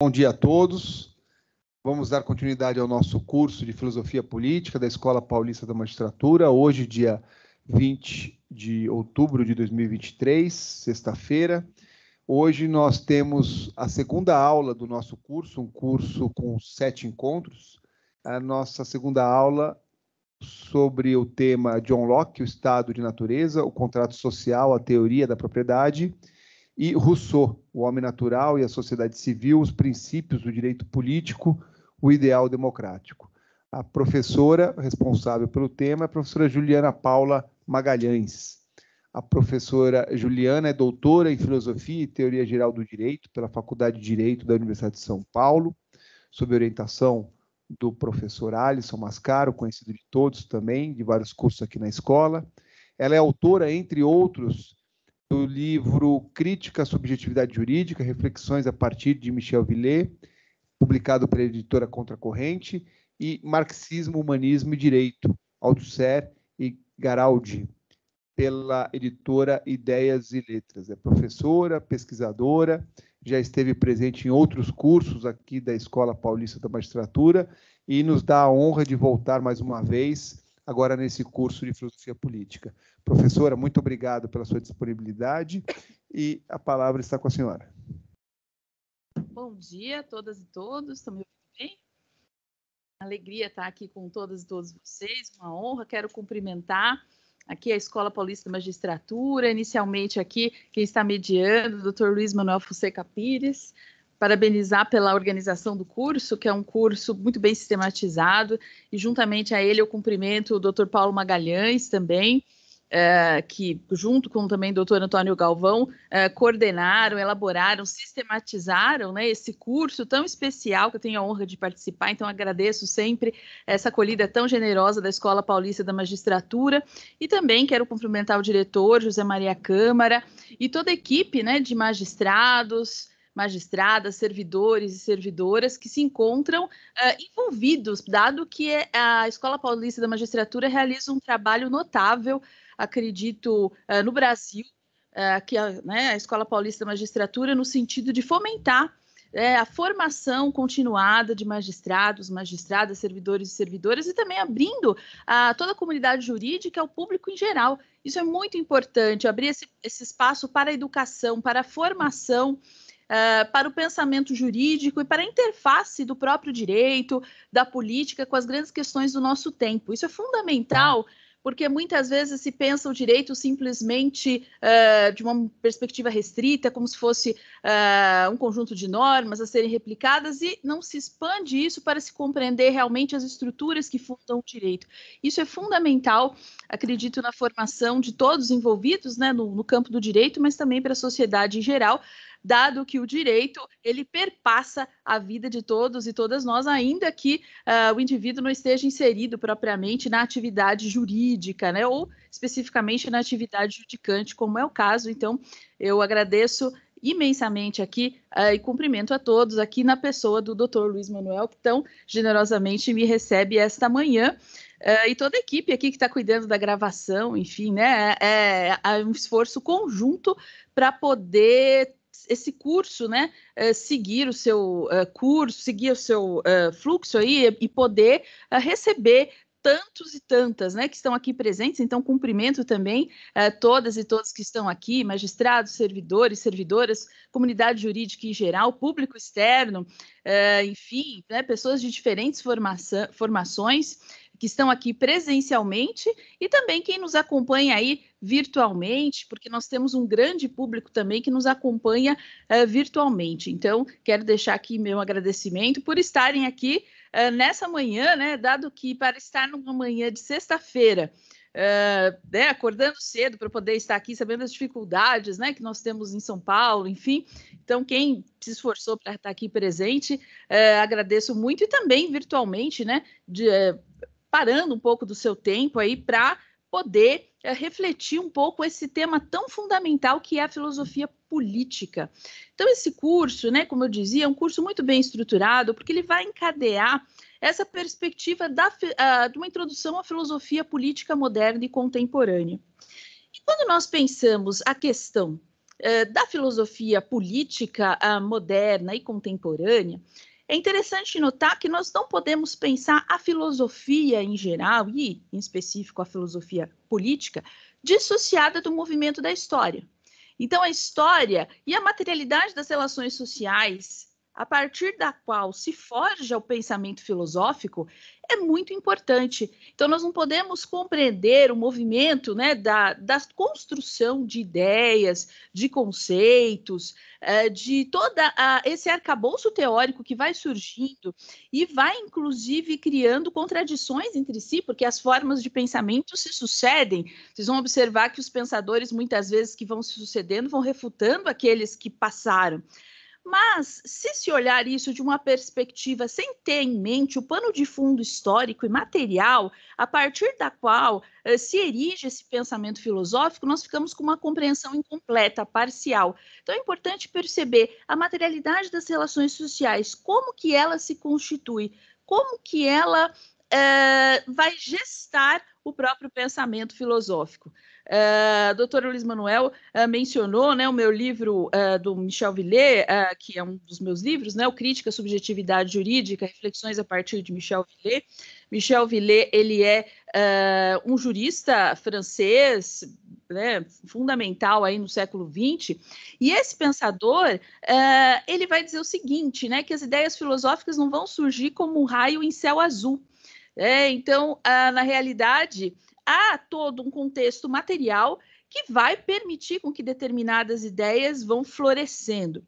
Bom dia a todos. Vamos dar continuidade ao nosso curso de Filosofia Política da Escola Paulista da Magistratura. Hoje, dia 20 de outubro de 2023, sexta-feira. Hoje nós temos a segunda aula do nosso curso, um curso com sete encontros. A nossa segunda aula sobre o tema John Locke, o Estado de Natureza, o contrato social, a teoria da propriedade e Rousseau, O Homem Natural e a Sociedade Civil, os princípios do direito político, o ideal democrático. A professora responsável pelo tema é a professora Juliana Paula Magalhães. A professora Juliana é doutora em Filosofia e Teoria Geral do Direito pela Faculdade de Direito da Universidade de São Paulo, sob orientação do professor Alisson Mascaro, conhecido de todos também, de vários cursos aqui na escola. Ela é autora, entre outros, do livro Crítica à Subjetividade Jurídica, Reflexões a partir de Michel Villet, publicado pela editora Contracorrente, e Marxismo, Humanismo e Direito, Aldusser e Garaldi, pela editora Ideias e Letras. É professora, pesquisadora, já esteve presente em outros cursos aqui da Escola Paulista da Magistratura e nos dá a honra de voltar mais uma vez agora nesse curso de filosofia política. Professora, muito obrigado pela sua disponibilidade e a palavra está com a senhora. Bom dia a todas e todos, estão me ouvindo bem? Alegria estar aqui com todas e todos vocês, uma honra, quero cumprimentar aqui a Escola Paulista de Magistratura, inicialmente aqui quem está mediando, o Dr. Luiz Manuel Fonseca Pires, parabenizar pela organização do curso, que é um curso muito bem sistematizado, e juntamente a ele eu cumprimento o Dr. Paulo Magalhães também, é, que junto com também o doutor Antônio Galvão, é, coordenaram, elaboraram, sistematizaram né, esse curso tão especial que eu tenho a honra de participar, então agradeço sempre essa acolhida tão generosa da Escola Paulista da Magistratura e também quero cumprimentar o diretor José Maria Câmara e toda a equipe né, de magistrados, magistradas, servidores e servidoras que se encontram uh, envolvidos, dado que é, a Escola Paulista da Magistratura realiza um trabalho notável, acredito, uh, no Brasil, uh, que a, né, a Escola Paulista da Magistratura, no sentido de fomentar é, a formação continuada de magistrados, magistradas, servidores e servidoras, e também abrindo a toda a comunidade jurídica ao público em geral. Isso é muito importante, abrir esse, esse espaço para a educação, para a formação eh, para o pensamento jurídico e para a interface do próprio direito, da política, com as grandes questões do nosso tempo. Isso é fundamental. Porque muitas vezes se pensa o direito simplesmente uh, de uma perspectiva restrita, como se fosse uh, um conjunto de normas a serem replicadas, e não se expande isso para se compreender realmente as estruturas que fundam o direito. Isso é fundamental, acredito, na formação de todos envolvidos né, no, no campo do direito, mas também para a sociedade em geral, dado que o direito ele perpassa a vida de todos e todas nós, ainda que uh, o indivíduo não esteja inserido propriamente na atividade jurídica, né? Ou especificamente na atividade judicante, como é o caso. Então, eu agradeço imensamente aqui uh, e cumprimento a todos aqui na pessoa do Dr. Luiz Manuel, que tão generosamente me recebe esta manhã. Uh, e toda a equipe aqui que está cuidando da gravação, enfim, né? É, é um esforço conjunto para poder esse curso, né? Eh, seguir o seu eh, curso, seguir o seu eh, fluxo aí e poder receber tantos e tantas, né, que estão aqui presentes, então cumprimento também todas e todos que estão aqui, magistrados, servidores, servidoras, comunidade jurídica em geral, público externo, enfim, né, pessoas de diferentes formação, formações, que estão aqui presencialmente e também quem nos acompanha aí virtualmente, porque nós temos um grande público também que nos acompanha uh, virtualmente. Então, quero deixar aqui meu agradecimento por estarem aqui uh, nessa manhã, né? Dado que para estar numa manhã de sexta-feira. Uh, né, acordando cedo para poder estar aqui, sabendo as dificuldades né, que nós temos em São Paulo, enfim. Então, quem se esforçou para estar aqui presente, uh, agradeço muito e também virtualmente, né? De, uh, parando um pouco do seu tempo aí para poder é, refletir um pouco esse tema tão fundamental que é a filosofia política. Então, esse curso, né, como eu dizia, é um curso muito bem estruturado, porque ele vai encadear essa perspectiva da, uh, de uma introdução à filosofia política moderna e contemporânea. E quando nós pensamos a questão uh, da filosofia política uh, moderna e contemporânea, é interessante notar que nós não podemos pensar a filosofia em geral, e em específico a filosofia política, dissociada do movimento da história. Então, a história e a materialidade das relações sociais a partir da qual se forja o pensamento filosófico, é muito importante. Então, nós não podemos compreender o movimento né, da, da construção de ideias, de conceitos, é, de todo esse arcabouço teórico que vai surgindo e vai, inclusive, criando contradições entre si, porque as formas de pensamento se sucedem. Vocês vão observar que os pensadores, muitas vezes, que vão se sucedendo, vão refutando aqueles que passaram. Mas, se se olhar isso de uma perspectiva sem ter em mente o pano de fundo histórico e material a partir da qual eh, se erige esse pensamento filosófico, nós ficamos com uma compreensão incompleta, parcial. Então, é importante perceber a materialidade das relações sociais, como que ela se constitui, como que ela eh, vai gestar o próprio pensamento filosófico. Uh, doutor Luiz Manuel uh, mencionou né, o meu livro uh, do Michel Villet, uh, que é um dos meus livros, né, o Crítica, Subjetividade Jurídica, Reflexões a partir de Michel Villet. Michel Villet ele é um jurista francês né, fundamental aí no século XX. E esse pensador uh, ele vai dizer o seguinte, né, que as ideias filosóficas não vão surgir como um raio em céu azul. É, então, na realidade, há todo um contexto material que vai permitir com que determinadas ideias vão florescendo.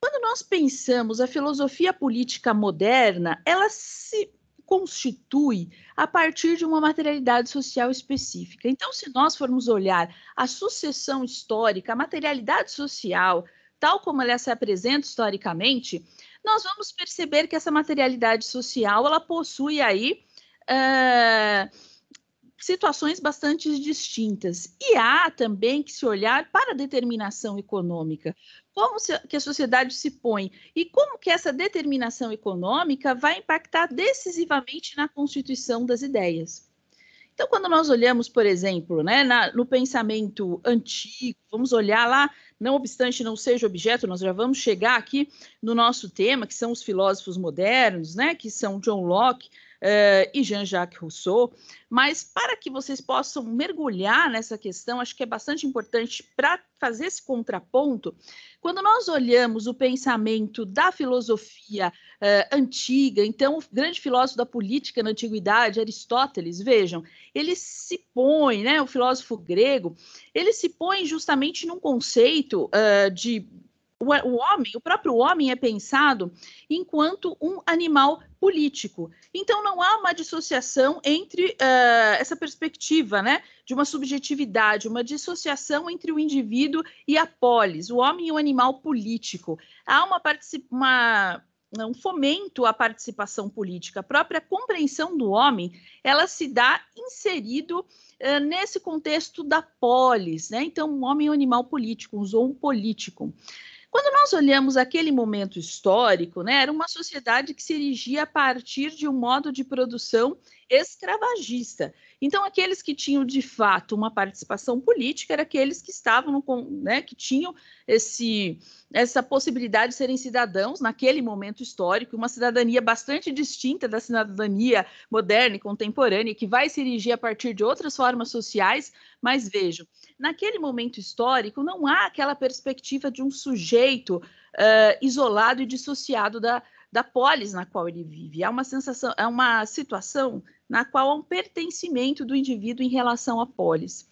Quando nós pensamos a filosofia política moderna, ela se constitui a partir de uma materialidade social específica. Então, se nós formos olhar a sucessão histórica, a materialidade social, tal como ela se apresenta historicamente, nós vamos perceber que essa materialidade social ela possui aí uh, situações bastante distintas. E há também que se olhar para a determinação econômica, como se, que a sociedade se põe e como que essa determinação econômica vai impactar decisivamente na constituição das ideias. Então, quando nós olhamos, por exemplo, né, na, no pensamento antigo, vamos olhar lá, não obstante não seja objeto, nós já vamos chegar aqui no nosso tema, que são os filósofos modernos, né, que são John Locke, eh, e Jean-Jacques Rousseau. Mas para que vocês possam mergulhar nessa questão, acho que é bastante importante para fazer esse contraponto. Quando nós olhamos o pensamento da filosofia eh, antiga, então o grande filósofo da política na antiguidade, Aristóteles, vejam, ele se põe, né, o filósofo grego, ele se põe justamente num conceito eh, de o, o homem, o próprio homem é pensado enquanto um animal político. Então não há uma dissociação entre uh, essa perspectiva, né, de uma subjetividade, uma dissociação entre o indivíduo e a polis, o homem e o animal político. Há uma, uma um fomento à participação política. A própria compreensão do homem, ela se dá inserido uh, nesse contexto da polis, né? Então, um homem é um animal político, um zoon político. Quando nós olhamos aquele momento histórico, né, era uma sociedade que se erigia a partir de um modo de produção escravagista. Então, aqueles que tinham de fato uma participação política eram aqueles que estavam, no, né, que tinham esse, essa possibilidade de serem cidadãos naquele momento histórico, uma cidadania bastante distinta da cidadania moderna e contemporânea, que vai se erigir a partir de outras formas sociais. Mas vejam, naquele momento histórico não há aquela perspectiva de um sujeito uh, isolado e dissociado da, da polis na qual ele vive. Há uma sensação, é uma situação na qual há um pertencimento do indivíduo em relação à polis.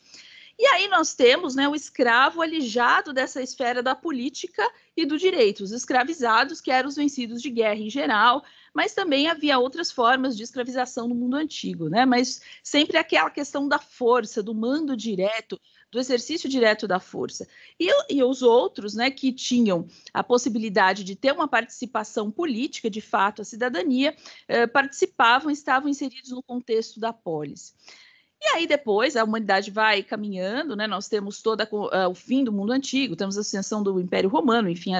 E aí nós temos né, o escravo alijado dessa esfera da política e do direito, os escravizados, que eram os vencidos de guerra em geral, mas também havia outras formas de escravização no mundo antigo, né? Mas sempre aquela questão da força, do mando direto, do exercício direto da força. E, e os outros, né, que tinham a possibilidade de ter uma participação política, de fato, a cidadania, eh, participavam, estavam inseridos no contexto da polis. E aí depois a humanidade vai caminhando, né? Nós temos toda eh, o fim do mundo antigo, temos a ascensão do Império Romano, enfim,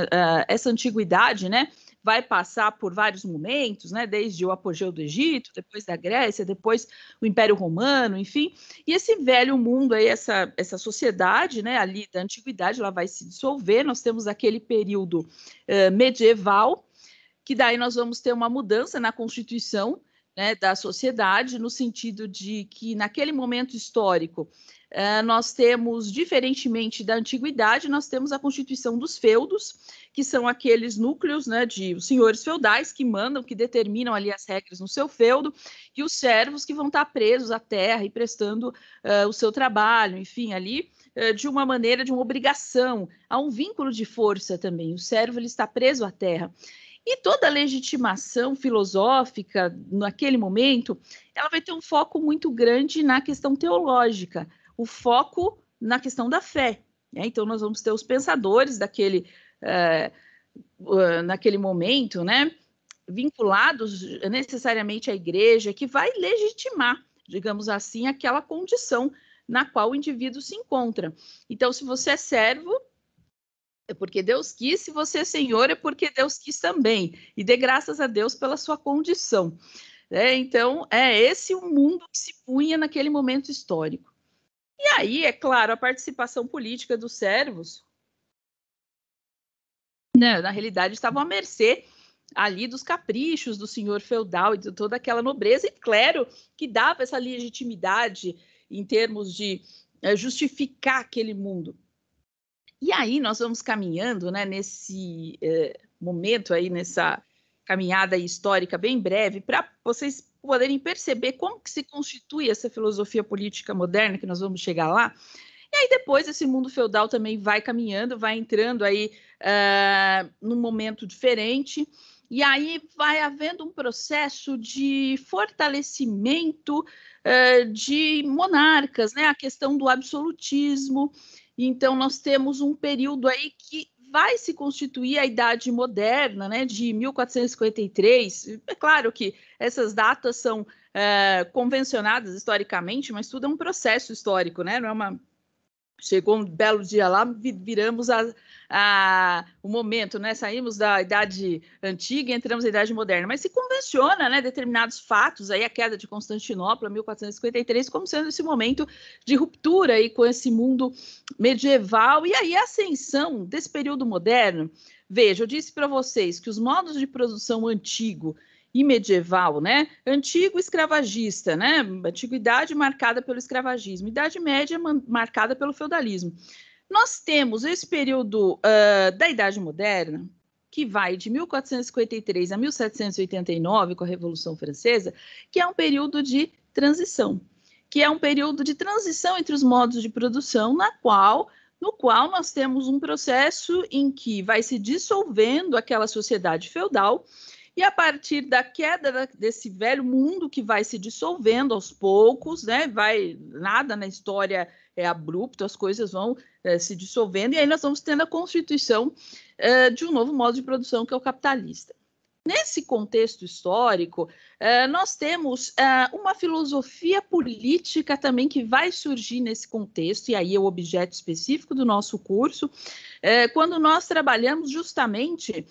essa antiguidade, né? vai passar por vários momentos, né? Desde o apogeu do Egito, depois da Grécia, depois o Império Romano, enfim. E esse velho mundo aí, essa, essa sociedade, né? Ali da antiguidade, ela vai se dissolver. Nós temos aquele período uh, medieval, que daí nós vamos ter uma mudança na constituição. Né, da sociedade, no sentido de que, naquele momento histórico, uh, nós temos, diferentemente da antiguidade, nós temos a constituição dos feudos, que são aqueles núcleos né, de os senhores feudais que mandam, que determinam ali as regras no seu feudo, e os servos que vão estar presos à terra e prestando uh, o seu trabalho, enfim, ali uh, de uma maneira, de uma obrigação. Há um vínculo de força também. O servo ele está preso à terra. E toda a legitimação filosófica, naquele momento, ela vai ter um foco muito grande na questão teológica, o foco na questão da fé. Né? Então, nós vamos ter os pensadores daquele eh, eh, naquele momento, né, vinculados necessariamente à igreja, que vai legitimar, digamos assim, aquela condição na qual o indivíduo se encontra. Então, se você é servo, é porque Deus quis, se você é senhor, é porque Deus quis também. E dê graças a Deus pela sua condição. É, então, é esse o mundo que se punha naquele momento histórico. E aí, é claro, a participação política dos servos, né, na realidade estavam à mercê ali dos caprichos do senhor feudal e de toda aquela nobreza e clero que dava essa legitimidade em termos de é, justificar aquele mundo. E aí nós vamos caminhando, né, nesse é, momento aí, nessa caminhada histórica bem breve, para vocês poderem perceber como que se constitui essa filosofia política moderna, que nós vamos chegar lá, e aí depois esse mundo feudal também vai caminhando, vai entrando aí uh, num momento diferente. E aí vai havendo um processo de fortalecimento uh, de monarcas, né? A questão do absolutismo. Então nós temos um período aí que vai se constituir a idade moderna, né, de 1453. É claro que essas datas são ah, convencionadas historicamente, mas tudo é um processo histórico, né? Não é uma Chegou um belo dia lá, viramos a, a, o momento, né? Saímos da idade antiga e entramos na idade moderna. Mas se convenciona, né? Determinados fatos, aí a queda de Constantinopla, 1453, como sendo esse momento de ruptura aí com esse mundo medieval e aí a ascensão desse período moderno. Veja, eu disse para vocês que os modos de produção antigo e medieval, né? Antigo escravagista, né? Antiguidade marcada pelo escravagismo, Idade Média marcada pelo feudalismo. Nós temos esse período uh, da Idade Moderna, que vai de 1453 a 1789, com a Revolução Francesa, que é um período de transição, que é um período de transição entre os modos de produção, na qual no qual nós temos um processo em que vai se dissolvendo aquela sociedade feudal e a partir da queda desse velho mundo que vai se dissolvendo aos poucos, né? Vai nada na história é abrupto, as coisas vão é, se dissolvendo e aí nós vamos tendo a constituição é, de um novo modo de produção que é o capitalista. Nesse contexto histórico, eh, nós temos uma filosofia política também que vai surgir nesse contexto, e aí é o objeto específico do nosso curso, quando nós trabalhamos justamente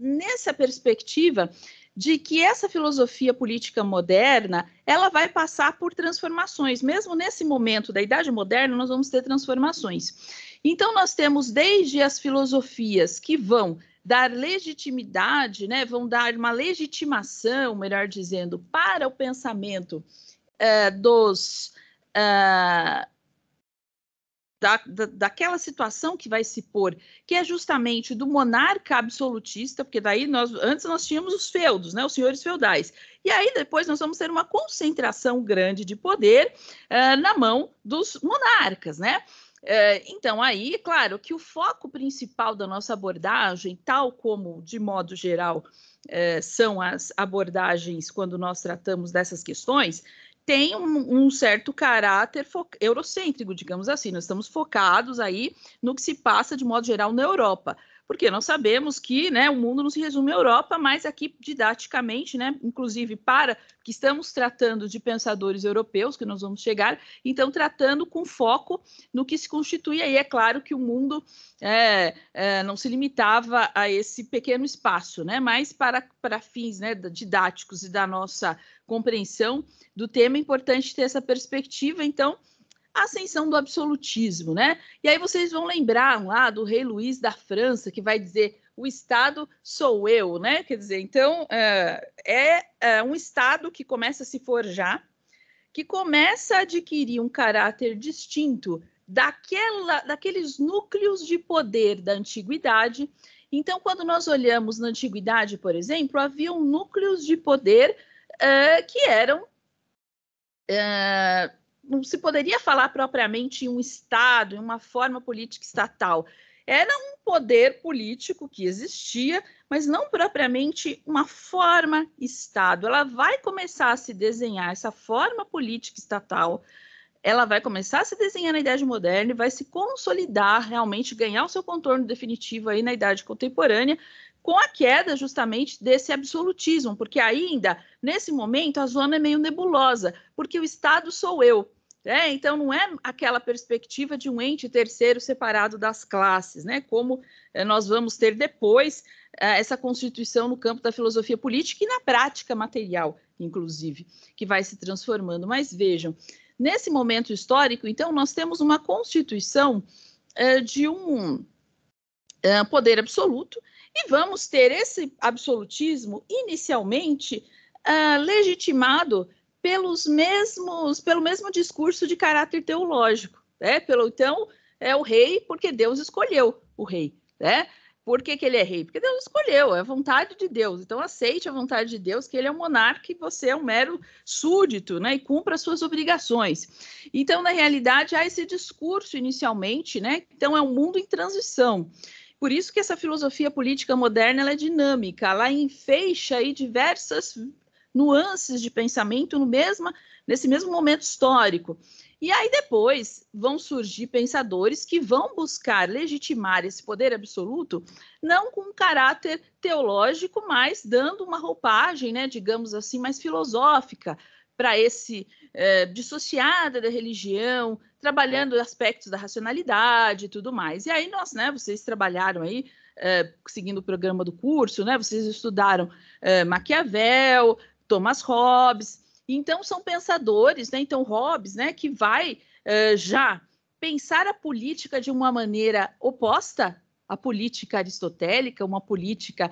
nessa perspectiva de que essa filosofia política moderna ela vai passar por transformações. Mesmo nesse momento da Idade Moderna, nós vamos ter transformações. Então, nós temos desde as filosofias que vão dar legitimidade, né, vão dar uma legitimação, melhor dizendo, para o pensamento uh, dos. Uh, da, da, daquela situação que vai se pôr, que é justamente do monarca absolutista, porque daí nós antes nós tínhamos os feudos, né, os senhores feudais, e aí depois nós vamos ter uma concentração grande de poder uh, na mão dos monarcas, né? Eh, então, aí, claro que o foco principal da nossa abordagem, tal como de modo geral eh, são as abordagens quando nós tratamos dessas questões, tem um, um certo caráter eurocêntrico, digamos assim. Nós estamos focados aí no que se passa de modo geral na Europa porque nós sabemos que né, o mundo não se resume à Europa, mas aqui didaticamente, né, inclusive para que estamos tratando de pensadores europeus, que nós vamos chegar, então tratando com foco no que se constitui. Aí é claro que o mundo é, é, não se limitava a esse pequeno espaço, né, mas para, para fins né, didáticos e da nossa compreensão do tema, é importante ter essa perspectiva. Então, a ascensão do absolutismo, né? E aí vocês vão lembrar lá do rei Luís da França, que vai dizer o Estado sou eu, né? Quer dizer, então eh, é, é, um Estado que começa a se forjar, que começa a adquirir um caráter distinto daquela, daqueles núcleos de poder da antiguidade. Então, quando nós olhamos na antiguidade, por exemplo, haviam núcleos de poder uh, que eram uh, não se poderia falar propriamente em um Estado, em uma forma política estatal. Era um poder político que existia, mas não propriamente uma forma Estado. Ela vai começar a se desenhar, essa forma política estatal, ela vai começar a se desenhar na Idade Moderna e vai se consolidar, realmente ganhar o seu contorno definitivo aí na Idade Contemporânea, com a queda justamente desse absolutismo, porque ainda nesse momento a zona é meio nebulosa, porque o Estado sou eu. É, então, não é aquela perspectiva de um ente terceiro separado das classes, né? como eh, nós vamos ter depois eh, essa constituição no campo da filosofia política e na prática material, inclusive, que vai se transformando. Mas vejam, nesse momento histórico, então, nós temos uma constituição eh, de um poder absoluto e vamos ter esse absolutismo inicialmente legitimado pelos mesmos, pelo mesmo discurso de caráter teológico, né? Pelo então é o rei porque Deus escolheu o rei, né? Por que, que ele é rei? Porque Deus escolheu, é a vontade de Deus. Então aceite a vontade de Deus, que ele é um monarca e você é um mero súdito, né? E cumpra as suas obrigações. Então, na realidade, há esse discurso inicialmente, né? Então é um mundo em transição. Por isso que essa filosofia política moderna é dinâmica, ela enfeixa aí diversas nuances de pensamento no mesmo, nesse mesmo momento histórico. E aí depois vão surgir pensadores que vão buscar legitimar esse poder absoluto, não com um caráter teológico, mas dando uma roupagem, né, digamos assim, mais filosófica para esse é, dissociada da religião, trabalhando aspectos da racionalidade e tudo mais. E aí nós, né, vocês trabalharam aí é, seguindo o programa do curso, né? Vocês estudaram é, Maquiavel, Thomas Hobbes. Então, são pensadores, né? Então, Hobbes, né, que vai uh, já pensar a política de uma maneira oposta à política aristotélica, uma política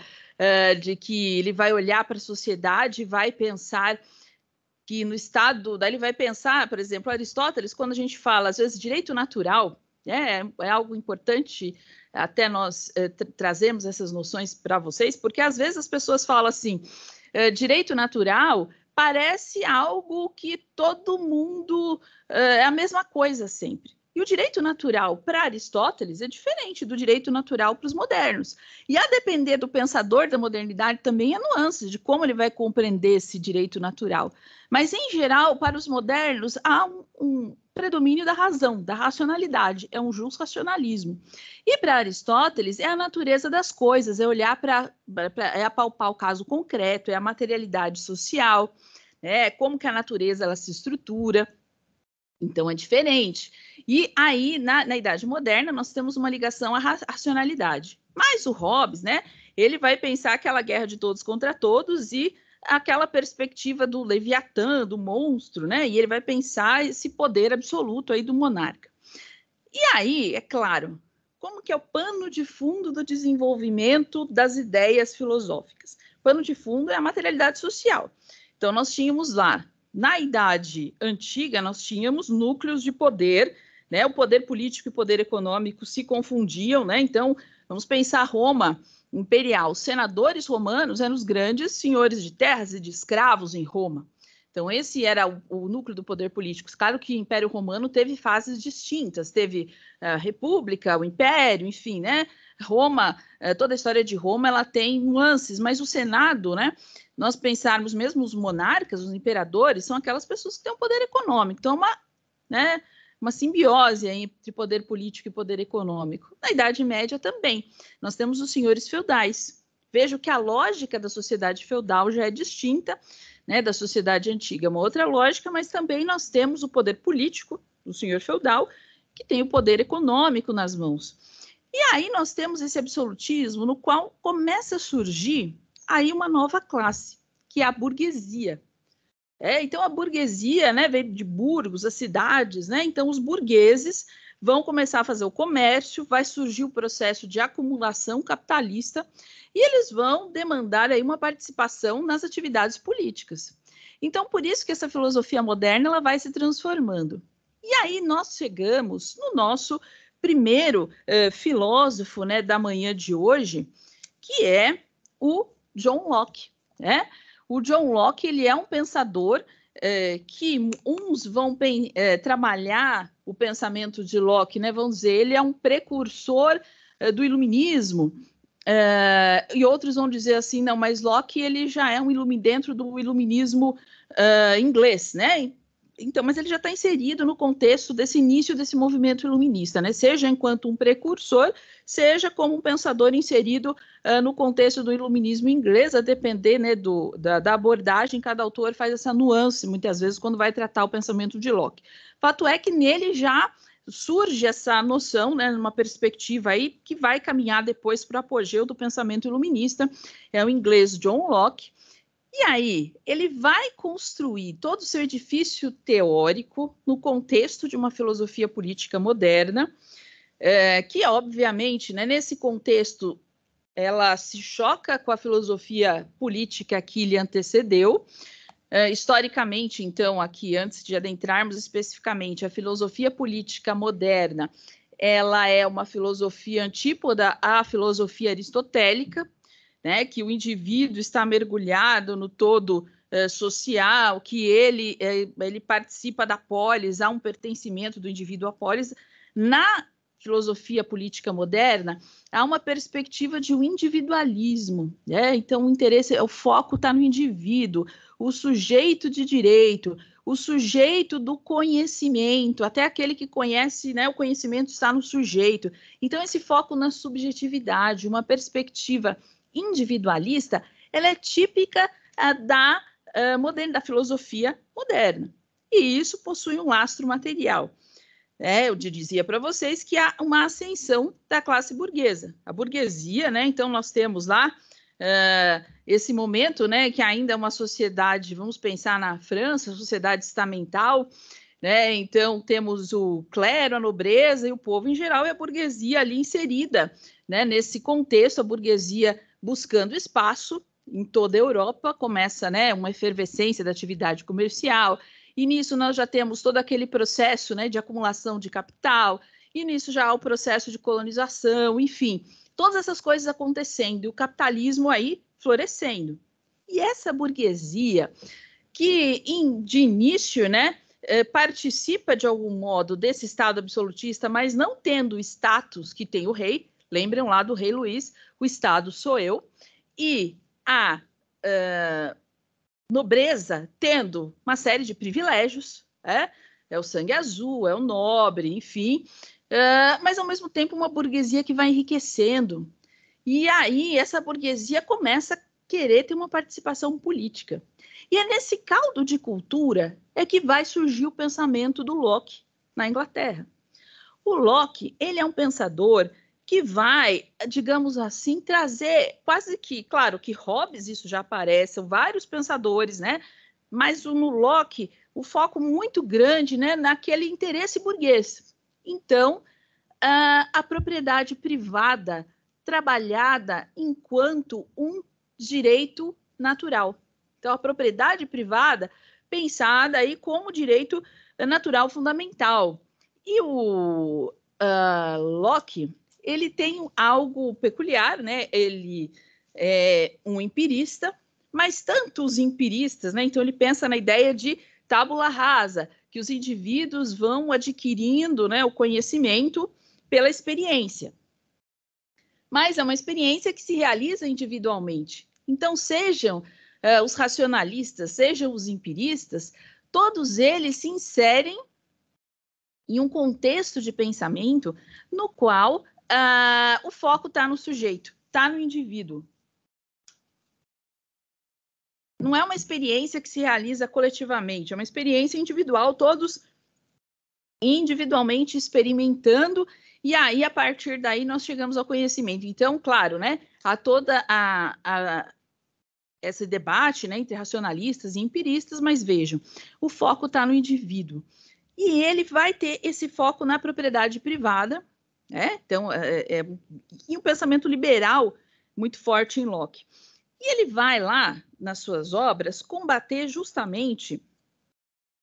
uh, de que ele vai olhar para a sociedade e vai pensar que no estado, daí ele vai pensar, por exemplo, Aristóteles, quando a gente fala, às vezes, direito natural, né, é, é algo importante, até nós é, eh, trazemos essas noções para vocês, porque às vezes as pessoas falam assim, eh, direito natural parece algo que todo mundo uh, é a mesma coisa sempre. E o direito natural para Aristóteles é diferente do direito natural para os modernos. E a depender do pensador da modernidade também há é nuances de como ele vai compreender esse direito natural. Mas, em geral, para os modernos, há um, um predomínio da razão, da racionalidade, é um justo racionalismo. E para Aristóteles, é a natureza das coisas, é olhar para, é apalpar o caso concreto, é a materialidade social, né, como que a natureza ela se estrutura. Então é diferente. E aí, na, na Idade Moderna, nós temos uma ligação à racionalidade. Mas o Hobbes, né, ele vai pensar aquela guerra de todos contra todos e aquela perspectiva do Leviatã, do monstro, né? E ele vai pensar esse poder absoluto aí do monarca. E aí, é claro, como que é o pano de fundo do desenvolvimento das ideias filosóficas? Pano de fundo é a materialidade social. Então, nós tínhamos lá, na Idade Antiga, nós tínhamos núcleos de poder, né? O poder político e o poder econômico se confundiam, né? Então, vamos pensar Roma imperial, senadores romanos eram os grandes senhores de terras e de escravos em Roma. Então, esse era o, o, núcleo do poder político. Claro que o Império Romano teve fases distintas, teve eh, a República, o Império, enfim, né? Roma, eh, toda a história de Roma, ela tem nuances, mas o Senado, né? Nós pensarmos mesmo os monarcas, os imperadores, são aquelas pessoas que têm um poder econômico. Então, é uma, né, uma simbiose entre poder político e poder econômico. Na Idade Média também, nós temos os senhores feudais. Vejo que a lógica da sociedade feudal já é distinta né, da sociedade antiga, é uma outra lógica, mas também nós temos o poder político, o senhor feudal, que tem o poder econômico nas mãos. E aí nós temos esse absolutismo no qual começa a surgir aí uma nova classe, que é a burguesia. É, então a burguesia, né, veio de Burgos, as cidades, né? Então os burgueses vão começar a fazer o comércio, vai surgir o processo de acumulação capitalista e eles vão demandar aí uma participação nas atividades políticas. Então, por isso que essa filosofia moderna ela vai se transformando. E aí nós chegamos no nosso primeiro eh, filósofo né, da manhã de hoje, que é o John Locke. Né? O John Locke ele é um pensador é, que uns vão é, trabalhar o pensamento de Locke, né? Vão dizer ele é um precursor é, do iluminismo. É, e outros vão dizer assim, não, mas Locke ele já é um ilumin dentro do iluminismo é, inglês, né? Então, mas ele já está inserido no contexto desse início desse movimento iluminista, né? seja enquanto um precursor, seja como um pensador inserido uh, no contexto do iluminismo inglês, a depender né, do, da, da, abordagem, cada autor faz essa nuance, muitas vezes, quando vai tratar o pensamento de Locke. Fato é que nele já surge essa noção, né, numa perspectiva aí, que vai caminhar depois para o apogeu do pensamento iluminista, é o inglês John Locke, e aí, ele vai construir todo o seu edifício teórico no contexto de uma filosofia política moderna, é, que, obviamente, né, nesse contexto, ela se choca com a filosofia política que lhe antecedeu. É, historicamente, então, aqui, antes de adentrarmos especificamente, a filosofia política moderna ela é uma filosofia antípoda à filosofia aristotélica, né, que o indivíduo está mergulhado no todo eh, social, que ele, eh, ele participa da polis, há um pertencimento do indivíduo à polis. Na filosofia política moderna, há uma perspectiva de um individualismo. Né? Então, o interesse, o foco está no indivíduo, o sujeito de direito, o sujeito do conhecimento, até aquele que conhece, né, o conhecimento está no sujeito. Então, esse foco na subjetividade, uma perspectiva individualista, ela é típica uh, da, uh, ah, moderna, da filosofia moderna. E isso possui um lastro material. É, eu dizia para vocês que há uma ascensão da classe burguesa. A burguesia, né? Então, nós temos lá uh, esse momento, né? Que ainda é uma sociedade, vamos pensar na França, sociedade estamental, né? Então, temos o clero, a nobreza e o povo em geral, e a burguesia ali inserida, né? Nesse contexto, a burguesia buscando espaço em toda a Europa, começa né, uma efervescência da atividade comercial, e nisso nós já temos todo aquele processo né, de acumulação de capital, e nisso já há o processo de colonização, enfim, todas essas coisas acontecendo, e o capitalismo aí florescendo. E essa burguesia, que de início, né, eh, participa de algum modo desse Estado absolutista, mas não tendo o status que tem o rei, Lembrem lá do Rei Luiz, o Estado sou eu, e a uh, nobreza tendo uma série de privilégios, é, é o sangue azul, é o nobre, enfim, uh, mas ao mesmo tempo uma burguesia que vai enriquecendo. E aí essa burguesia começa a querer ter uma participação política. E é nesse caldo de cultura é que vai surgir o pensamento do Locke na Inglaterra. O Locke, ele é um pensador que vai, digamos assim, trazer quase que, claro, que Hobbes isso já aparece, vários pensadores, né? Mas no Locke, o foco muito grande, né, naquele interesse burguês. Então, a, a propriedade privada trabalhada enquanto um direito natural. Então, a propriedade privada pensada aí como direito natural fundamental. E o uh, Locke ele tem algo peculiar, né? Ele é um empirista, mas tanto os empiristas, né? Então ele pensa na ideia de tábula rasa, que os indivíduos vão adquirindo, né, o conhecimento pela experiência. Mas é uma experiência que se realiza individualmente. Então sejam uh, os racionalistas, sejam os empiristas, todos eles se inserem em um contexto de pensamento no qual Uh, o foco está no sujeito, está no indivíduo. Não é uma experiência que se realiza coletivamente, é uma experiência individual, todos individualmente experimentando, e aí, a partir daí, nós chegamos ao conhecimento. Então, claro, né, a toda a, a esse debate né, entre racionalistas e empiristas, mas vejam, o foco está no indivíduo. E ele vai ter esse foco na propriedade privada, né? Então, é, é, é e um pensamento liberal muito forte em Locke. E ele vai lá, nas suas obras, combater justamente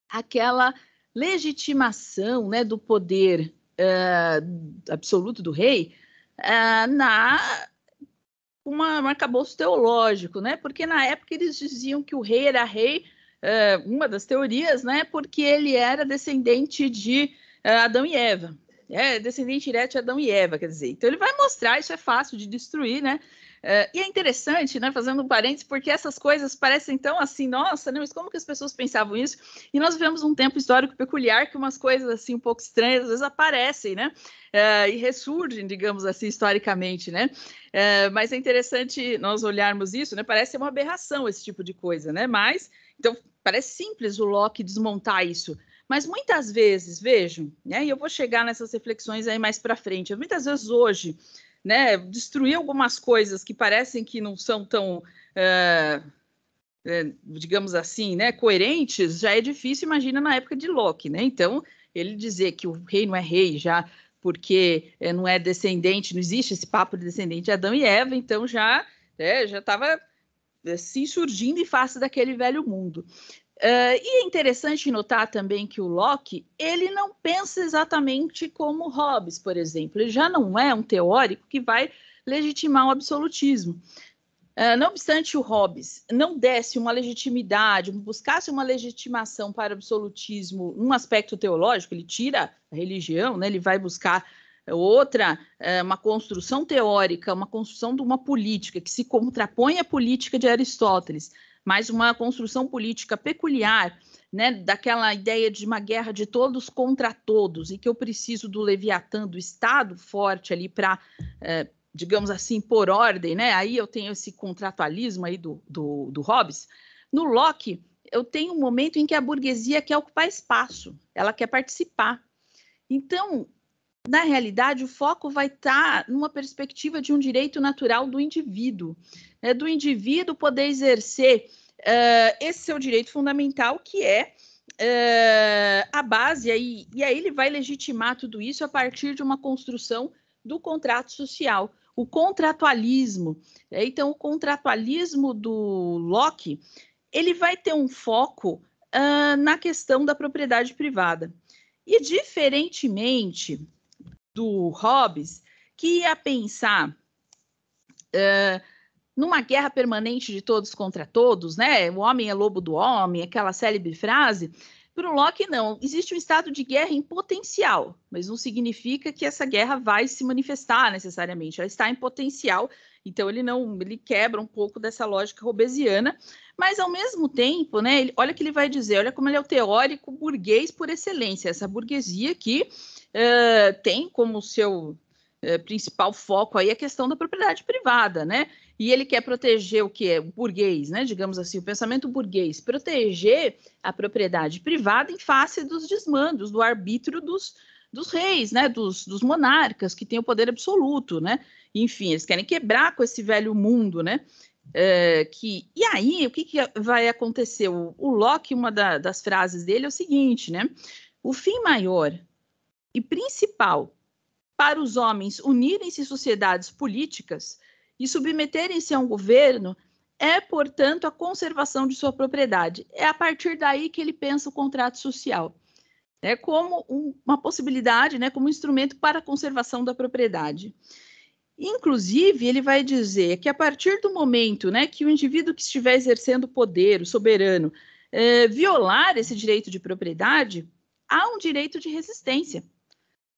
aquela legitimação né, do poder uh, absoluto do rei uh, na um arcabouço teológico, né? Porque na época eles diziam que o rei era rei, uh, uma das teorias, né? Porque ele era descendente de Adão e Eva, é descendente direto de é Adão e Eva, quer dizer. Então ele vai mostrar, isso é fácil de destruir, né? Uh, e é interessante, né, fazendo um parênteses, porque essas coisas parecem tão assim, nossa, né, mas como que as pessoas pensavam isso? E nós vivemos um tempo histórico peculiar que umas coisas assim um pouco estranhas às vezes aparecem, né, uh, e ressurgem, digamos assim, historicamente, né? Uh, mas é interessante nós olharmos isso, né? Parece uma aberração esse tipo de coisa, né? Mas, então, parece simples o Locke desmontar isso, mas muitas vezes, vejam, né, e eu vou chegar nessas reflexões aí mais para frente, muitas vezes hoje, né, destruir algumas coisas que parecem que não são tão, é, é, digamos assim, né, coerentes, já é difícil, imagina, na época de Locke, né? Então, ele dizer que o rei não é rei já porque é, não é descendente, não existe esse papo de descendente de Adão e Eva, então já, né, já estava se insurgindo em face daquele velho mundo. Uh, e é interessante notar também que o Locke ele não pensa exatamente como Hobbes, por exemplo. Ele já não é um teórico que vai legitimar o absolutismo. Uh, não obstante o Hobbes não desse uma legitimidade, buscasse uma legitimação para o absolutismo num aspecto teológico, ele tira a religião, né? ele vai buscar outra, ah, uma construção teórica, uma construção de uma política que se contrapõe à política de Aristóteles mas uma construção política peculiar né, daquela ideia de uma guerra de todos contra todos e que eu preciso do Leviatã, do Estado forte ali para, é, eh, digamos assim, por ordem, né? Aí eu tenho esse contratualismo aí do, do, do Hobbes. No Locke, eu tenho um momento em que a burguesia quer ocupar espaço, ela quer participar. Então, na realidade, o foco vai estar tá numa perspectiva de um direito natural do indivíduo, né? do indivíduo poder exercer uh, esse seu direito fundamental, que é uh, a base, aí, e aí ele vai legitimar tudo isso a partir de uma construção do contrato social, o contratualismo. Né? Então, o contratualismo do Locke, ele vai ter um foco uh, na questão da propriedade privada. E, diferentemente do Hobbes, que ia pensar uh, numa guerra permanente de todos contra todos, né? O homem é lobo do homem, aquela célebre frase. Para o Locke, não. Existe um estado de guerra em potencial, mas não significa que essa guerra vai se manifestar necessariamente. Ela está em potencial, então ele não ele quebra um pouco dessa lógica robesiana, mas ao mesmo tempo, né? Ele, olha que ele vai dizer, olha como ele é o teórico burguês por excelência, essa burguesia que eh, tem como seu uh, principal foco aí a questão da propriedade privada, né? E ele quer proteger o que é o burguês, né? Digamos assim, o pensamento burguês, proteger a propriedade privada em face dos desmandos, do arbítrio dos, dos reis, né, dos, dos, monarcas que têm o poder absoluto, né? Enfim, eles querem quebrar com esse velho mundo, né? Eh, que e aí o que, que vai acontecer? O, o Locke, uma da, das frases dele é o seguinte, né? O fim maior e principal para os homens unirem-se em sociedades políticas e submeterem-se a um governo é, portanto, a conservação de sua propriedade. É a partir daí que ele pensa o contrato social, É como um, uma possibilidade, né, como instrumento para a conservação da propriedade. Inclusive, ele vai dizer que a partir do momento né, que o indivíduo que estiver exercendo poder, o soberano, é, violar esse direito de propriedade, há um direito de resistência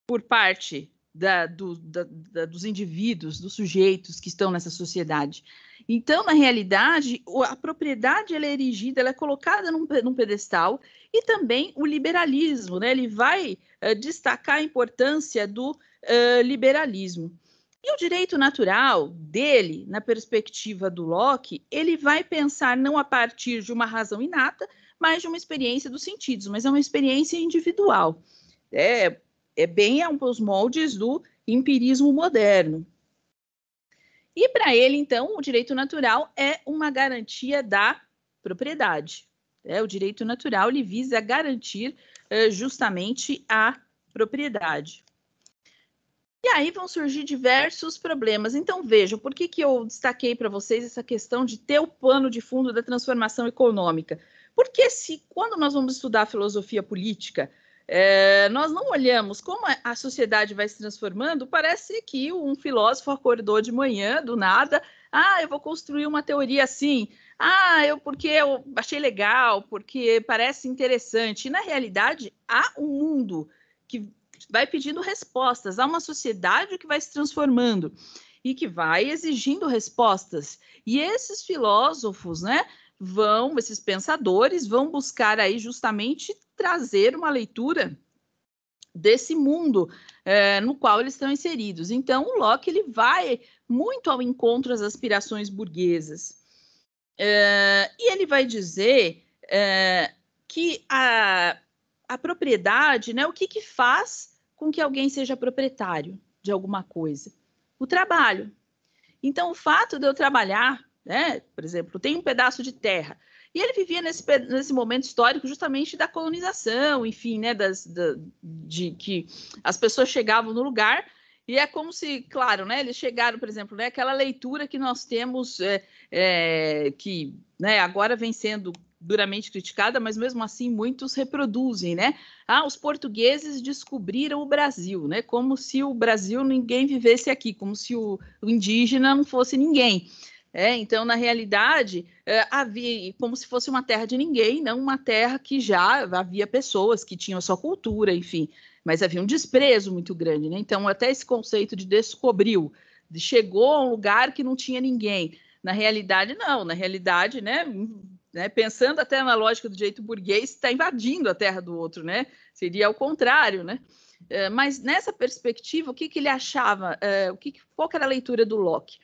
por parte da, do, da, da, dos indivíduos, dos sujeitos que estão nessa sociedade. Então, na realidade, a propriedade é erigida, ela é colocada num, num, pedestal e também o liberalismo, né? Ele vai uh, destacar a importância do uh, liberalismo. E o direito natural dele, na perspectiva do Locke, ele vai pensar não a partir de uma razão inata, mas de uma experiência dos sentidos, mas é uma experiência individual. É, é bem aos moldes do empirismo moderno. E para ele, então, o direito natural é uma garantia da propriedade. É, o direito natural ele visa garantir eh, justamente a propriedade. E aí vão surgir diversos problemas. Então vejam, por que, que eu destaquei para vocês essa questão de ter o pano de fundo da transformação econômica? Porque se quando nós vamos estudar filosofia política, é, nós não olhamos como a sociedade vai se transformando, parece que um filósofo acordou de manhã, do nada, ah, eu vou construir uma teoria assim, ah, eu porque eu achei legal, porque parece interessante. E, na realidade, há um mundo que vai pedindo respostas, há uma sociedade que vai se transformando e que vai exigindo respostas. E esses filósofos, né, vão, esses pensadores, vão buscar aí justamente trazer uma leitura desse mundo é, no qual eles estão inseridos. Então, o Locke ele vai muito ao encontro das aspirações burguesas. É, e ele vai dizer é, que a, a propriedade, né, o que, que faz com que alguém seja proprietário de alguma coisa? O trabalho. Então, o fato de eu trabalhar né? Por exemplo, tem um pedaço de terra. E ele vivia nesse, nesse momento histórico justamente da colonização, enfim, né? Das, da, de que as pessoas chegavam no lugar e é como se, claro, né, eles chegaram, por exemplo, né, aquela leitura que nós temos, é, é, que né, agora vem sendo duramente criticada, mas mesmo assim muitos reproduzem, né? Ah, os portugueses descobriram o Brasil, né? Como se o Brasil ninguém vivesse aqui, como se o, o indígena não fosse ninguém. É, então, na realidade, é, havia como se fosse uma terra de ninguém, não uma terra que já havia pessoas que tinham a sua cultura, enfim, mas havia um desprezo muito grande. Né? Então, até esse conceito de descobriu, de chegou a um lugar que não tinha ninguém. Na realidade, não, na realidade, né, hum, né, pensando até na lógica do direito burguês, está invadindo a terra do outro, né? Seria ao contrário, né? É, mas nessa perspectiva, o que, que ele achava? É, o que, qual que era a leitura do Locke?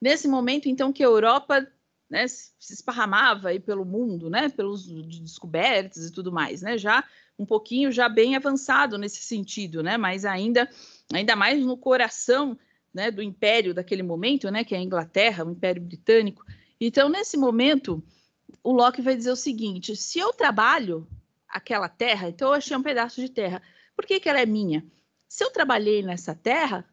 Nesse momento, então, que a Europa né, se esparramava aí pelo mundo, né, pelos descobertas e tudo mais, né, já um pouquinho já bem avançado nesse sentido, né, mas ainda ainda mais no coração, né, do império daquele momento, né, que é a Inglaterra, o Império Britânico. Então, nesse momento, o Locke vai dizer o seguinte: se eu trabalho aquela terra, então eu achei um pedaço de terra, por que que ela é minha? Se eu trabalhei nessa terra,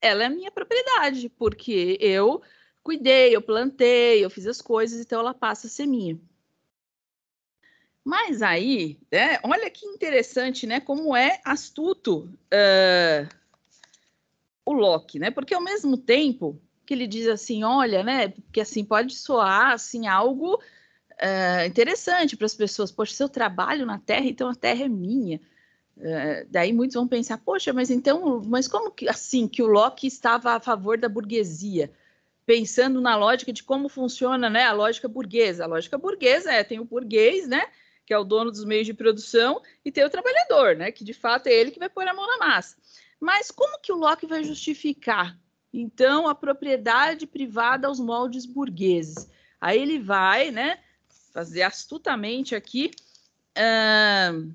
ela é minha propriedade, porque eu cuidei, eu plantei, eu fiz as coisas, então ela passa a ser minha. Mas aí, né, olha que interessante, né? Como é astuto uh, o Locke, né? Porque ao mesmo tempo que ele diz assim, olha, né? Porque assim pode soar assim algo uh, interessante para as pessoas. Poxa, seu trabalho na Terra, então a Terra é minha. Eh, daí muitos vão pensar, poxa, mas então, mas como que assim que o Locke estava a favor da burguesia? Pensando na lógica de como funciona né, a lógica burguesa. A lógica burguesa é tem o burguês, né, que é o dono dos meios de produção, e tem o trabalhador, né, que de fato é ele que vai pôr a mão na massa. Mas como que o Locke vai justificar, então, a propriedade privada aos moldes burgueses? Aí ele vai né, fazer astutamente aqui. Uh,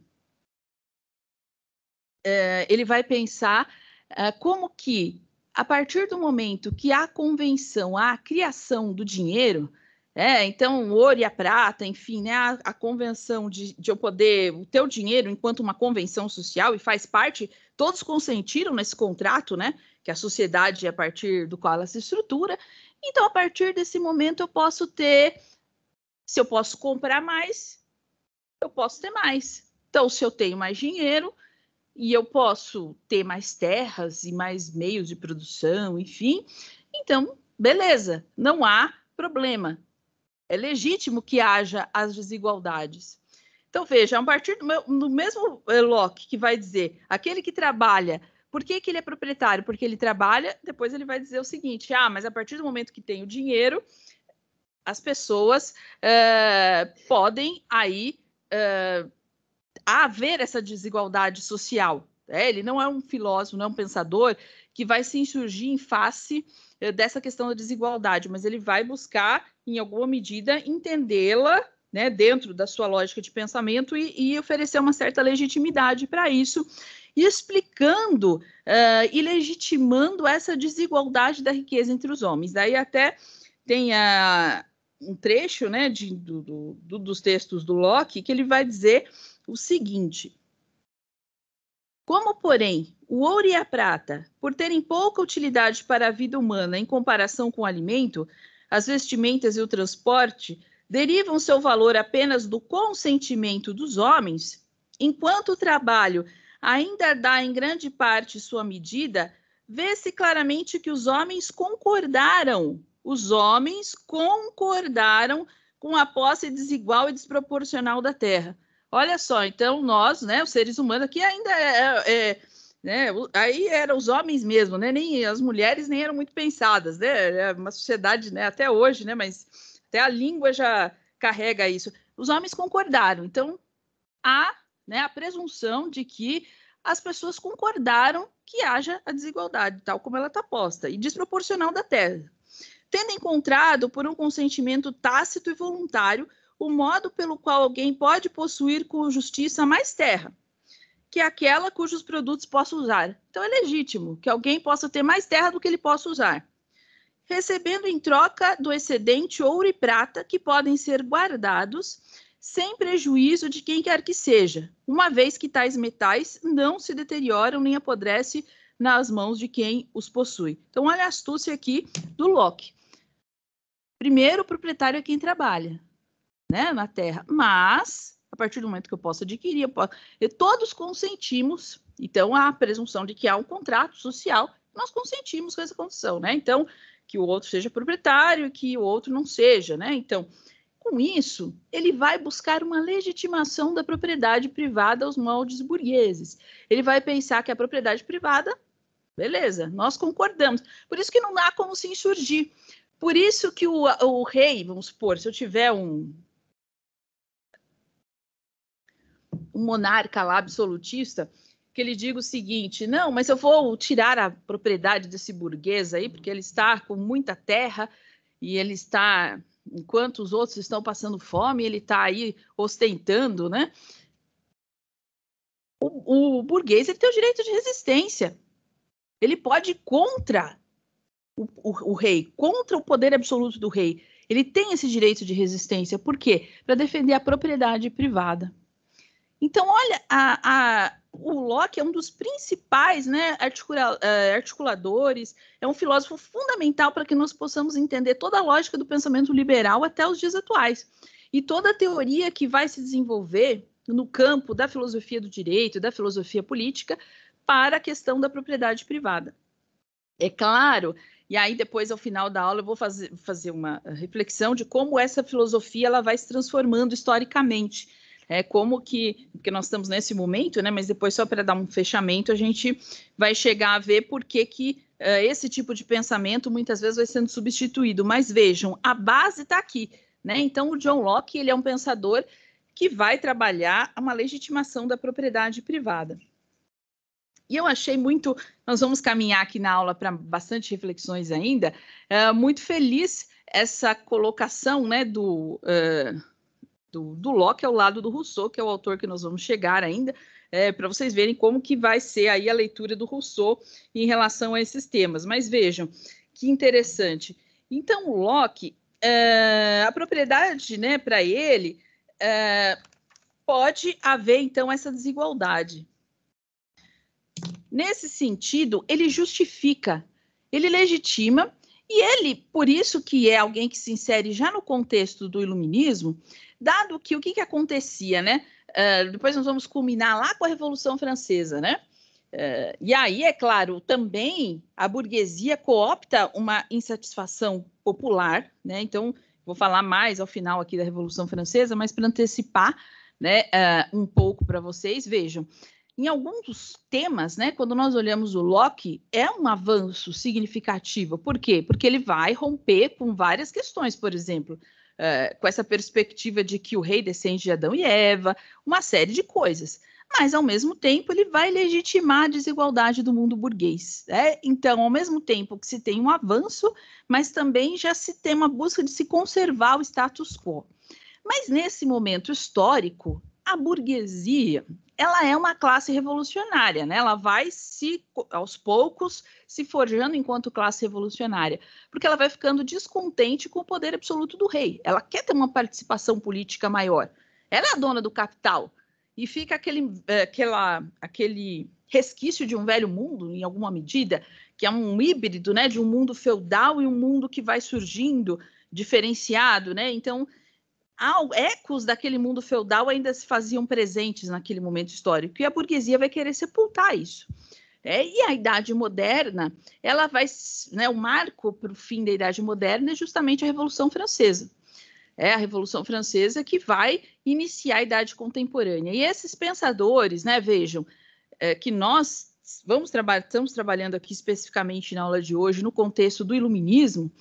eh, ele vai pensar eh, como que, a partir do momento que há convenção, há a criação do dinheiro, é, então, o ouro e a prata, enfim, né, a, a convenção de, de, eu poder, o teu dinheiro enquanto uma convenção social e faz parte, todos consentiram nesse contrato, né, que a sociedade é a partir do qual ela se estrutura. Então, a partir desse momento eu posso ter, se eu posso comprar mais, eu posso ter mais. Então, se eu tenho mais dinheiro, e eu posso ter mais terras e mais meios de produção, enfim, então, beleza, não há problema. É legítimo que haja as desigualdades. Então, veja, a partir do, meu, do mesmo eh, Locke que vai dizer aquele que trabalha por que, que, ele é proprietário? Porque ele trabalha, depois ele vai dizer o seguinte: ah, mas a partir do momento que tem o dinheiro, as pessoas uh, podem aí uh, haver essa desigualdade social. É, ele não é um filósofo, não é um pensador que vai se insurgir em face eh, dessa questão da desigualdade, mas ele vai buscar, em alguma medida, entendê-la né, dentro da sua lógica de pensamento e, e oferecer uma certa legitimidade para isso, explicando uh, e legitimando essa desigualdade da riqueza entre os homens. Daí até tem a, um trecho né, de, do, do, dos textos do Locke que ele vai dizer o seguinte: Como, porém, o ouro e a prata, por terem pouca utilidade para a vida humana em comparação com o alimento, as vestimentas e o transporte, derivam seu valor apenas do consentimento dos homens, enquanto o trabalho ainda dá em grande parte sua medida, vê-se claramente que os homens concordaram, os homens concordaram com a posse desigual e desproporcional da terra, Olha só, então nós, né, os seres humanos aqui ainda é, é, é né, aí eram os homens mesmo, né, nem as mulheres nem eram muito pensadas, né, é uma sociedade, né, até hoje, né, mas até a língua já carrega isso. Os homens concordaram, então há, né, a presunção de que as pessoas concordaram que haja a desigualdade, tal como ela está posta, e desproporcional da Terra, tendo encontrado por um consentimento tácito e voluntário o modo pelo qual alguém pode possuir com justiça mais terra, que é aquela cujos produtos possa usar. Então, é legítimo que alguém possa ter mais terra do que ele possa usar, recebendo em troca do excedente ouro e prata que podem ser guardados sem prejuízo de quem quer que seja, uma vez que tais metais não se deterioram nem apodrece nas mãos de quem os possui. Então, olha a astúcia aqui do Locke. Primeiro, o proprietário é quem trabalha né, na Terra. Mas, a partir do momento que eu posso adquirir, eu posso... E todos consentimos, então, há a presunção de que há um contrato social, nós consentimos com essa condição, né? Então, que o outro seja proprietário e que o outro não seja, né? Então, com isso, ele vai buscar uma legitimação da propriedade privada aos moldes burgueses. Ele vai pensar que a propriedade privada, beleza, nós concordamos. Por isso que não há como se insurgir. Por isso que o, o rei, vamos supor, se eu tiver um, um monarca lá absolutista que ele diga o seguinte: não, mas eu vou tirar a propriedade desse burguês aí, porque ele está com muita terra e ele está, enquanto os outros estão passando fome, ele está aí ostentando, né? O, o burguês ele tem o direito de resistência. Ele pode ir contra o, o, o rei, contra o poder absoluto do rei. Ele tem esse direito de resistência. Por quê? Para defender a propriedade privada. Então, olha, a, a, o Locke é um dos principais né, articula, uh, articuladores, é um filósofo fundamental para que nós possamos entender toda a lógica do pensamento liberal até os dias atuais. E toda a teoria que vai se desenvolver no campo da filosofia do direito, da filosofia política, para a questão da propriedade privada. É claro, e aí depois, ao final da aula, eu vou fazer, fazer uma reflexão de como essa filosofia ela vai se transformando historicamente é, como que, porque nós estamos nesse momento, né, mas depois só para dar um fechamento, a gente vai chegar a ver por que que uh, esse tipo de pensamento muitas vezes vai sendo substituído, mas vejam, a base está aqui, né, então o John Locke, ele é um pensador que vai trabalhar uma legitimação da propriedade privada. E eu achei muito, nós vamos caminhar aqui na aula para bastante reflexões ainda, uh, muito feliz essa colocação né, do uh, do, do Locke ao é lado do Rousseau, que é o autor que nós vamos chegar ainda, é, para vocês verem como que vai ser aí a leitura do Rousseau em relação a esses temas. Mas vejam, que interessante. Então, o Locke, é, a propriedade né, para ele, é, pode haver, então, essa desigualdade. Nesse sentido, ele justifica, ele legitima, e ele, por isso que é alguém que se insere já no contexto do iluminismo, Dado que o que, que acontecia, né? Uh, depois nós vamos culminar lá com a Revolução Francesa, né? Uh, e aí, é claro, também a burguesia coopta uma insatisfação popular, né? Então, vou falar mais ao final aqui da Revolução Francesa, mas para antecipar né, uh, um pouco para vocês, vejam, em alguns temas, né, quando nós olhamos o Locke, é um avanço significativo. Por quê? Porque ele vai romper com várias questões, por exemplo, eh, com essa perspectiva de que o rei descende de Adão e Eva, uma série de coisas. Mas, ao mesmo tempo, ele vai legitimar a desigualdade do mundo burguês. Né? Então, ao mesmo tempo que se tem um avanço, mas também já se tem uma busca de se conservar o status quo. Mas, nesse momento histórico, a burguesia, ela é uma classe revolucionária, né? Ela vai se aos poucos se forjando enquanto classe revolucionária, porque ela vai ficando descontente com o poder absoluto do rei. Ela quer ter uma participação política maior. Ela é a dona do capital e fica aquele, eh, aquela, aquele resquício de um velho mundo, em alguma medida, que é um híbrido, né, de um mundo feudal e um mundo que vai surgindo diferenciado, né? Então ecos daquele mundo feudal ainda se faziam presentes naquele momento histórico e a burguesia vai querer sepultar isso. É, e a Idade Moderna, ela vai, né, o marco para o fim da Idade Moderna é justamente a Revolução Francesa. É a Revolução Francesa que vai iniciar a Idade Contemporânea. E esses pensadores, né, vejam, é, que nós vamos trabalhar, estamos trabalhando aqui especificamente na aula de hoje no contexto do Iluminismo,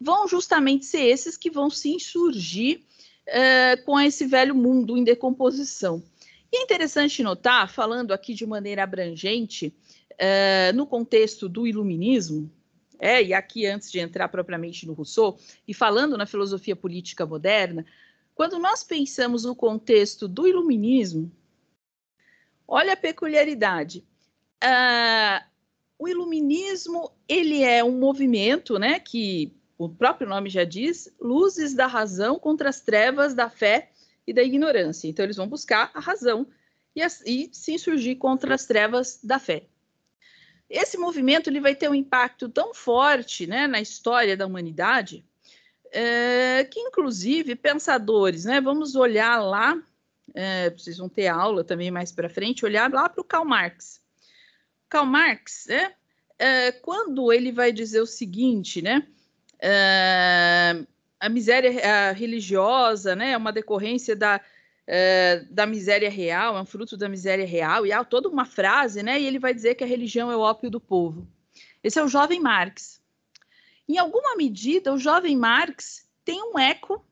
vão justamente ser esses que vão se insurgir é, com esse velho mundo em decomposição. E é interessante notar, falando aqui de maneira abrangente, é, no contexto do iluminismo, é, e aqui antes de entrar propriamente no Rousseau, e falando na filosofia política moderna, quando nós pensamos no contexto do iluminismo, olha a peculiaridade. Uh, o iluminismo ele é um movimento né, que o próprio nome já diz, luzes da razão contra as trevas da fé e da ignorância. Então, eles vão buscar a razão e, e se insurgir contra as trevas da fé. Esse movimento ele vai ter um impacto tão forte né, na história da humanidade é, que, inclusive, pensadores, né, vamos olhar lá, é, vocês vão ter aula também mais para frente, olhar lá para o Karl Marx. Karl Marx, né, é, quando ele vai dizer o seguinte, né, Uh, a miséria religiosa né, é uma decorrência da, uh, da miséria real, é um fruto da miséria real, e há toda uma frase, né, e ele vai dizer que a religião é o ópio do povo. Esse é o jovem Marx. Em alguma medida, o jovem Marx tem um eco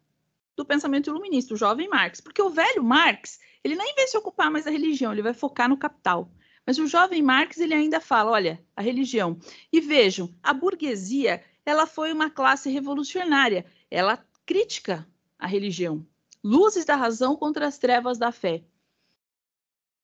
do pensamento iluminista, o jovem Marx, porque o velho Marx, ele nem vai se ocupar mais da religião, ele vai focar no capital. Mas o jovem Marx, ele ainda fala, olha, a religião. E vejam, a burguesia ela foi uma classe revolucionária. Ela critica a religião. Luzes da razão contra as trevas da fé.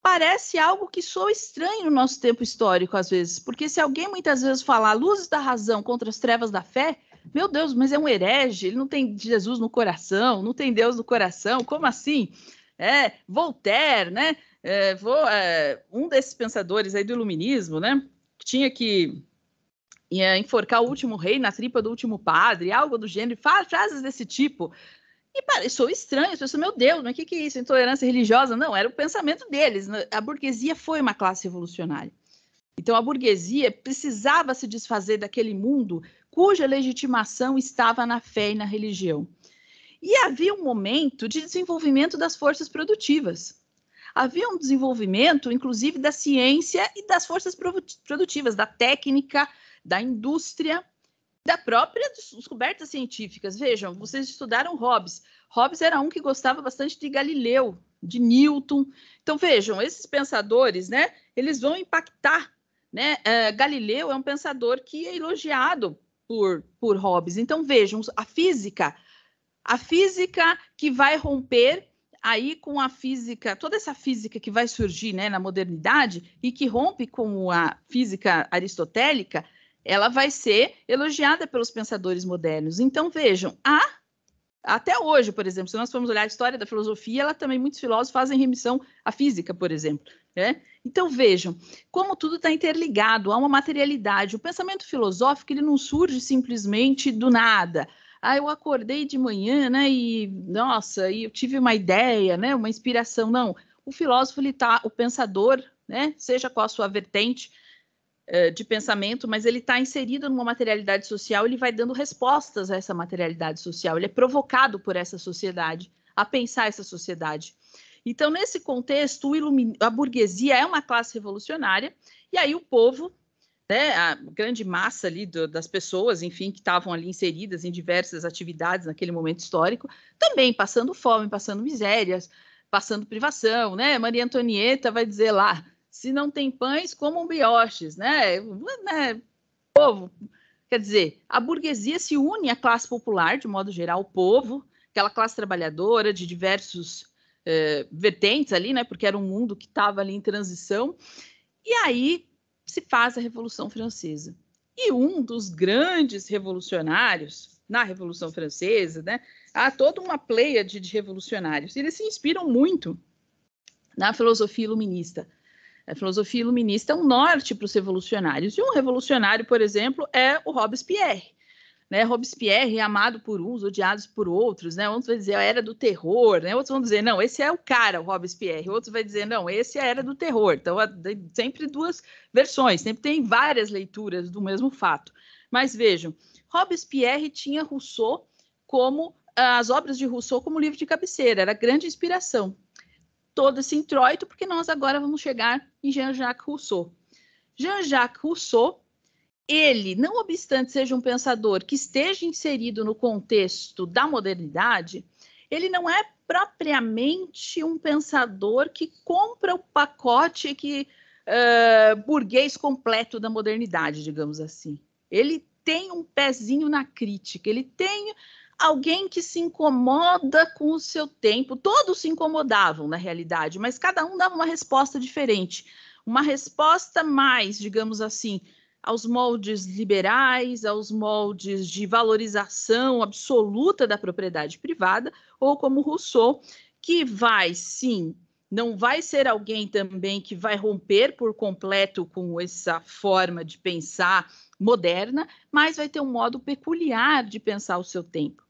Parece algo que soa estranho no nosso tempo histórico, às vezes, porque se alguém muitas vezes falar luzes da razão contra as trevas da fé, meu Deus, mas é um herege, ele não tem Jesus no coração, não tem Deus no coração, como assim? É, Voltaire, né? É, vou, é, um desses pensadores aí do iluminismo, né? Tinha que é enforcar o último rei na tripa do último padre, algo do gênero, frases desse tipo. E pareceu estranho, as pessoas, meu Deus, mas o que, que é isso? Intolerância religiosa? Não, era o pensamento deles. Né? A burguesia foi uma classe revolucionária. Então, a burguesia precisava se desfazer daquele mundo cuja legitimação estava na fé e na religião. E havia um momento de desenvolvimento das forças produtivas. Havia um desenvolvimento, inclusive, da ciência e das forças produtivas, da técnica, da indústria, da própria descobertas científicas. Vejam, vocês estudaram Hobbes. Hobbes era um que gostava bastante de Galileu, de Newton. Então vejam, esses pensadores, né? Eles vão impactar, né? Uh, Galileu é um pensador que é elogiado por por Hobbes. Então vejam, a física, a física que vai romper aí com a física, toda essa física que vai surgir né, na modernidade e que rompe com a física aristotélica, ela vai ser elogiada pelos pensadores modernos. Então, vejam, há até hoje, por exemplo, se nós formos olhar a história da filosofia, ela também muitos filósofos fazem remissão à física, por exemplo. Né? Então vejam como tudo está interligado, há uma materialidade. O pensamento filosófico ele não surge simplesmente do nada. Ah, eu acordei de manhã, né? E nossa, e eu tive uma ideia, né? Uma inspiração. Não, o filósofo ele tá, o pensador, né? Seja qual a sua vertente, eh, de pensamento, mas ele está inserido numa materialidade social, ele vai dando respostas a essa materialidade social, ele é provocado por essa sociedade a pensar essa sociedade. Então, nesse contexto, a burguesia é uma classe revolucionária, e aí o povo, né, a grande massa ali do, das pessoas, enfim, que estavam ali inseridas em diversas atividades naquele momento histórico, também passando fome, passando misérias, passando privação, né? Maria Antonieta vai dizer lá se não tem pães, comam brioches, né? né? Povo, quer dizer, a burguesia se une à classe popular, de modo geral, o povo, aquela classe trabalhadora de diversos eh, vertentes ali, né? Porque era um mundo que estava ali em transição. E aí se faz a Revolução Francesa. E um dos grandes revolucionários na Revolução Francesa, né? Há toda uma pleia de, de revolucionários. E eles se inspiram muito na filosofia iluminista. A filosofia iluminista é um norte para os revolucionários. E um revolucionário, por exemplo, é o Robespierre. Né? Robespierre, amado por uns, odiados por outros, né? Uns vão dizer a era do terror, né? Outros vão dizer, não, esse é o cara, o Robespierre. Outros vão dizer, não, esse é a era do terror. Então, sempre duas versões, sempre tem várias leituras do mesmo fato. Mas vejam, Robespierre tinha Rousseau como as obras de Rousseau como livro de cabeceira, era grande inspiração todo esse introito, porque nós agora vamos chegar em Jean-Jacques Rousseau. Jean-Jacques Rousseau, ele, não obstante seja um pensador que esteja inserido no contexto da modernidade, ele não é propriamente um pensador que compra o pacote que uh, burguês completo da modernidade, digamos assim. Ele tem um pezinho na crítica, ele tem alguém que se incomoda com o seu tempo. Todos se incomodavam, na realidade, mas cada um dava uma resposta diferente. Uma resposta mais, digamos assim, aos moldes liberais, aos moldes de valorização absoluta da propriedade privada, ou como Rousseau, que vai sim não vai ser alguém também que vai romper por completo com essa forma de pensar moderna, mas vai ter um modo peculiar de pensar o seu tempo.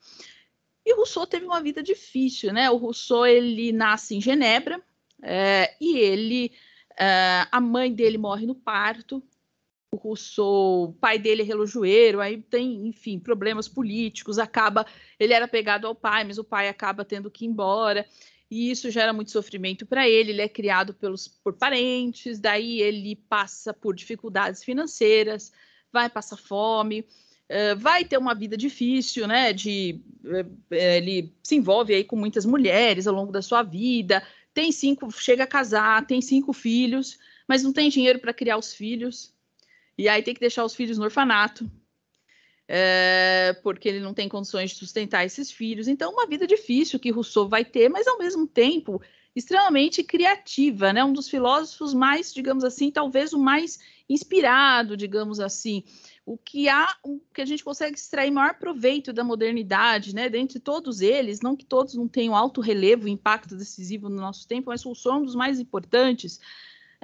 E Rousseau teve uma vida difícil, né? O Rousseau ele nasce em Genebra é, e ele é, a mãe dele morre no parto. O Rousseau, o pai dele é relojoeiro, aí tem, enfim, problemas políticos. Acaba, ele era pegado ao pai, mas o pai acaba tendo que ir embora e isso gera muito sofrimento para ele. Ele é criado pelos, por parentes, daí ele passa por dificuldades financeiras, vai passar fome, eh, vai ter uma vida difícil, né? De, eh, eh, ele se envolve aí com muitas mulheres ao longo da sua vida, tem cinco, chega a casar, tem cinco filhos, mas não tem dinheiro para criar os filhos. E aí tem que deixar os filhos no orfanato é, porque ele não tem condições de sustentar esses filhos. Então, uma vida difícil que Rousseau vai ter, mas ao mesmo tempo extremamente criativa, né? Um dos filósofos mais, digamos assim, talvez o mais inspirado, digamos assim. O que há, o que a gente consegue extrair maior proveito da modernidade, né? Dentre todos eles, não que todos não tenham alto relevo, impacto decisivo no nosso tempo, mas Rousseau é um dos mais importantes.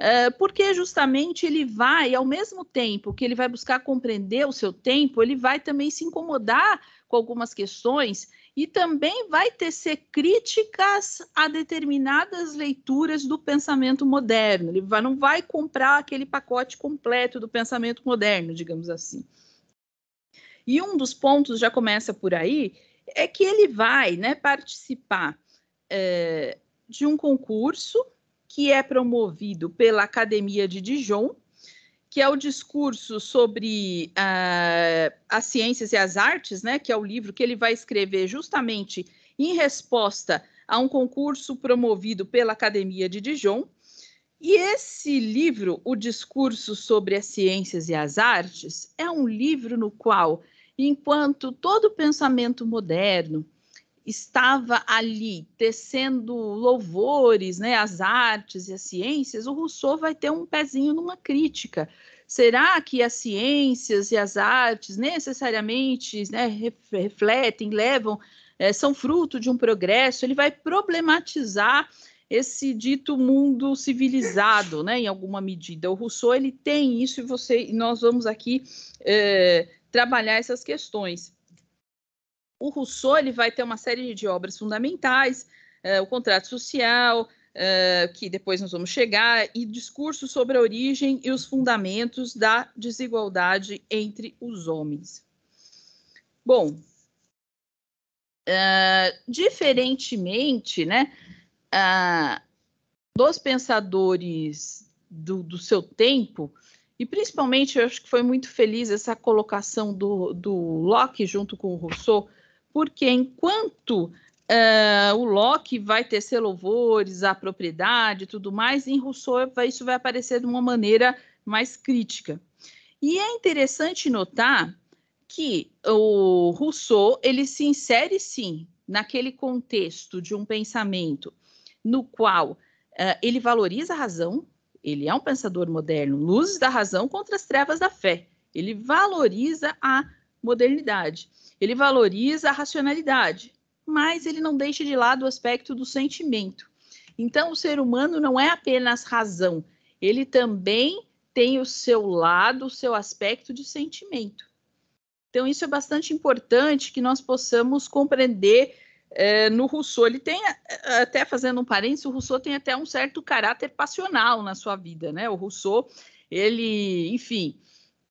Eh, porque justamente ele vai, ao mesmo tempo que ele vai buscar compreender o seu tempo, ele vai também se incomodar com algumas questões e também vai tecer críticas a determinadas leituras do pensamento moderno. Ele vai, não vai comprar aquele pacote completo do pensamento moderno, digamos assim. E um dos pontos já começa por aí é que ele vai né, participar é, de um concurso que é promovido pela Academia de Dijon, que é o discurso sobre uh, as ciências e as artes, né, que é o livro que ele vai escrever justamente em resposta a um concurso promovido pela Academia de Dijon. E esse livro, O Discurso sobre as Ciências e as Artes, é um livro no qual, enquanto todo pensamento moderno, estava ali tecendo louvores né, às artes e às ciências, o Rousseau vai ter um pezinho numa crítica. Será que as ciências e as artes necessariamente né, refletem, levam, é, são fruto de um progresso? Ele vai problematizar esse dito mundo civilizado, né, em alguma medida. O Rousseau ele tem isso e você, nós vamos aqui é, trabalhar essas questões o Rousseau ele vai ter uma série de obras fundamentais, uh, o contrato social, eh, que depois nós vamos chegar, e discurso sobre a origem e os fundamentos da desigualdade entre os homens. Bom, eh, diferentemente né, dos pensadores do, do, seu tempo, e principalmente eu acho que foi muito feliz essa colocação do, do Locke junto com o Rousseau, porque enquanto Uh, o Locke vai tecer louvores à propriedade e tudo mais, em Rousseau isso vai aparecer de uma maneira mais crítica. E é interessante notar que o Rousseau ele se insere sim naquele contexto de um pensamento no qual uh, ele valoriza a razão, ele é um pensador moderno, luzes da razão contra as trevas da fé. Ele valoriza a modernidade. Ele valoriza a racionalidade, mas ele não deixa de lado o aspecto do sentimento. Então, o ser humano não é apenas razão, ele também tem o seu lado, o seu aspecto de sentimento. Então, isso é bastante importante que nós possamos compreender é, no Rousseau. Ele tem, é, até fazendo um parênteses, o Rousseau tem até um certo caráter passional na sua vida, né? O Rousseau, ele, enfim,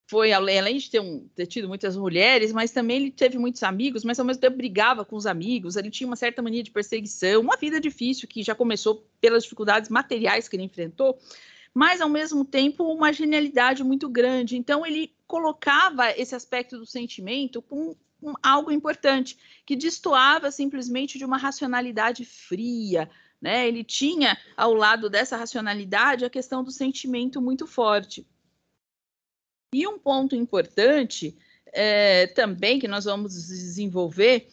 foi, além de ter, um, ter, tido muitas mulheres, mas também ele teve muitos amigos, mas ao mesmo tempo brigava com os amigos, ele tinha uma certa mania de perseguição, uma vida difícil que já começou pelas dificuldades materiais que ele enfrentou, mas ao mesmo tempo uma genialidade muito grande. Então ele colocava esse aspecto do sentimento com um, algo importante, que destoava simplesmente de uma racionalidade fria, né? Ele tinha ao lado dessa racionalidade a questão do sentimento muito forte. E um ponto importante é, também que nós vamos desenvolver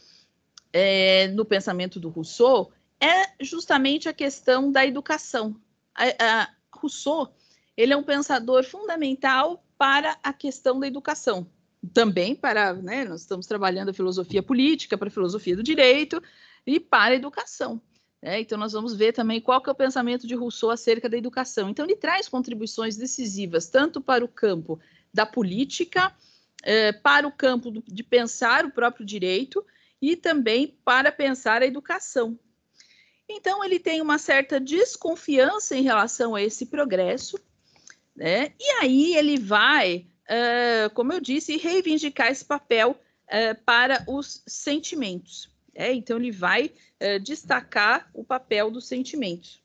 é, no pensamento do Rousseau é justamente a questão da educação. A, a Rousseau ele é um pensador fundamental para a questão da educação. Também para, né, nós estamos trabalhando a filosofia política, para a filosofia do direito e para a educação. Né? então, nós vamos ver também qual que é o pensamento de Rousseau acerca da educação. Então, ele traz contribuições decisivas, tanto para o campo da política eh, para o campo do, de pensar o próprio direito e também para pensar a educação. Então, ele tem uma certa desconfiança em relação a esse progresso, né? e aí ele vai, eh, como eu disse, reivindicar esse papel eh, para os sentimentos. Né? então, ele vai destacar o papel dos sentimentos.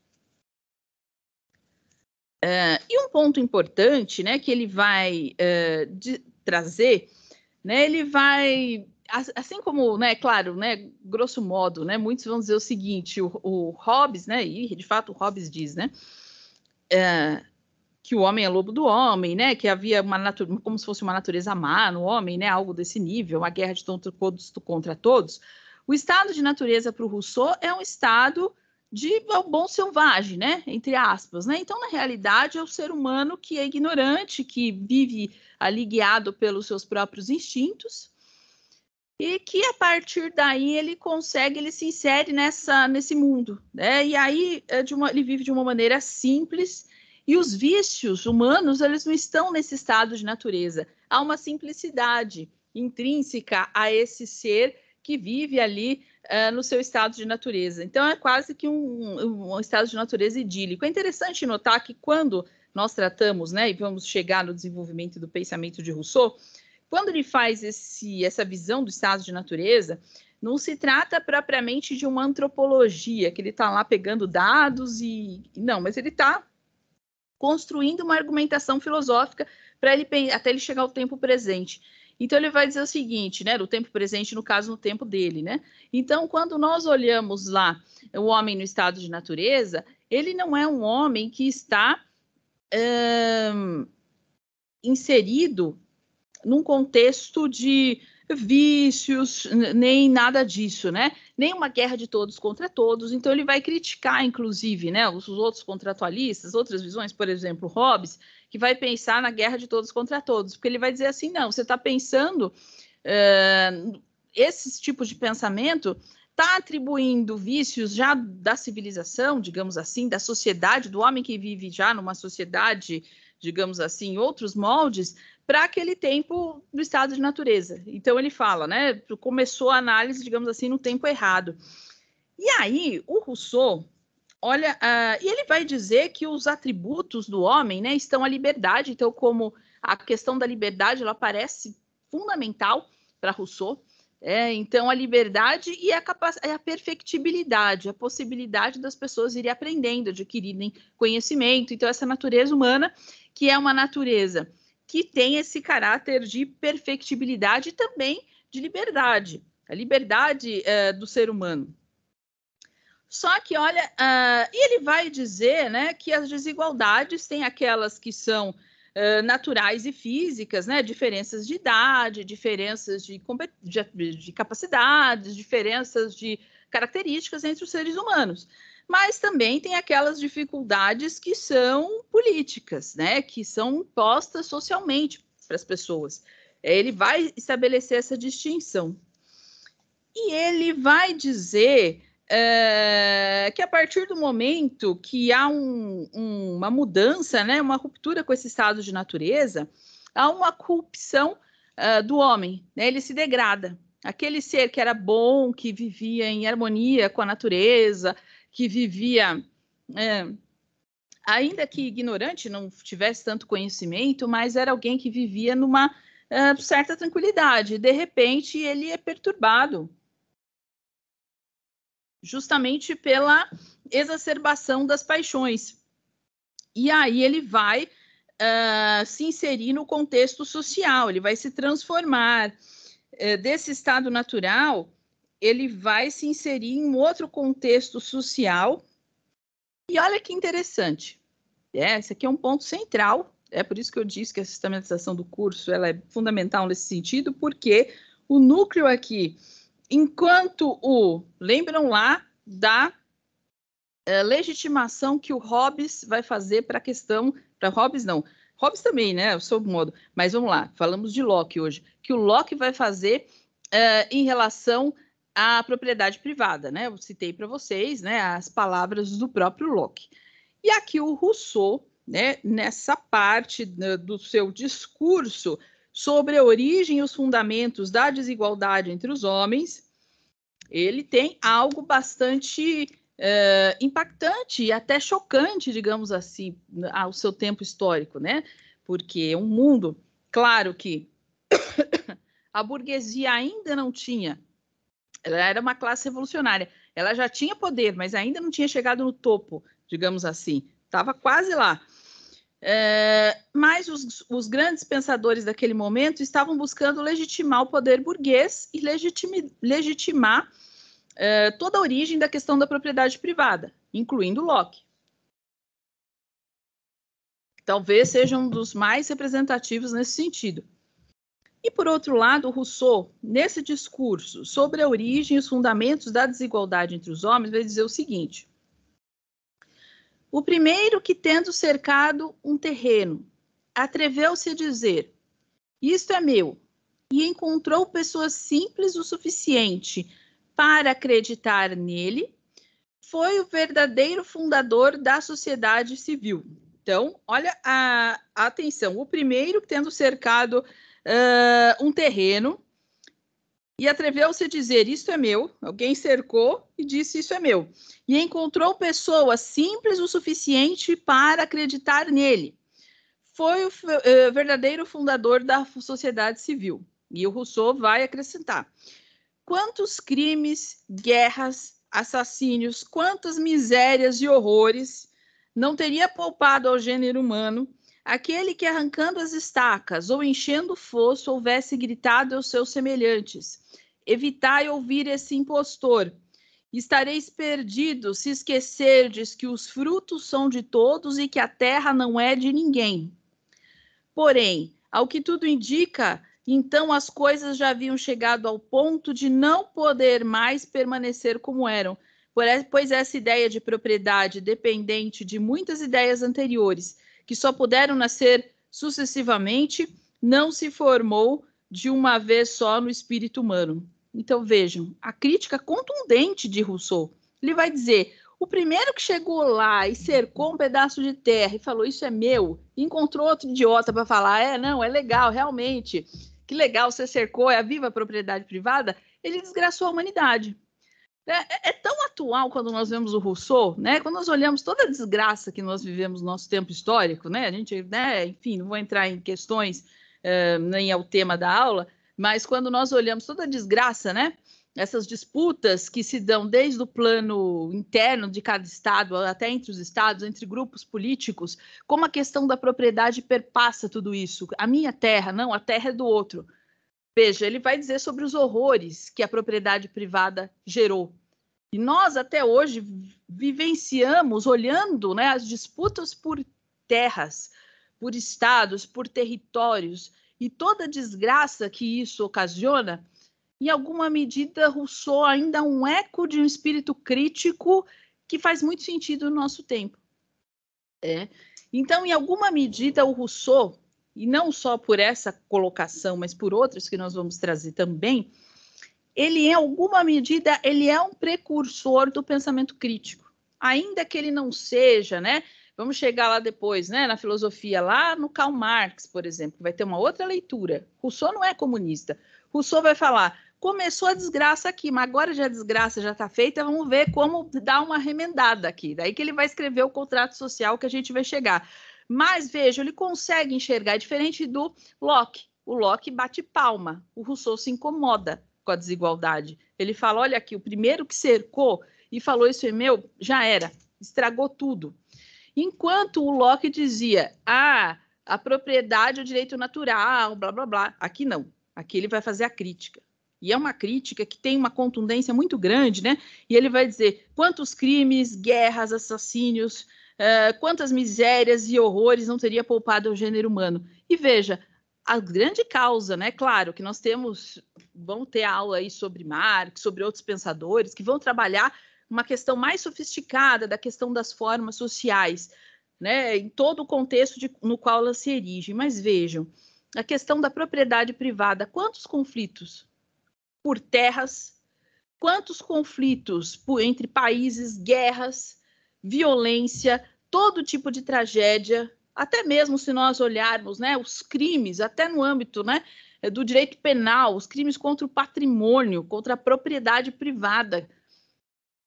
Uh, e um ponto importante, né, que ele vai uh, de, trazer, né, ele vai, assim como, né, claro, né, grosso modo, né, muitos vão dizer o seguinte, o, o Hobbes, né, e de fato o Hobbes diz, né, uh, que o homem é lobo do homem, né, que havia uma natureza, como se fosse uma natureza má no homem, né, algo desse nível, uma guerra de todos contra todos, o estado de natureza para o Rousseau é um estado de ao bom selvagem, né? Entre aspas, né? Então, na realidade, é o ser humano que é ignorante, que vive ali guiado pelos seus próprios instintos e que a partir daí ele consegue, ele se insere nessa nesse mundo, né? E aí é uma, ele vive de uma maneira simples e os vícios humanos eles não estão nesse estado de natureza, há uma simplicidade intrínseca a esse ser que vive ali uh, no seu estado de natureza. Então, é quase que um, um estado de natureza idílico. É interessante notar que quando nós tratamos, né, e vamos chegar no desenvolvimento do pensamento de Rousseau, quando ele faz esse, essa visão do estado de natureza, não se trata propriamente de uma antropologia, que ele está lá pegando dados e. Não, mas ele está construindo uma argumentação filosófica para ele até ele chegar ao tempo presente. Então ele vai dizer o seguinte, né, do tempo presente, no caso, no tempo dele, né? Então, quando nós olhamos lá o homem no estado de natureza, ele não é um homem que está hum, inserido num contexto de vícios, nem nada disso, né? Nem uma guerra de todos contra todos. Então ele vai criticar, inclusive, né, os outros contratualistas, outras visões, por exemplo, Hobbes, que vai pensar na guerra de todos contra todos, porque ele vai dizer assim: não, você está pensando. Uh, eh, esses tipos de pensamento está atribuindo vícios já da civilização, digamos assim, da sociedade, do homem que vive já numa sociedade, digamos assim, outros moldes, para aquele tempo do estado de natureza. Então ele fala, né? Começou a análise, digamos assim, no tempo errado. E aí, o Rousseau, Olha, uh, e ele vai dizer que os atributos do homem né, estão à liberdade, então, como a questão da liberdade ela parece fundamental para Rousseau. É, então, a liberdade e a, a, perfectibilidade, a possibilidade das pessoas irem aprendendo, adquirirem conhecimento. Então, essa natureza humana, que é uma natureza que tem esse caráter de perfectibilidade e também de liberdade, a liberdade é, do ser humano. Só que, olha, uh, ele vai dizer né, que as desigualdades têm aquelas que são uh, naturais e físicas, né, diferenças de idade, diferenças de, de, de capacidades, diferenças de características entre os seres humanos. Mas também tem aquelas dificuldades que são políticas, né, que são impostas socialmente para as pessoas. É, ele vai estabelecer essa distinção. E ele vai dizer é, que a partir do momento que há um, um, uma mudança, né, uma ruptura com esse estado de natureza, há uma corrupção uh, do homem, né, ele se degrada. Aquele ser que era bom, que vivia em harmonia com a natureza, que vivia, é, ainda que ignorante, não tivesse tanto conhecimento, mas era alguém que vivia numa uh, certa tranquilidade. De repente, ele é perturbado justamente pela exacerbação das paixões. E aí ele vai uh, se inserir no contexto social, ele vai se transformar é, desse estado natural, ele vai se inserir em outro contexto social. E olha que interessante, é, esse aqui é um ponto central, é por isso que eu disse que a sistematização do curso ela é fundamental nesse sentido, porque o núcleo aqui Enquanto o, lembram lá da é, legitimação que o Hobbes vai fazer para a questão, para Hobbes não, Hobbes também, né, sob modo, mas vamos lá, falamos de Locke hoje, que o Locke vai fazer é, em relação à propriedade privada, né, eu citei para vocês, né, as palavras do próprio Locke. E aqui o Rousseau, né, nessa parte né, do seu discurso, sobre a origem e os fundamentos da desigualdade entre os homens, ele tem algo bastante eh, impactante e até chocante, digamos assim, ao seu tempo histórico, né? Porque um mundo, claro que a burguesia ainda não tinha, ela era uma classe revolucionária, ela já tinha poder, mas ainda não tinha chegado no topo, digamos assim, estava quase lá. É, mas os, os, grandes pensadores daquele momento estavam buscando legitimar o poder burguês e legitimar é, toda a origem da questão da propriedade privada, incluindo Locke. Talvez seja um dos mais representativos nesse sentido. E, por outro lado, Rousseau, nesse discurso sobre a origem e os fundamentos da desigualdade entre os homens, vai dizer o seguinte: o primeiro que, tendo cercado um terreno, atreveu-se a dizer: Isto é meu, e encontrou pessoas simples o suficiente para acreditar nele, foi o verdadeiro fundador da sociedade civil. Então, olha a, atenção: o primeiro que tendo cercado uh, um terreno, e atreveu-se a dizer: Isto é meu. Alguém cercou e disse: Isso é meu. E encontrou pessoas simples o suficiente para acreditar nele. Foi o uh, verdadeiro fundador da sociedade civil. E o Rousseau vai acrescentar: quantos crimes, guerras, assassínios, quantas misérias e horrores não teria poupado ao gênero humano aquele que arrancando as estacas ou enchendo o fosso houvesse gritado aos seus semelhantes: Evitai ouvir esse impostor. Estareis perdidos se esquecerdes que os frutos são de todos e que a terra não é de ninguém. Porém, ao que tudo indica, então as coisas já haviam chegado ao ponto de não poder mais permanecer como eram, pois essa ideia de propriedade dependente de muitas ideias anteriores que só puderam nascer sucessivamente, não se formou de uma vez só no espírito humano. Então vejam, a crítica contundente de Rousseau. Ele vai dizer: o primeiro que chegou lá e cercou um pedaço de terra e falou isso é meu, encontrou outro idiota para falar é não é legal realmente, que legal você cercou é a viva propriedade privada, ele desgraçou a humanidade. É, é, é, tão atual quando nós vemos o Rousseau, né? Quando nós olhamos toda a desgraça que nós vivemos no nosso tempo histórico, né? A gente, né? Enfim, não vou entrar em questões eh, nem é o tema da aula, mas quando nós olhamos toda a desgraça, né? Essas disputas que se dão desde o plano interno de cada estado até entre os estados, entre grupos políticos, como a questão da propriedade perpassa tudo isso. A minha terra, não, a terra é do outro. Veja, ele vai dizer sobre os horrores que a propriedade privada gerou. E nós, até hoje, vivenciamos, olhando né, as disputas por terras, por estados, por territórios, e toda a desgraça que isso ocasiona, em alguma medida, Rousseau ainda é um eco de um espírito crítico que faz muito sentido no nosso tempo. É. Então, em alguma medida, o Rousseau e não só por essa colocação, mas por outras que nós vamos trazer também, ele em alguma medida ele é um precursor do pensamento crítico, ainda que ele não seja, né? Vamos chegar lá depois, né? Na filosofia lá no Karl Marx, por exemplo, vai ter uma outra leitura. Rousseau não é comunista. Rousseau vai falar: começou a desgraça aqui, mas agora já a desgraça já está feita, vamos ver como dar uma remendada aqui. Daí que ele vai escrever o contrato social que a gente vai chegar. Mas veja, ele consegue enxergar, diferente do Locke. O Locke bate palma, o Rousseau se incomoda com a desigualdade. Ele fala: olha aqui, o primeiro que cercou e falou isso é meu, já era, estragou tudo. Enquanto o Locke dizia: ah, a propriedade é o direito natural, blá blá blá. Aqui não, aqui ele vai fazer a crítica. E é uma crítica que tem uma contundência muito grande, né? E ele vai dizer quantos crimes, guerras, assassínios, Uh, quantas misérias e horrores não teria poupado ao gênero humano? E veja, a grande causa, né? Claro que nós temos, vão ter aula aí sobre Marx, sobre outros pensadores que vão trabalhar uma questão mais sofisticada da questão das formas sociais, né? Em todo o contexto de, no qual elas se erigem. Mas vejam, a questão da propriedade privada, quantos conflitos por terras, quantos conflitos por, entre países, guerras, violência, todo tipo de tragédia, até mesmo se nós olharmos né, os crimes, até no âmbito né, do direito penal, os crimes contra o patrimônio, contra a propriedade privada.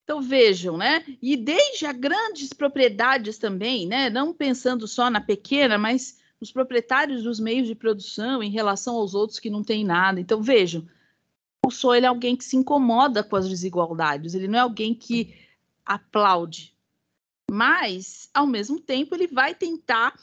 Então vejam, né? E desde a grandes propriedades também, né? Não pensando só na pequena, mas os proprietários dos meios de produção em relação aos outros que não têm nada. Então vejam, o Sol ele é alguém que se incomoda com as desigualdades, ele não é alguém que aplaude, mas, ao mesmo tempo, ele vai tentar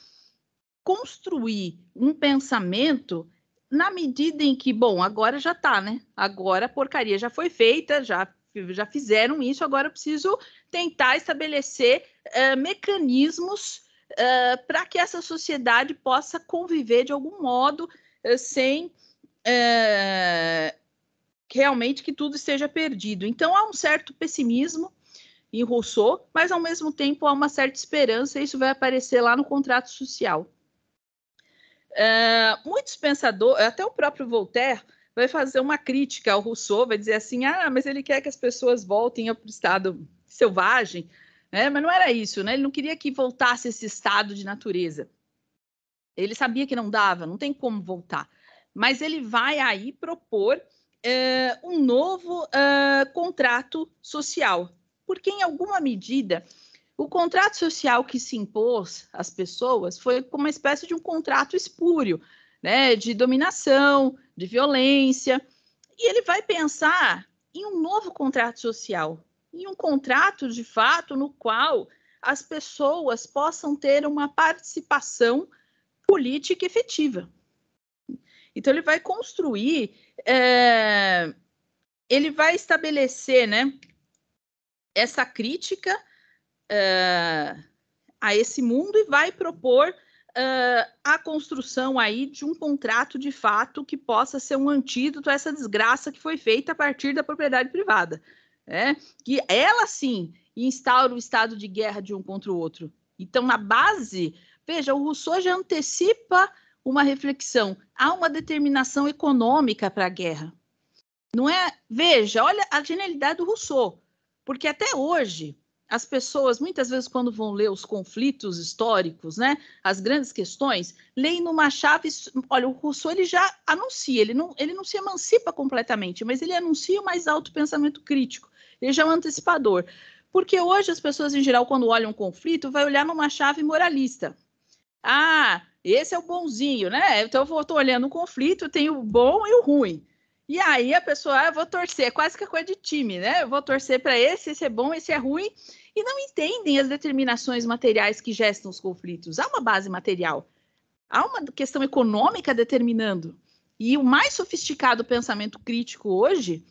construir um pensamento na medida em que, bom, agora já está né? Agora a porcaria já foi feita, já, já fizeram isso, agora eu preciso tentar estabelecer uh, mecanismos uh, eh, para que essa sociedade possa conviver de algum modo uh, sem realmente que tudo esteja perdido. Então há um certo pessimismo em Rousseau, mas ao mesmo tempo há uma certa esperança, e isso vai aparecer lá no contrato social. Uh, muitos pensadores, até o próprio Voltaire, vai fazer uma crítica ao Rousseau, vai dizer assim: ah, mas ele quer que as pessoas voltem ao estado selvagem, né? mas não era isso, né? ele não queria que voltasse esse estado de natureza. Ele sabia que não dava, não tem como voltar. Mas ele vai aí propor uh, um novo uh, contrato social, porque, em alguma medida, o contrato social que se impôs às pessoas foi como uma espécie de um contrato espúrio, né, de dominação, de violência. E ele vai pensar em um novo contrato social, em um contrato de fato no qual as pessoas possam ter uma participação política efetiva. Então ele vai construir, é, ele vai estabelecer, né, essa crítica uh, a esse mundo e vai propor uh, a construção aí de um contrato de fato que possa ser um antídoto a essa desgraça que foi feita a partir da propriedade privada. Né? Que ela sim instaura o estado de guerra de um contra o outro. Então, na base, veja, o Rousseau já antecipa uma reflexão, há uma determinação econômica para a guerra. Não é? Veja, olha a genialidade do Rousseau. Porque até hoje, as pessoas, muitas vezes, quando vão ler os conflitos históricos, né, as grandes questões, leem numa chave. Olha, o Rousseau ele já anuncia, ele não, ele não se emancipa completamente, mas ele anuncia o mais alto pensamento crítico, ele já é um antecipador. Porque hoje as pessoas, em geral, quando olham um conflito, vai olhar numa chave moralista. Ah, esse é o bonzinho, né? Então eu estou olhando o conflito, tem o bom e o ruim. E aí a pessoa, ah, vou torcer, é quase que a coisa de time, né? Eu vou torcer para esse, esse é bom, esse é ruim, e não entendem as determinações materiais que gestam os conflitos. Há uma base material, há uma questão econômica determinando. E o mais sofisticado pensamento crítico hoje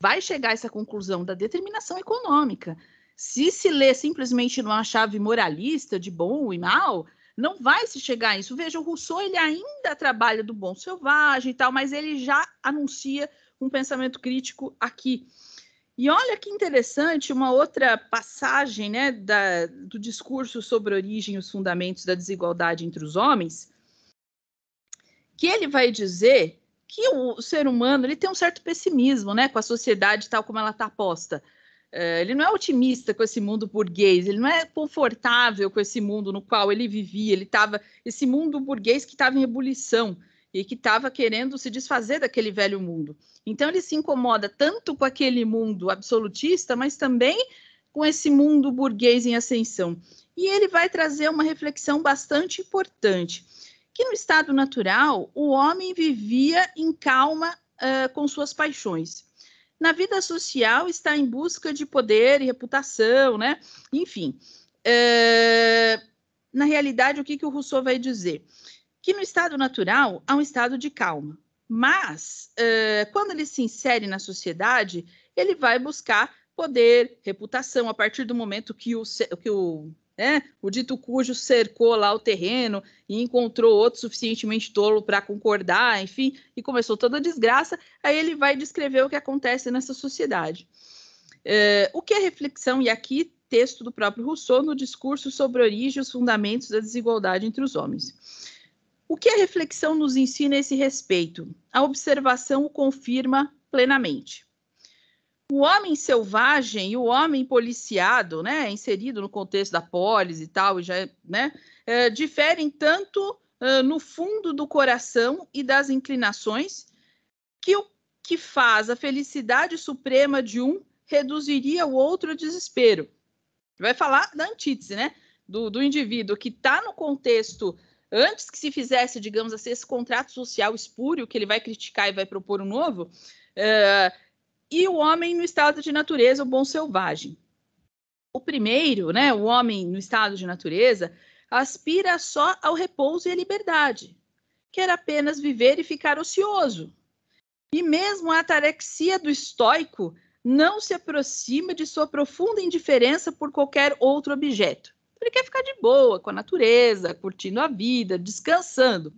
vai chegar a essa conclusão da determinação econômica. Se se lê simplesmente numa chave moralista de bom e mal, não vai se chegar a isso. Veja, o Rousseau ele ainda trabalha do bom selvagem e tal, mas ele já anuncia um pensamento crítico aqui. E olha que interessante uma outra passagem né, da, do discurso sobre a origem e os fundamentos da desigualdade entre os homens, que ele vai dizer que o ser humano ele tem um certo pessimismo né, com a sociedade tal como ela está posta. É, ele não é otimista com esse mundo burguês, ele não é confortável com esse mundo no qual ele vivia, ele estava, esse mundo burguês que estava em ebulição e que estava querendo se desfazer daquele velho mundo. Então ele se incomoda tanto com aquele mundo absolutista, mas também com esse mundo burguês em ascensão. E ele vai trazer uma reflexão bastante importante, que no estado natural o homem vivia em calma uh, com suas paixões na vida social está em busca de poder e reputação, né? Enfim, é... na realidade, o que, que o Rousseau vai dizer? Que no estado natural há um estado de calma, mas é... quando ele se insere na sociedade, ele vai buscar poder, reputação, a partir do momento que o, que o né? O dito cujo cercou lá o terreno e encontrou outro suficientemente tolo para concordar, enfim, e começou toda a desgraça. Aí ele vai descrever o que acontece nessa sociedade. É, o que é reflexão? E aqui, texto do próprio Rousseau no discurso sobre a origem e os fundamentos da desigualdade entre os homens. O que a reflexão nos ensina a esse respeito? A observação o confirma plenamente o homem selvagem e o homem policiado, né, inserido no contexto da polis e tal, já, é, né, é, diferem tanto uh, no fundo do coração e das inclinações que o que faz a felicidade suprema de um reduziria o outro ao desespero. Vai falar da antítese, né, do, do indivíduo que está no contexto antes que se fizesse, digamos assim, esse contrato social espúrio que ele vai criticar e vai propor um novo. Uh, e o homem no estado de natureza, o bom selvagem. O primeiro, né, o homem no estado de natureza, aspira só ao repouso e à liberdade, quer apenas viver e ficar ocioso. E mesmo a atarexia do estoico não se aproxima de sua profunda indiferença por qualquer outro objeto. Ele quer ficar de boa com a natureza, curtindo a vida, descansando.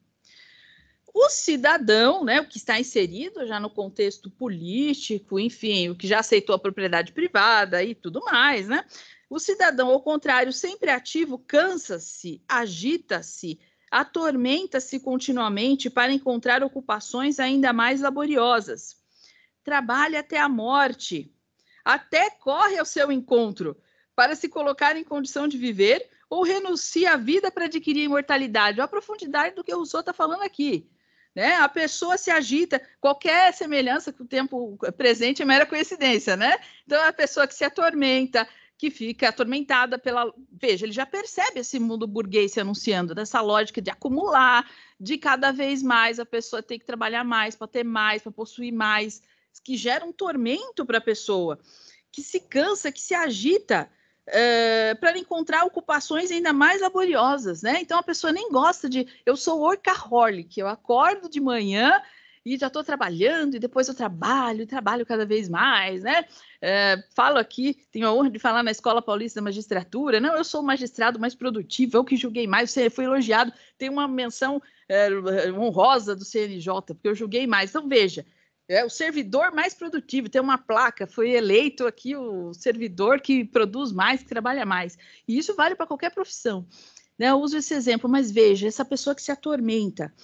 O cidadão, né, o que está inserido já no contexto político, enfim, o que já aceitou a propriedade privada e tudo mais, né? O cidadão, ao contrário, sempre ativo, cansa-se, agita-se, atormenta-se continuamente para encontrar ocupações ainda mais laboriosas. Trabalha até a morte, até corre ao seu encontro para se colocar em condição de viver ou renuncia à vida para adquirir imortalidade. Olha a profundidade do que o Rousseau está falando aqui né? A pessoa se agita, qualquer semelhança com o tempo presente é mera coincidência, né? Então é a pessoa que se atormenta, que fica atormentada pela. Veja, ele já percebe esse mundo burguês se anunciando, dessa lógica de acumular, de cada vez mais a pessoa ter que trabalhar mais para ter mais, para possuir mais, que gera um tormento para a pessoa, que se cansa, que se agita. Eh, para encontrar ocupações ainda mais laboriosas, né? Então a pessoa nem gosta de. Eu sou workaholic, eu acordo de manhã e já estou trabalhando, e depois eu trabalho, trabalho cada vez mais, né? Eh, falo aqui, tenho a honra de falar na Escola Paulista da Magistratura, não, eu sou o magistrado mais produtivo, eu que julguei mais, você foi elogiado, tem uma menção eh, honrosa do CNJ, porque eu julguei mais. Então, veja, é o servidor mais produtivo, tem uma placa, foi eleito aqui o servidor que produz mais, que trabalha mais. E isso vale para qualquer profissão. Né? Eu uso esse exemplo, mas veja, essa pessoa que se atormenta,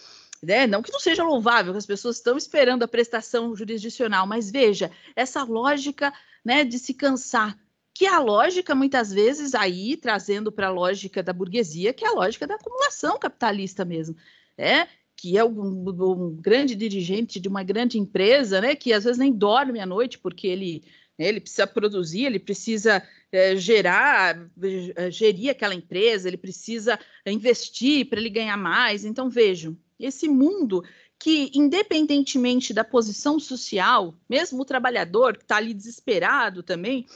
né? Não que não seja louvável, que as pessoas estão esperando a prestação jurisdicional, mas veja, essa lógica né, de se cansar, que é a lógica, muitas vezes, aí trazendo para a lógica da burguesia, que é a lógica da acumulação capitalista mesmo. É, que é um, um, grande dirigente de uma grande empresa, né, que às vezes nem dorme à noite porque ele né, ele precisa produzir, ele precisa é, gerar, eh, gerir aquela empresa, ele precisa investir para ele ganhar mais. Então vejam, esse mundo que, independentemente da posição social, mesmo o trabalhador que está ali desesperado também,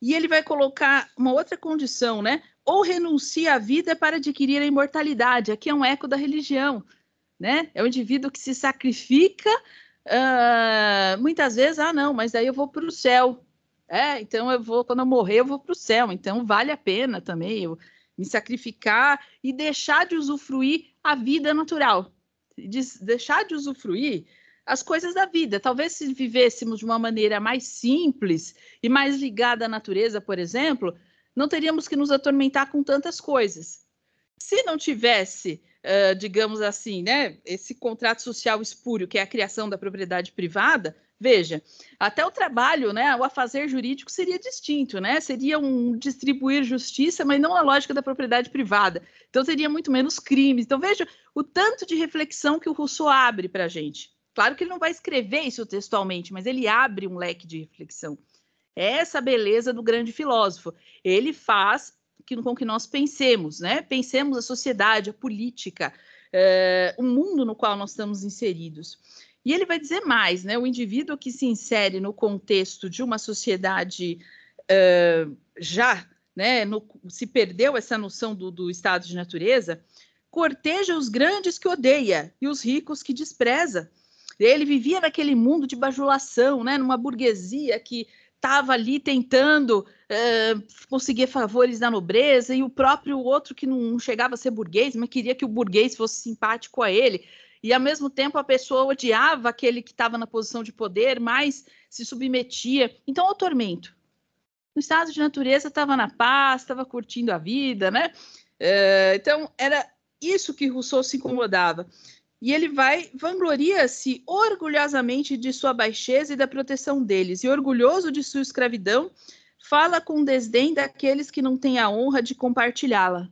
e ele vai colocar uma outra condição, né? Ou renuncia à vida para adquirir a imortalidade. Aqui é um eco da religião né? É um indivíduo que se sacrifica uh, muitas vezes, ah, não, mas aí eu vou para o céu. É, então eu vou, quando eu morrer, eu vou para o céu. Então vale a pena também eu me sacrificar e deixar de usufruir a vida natural, de, deixar de usufruir as coisas da vida. Talvez se vivêssemos de uma maneira mais simples e mais ligada à natureza, por exemplo, não teríamos que nos atormentar com tantas coisas. Se não tivesse uh, digamos assim, né, esse contrato social espúrio, que é a criação da propriedade privada, Veja, até o trabalho, né, o afazer jurídico seria distinto, né? Seria um distribuir justiça, mas não a lógica da propriedade privada. Então teria muito menos crimes. Então veja o tanto de reflexão que o Rousseau abre para a gente. Claro que ele não vai escrever isso textualmente, mas ele abre um leque de reflexão. Essa é beleza do grande filósofo. Ele faz que, com que nós pensemos, né? Pensemos a sociedade, a política, é, o mundo no qual nós estamos inseridos. E ele vai dizer mais, né? O indivíduo que se insere no contexto de uma sociedade é, já, né? No, se perdeu essa noção do, do estado de natureza, corteja os grandes que odeia e os ricos que despreza. Ele vivia naquele mundo de bajulação, né? Numa burguesia que estava ali tentando conseguir favores da nobreza, e o próprio outro que não chegava a ser burguês, mas queria que o burguês fosse simpático a ele. E ao mesmo tempo a pessoa odiava aquele que estava na posição de poder, mas se submetia. Então, o tormento. No estado de natureza, estava na paz, estava curtindo a vida, né? então, era isso que Rousseau se incomodava e ele vai vangloria-se orgulhosamente de sua baixeza e da proteção deles, e orgulhoso de sua escravidão, fala com desdém daqueles que não têm a honra de compartilhá-la.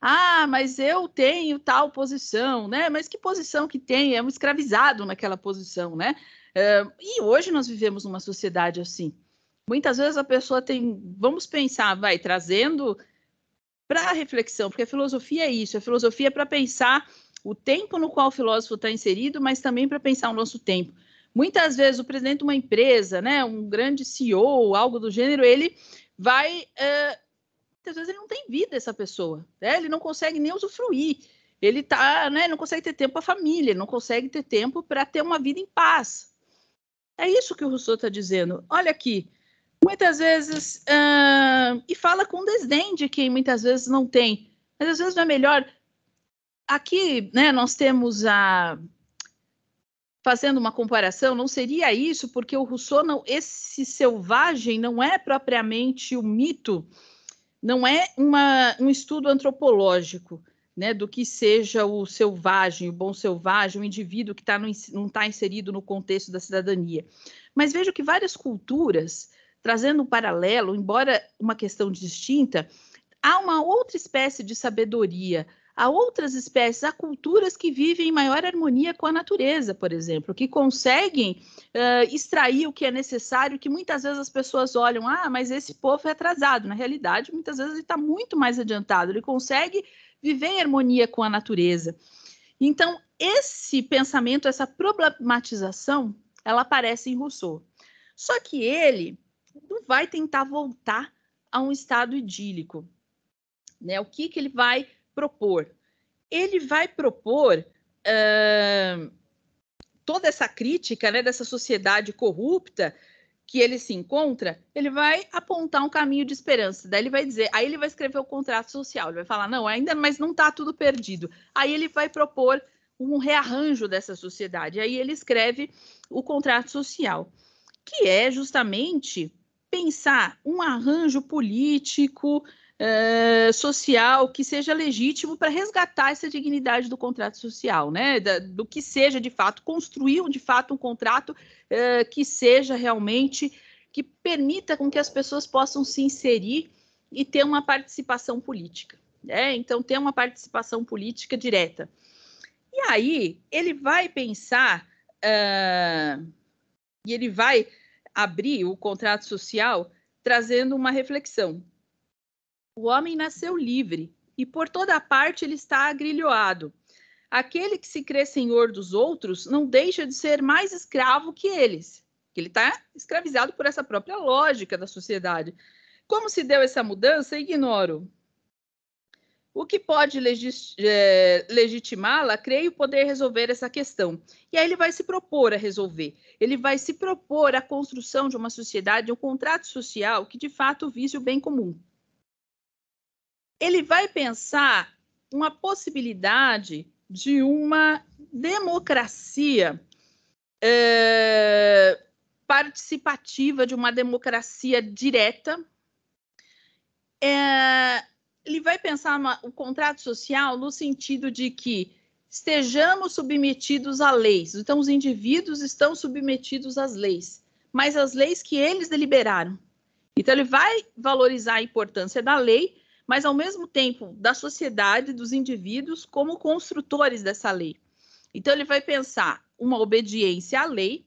Ah, mas eu tenho tal posição, né? Mas que posição que tem? É um escravizado naquela posição, né? Uh, e hoje nós vivemos numa sociedade assim. Muitas vezes a pessoa tem, vamos pensar, vai trazendo para reflexão, porque a filosofia é isso, a filosofia é para pensar o tempo no qual o filósofo está inserido, mas também para pensar o nosso tempo. Muitas vezes o presidente de uma empresa, né, um grande CEO, algo do gênero, ele vai. Uh, muitas vezes ele não tem vida, essa pessoa. Né? Ele não consegue nem usufruir. Ele tá, né, não consegue ter tempo para a família, não consegue ter tempo para ter uma vida em paz. É isso que o Rousseau está dizendo. Olha aqui, muitas vezes. Uh, e fala com desdém de quem muitas vezes não tem. Mas às vezes não é melhor aqui né, nós temos a. Fazendo uma comparação, não seria isso, porque o Rousseau, não, esse selvagem, não é propriamente o mito, não é uma, um estudo antropológico. Né, do que seja o selvagem, o bom selvagem, o indivíduo que tá no, não está inserido no contexto da cidadania. Mas vejo que várias culturas, trazendo um paralelo, embora uma questão distinta, há uma outra espécie de sabedoria, a outras espécies, a culturas que vivem em maior harmonia com a natureza, por exemplo, que conseguem uh, extrair o que é necessário, que muitas vezes as pessoas olham, ah, mas esse povo é atrasado. Na realidade, muitas vezes ele está muito mais adiantado, ele consegue viver em harmonia com a natureza. Então, esse pensamento, essa problematização, ela aparece em Rousseau. Só que ele não vai tentar voltar a um estado idílico. Né? O que, que ele vai propor? Ele vai propor uh, toda essa crítica né, dessa sociedade corrupta que ele se encontra, ele vai apontar um caminho de esperança. Daí ele vai dizer, aí ele vai escrever o contrato social, ele vai falar, não, ainda, mas não está tudo perdido. Aí ele vai propor um rearranjo dessa sociedade. Aí ele escreve o contrato social, que é justamente pensar um arranjo político eh, social que seja legítimo para resgatar essa dignidade do contrato social, né? Da, do que seja de fato, construir de fato um contrato uh, que seja realmente, que permita com que as pessoas possam se inserir e ter uma participação política. Né? Então, ter uma participação política direta. E aí, ele vai pensar uh, e ele vai abrir o contrato social trazendo uma reflexão o homem nasceu livre e por toda parte ele está agrilhoado. Aquele que se crê senhor dos outros não deixa de ser mais escravo que eles. Ele está escravizado por essa própria lógica da sociedade. Como se deu essa mudança? Ignoro. O que pode é, legitimá-la, creio poder resolver essa questão. E aí ele vai se propor a resolver. Ele vai se propor a construção de uma sociedade, um contrato social que de fato vise o bem comum ele vai pensar uma possibilidade de uma democracia é, participativa, de uma democracia direta. É, ele vai pensar uma, o contrato social no sentido de que estejamos submetidos a leis. Então, os indivíduos estão submetidos às leis, mas às leis que eles deliberaram. Então, ele vai valorizar a importância da lei, mas ao mesmo tempo da sociedade, dos indivíduos, como construtores dessa lei. Então, ele vai pensar uma obediência à lei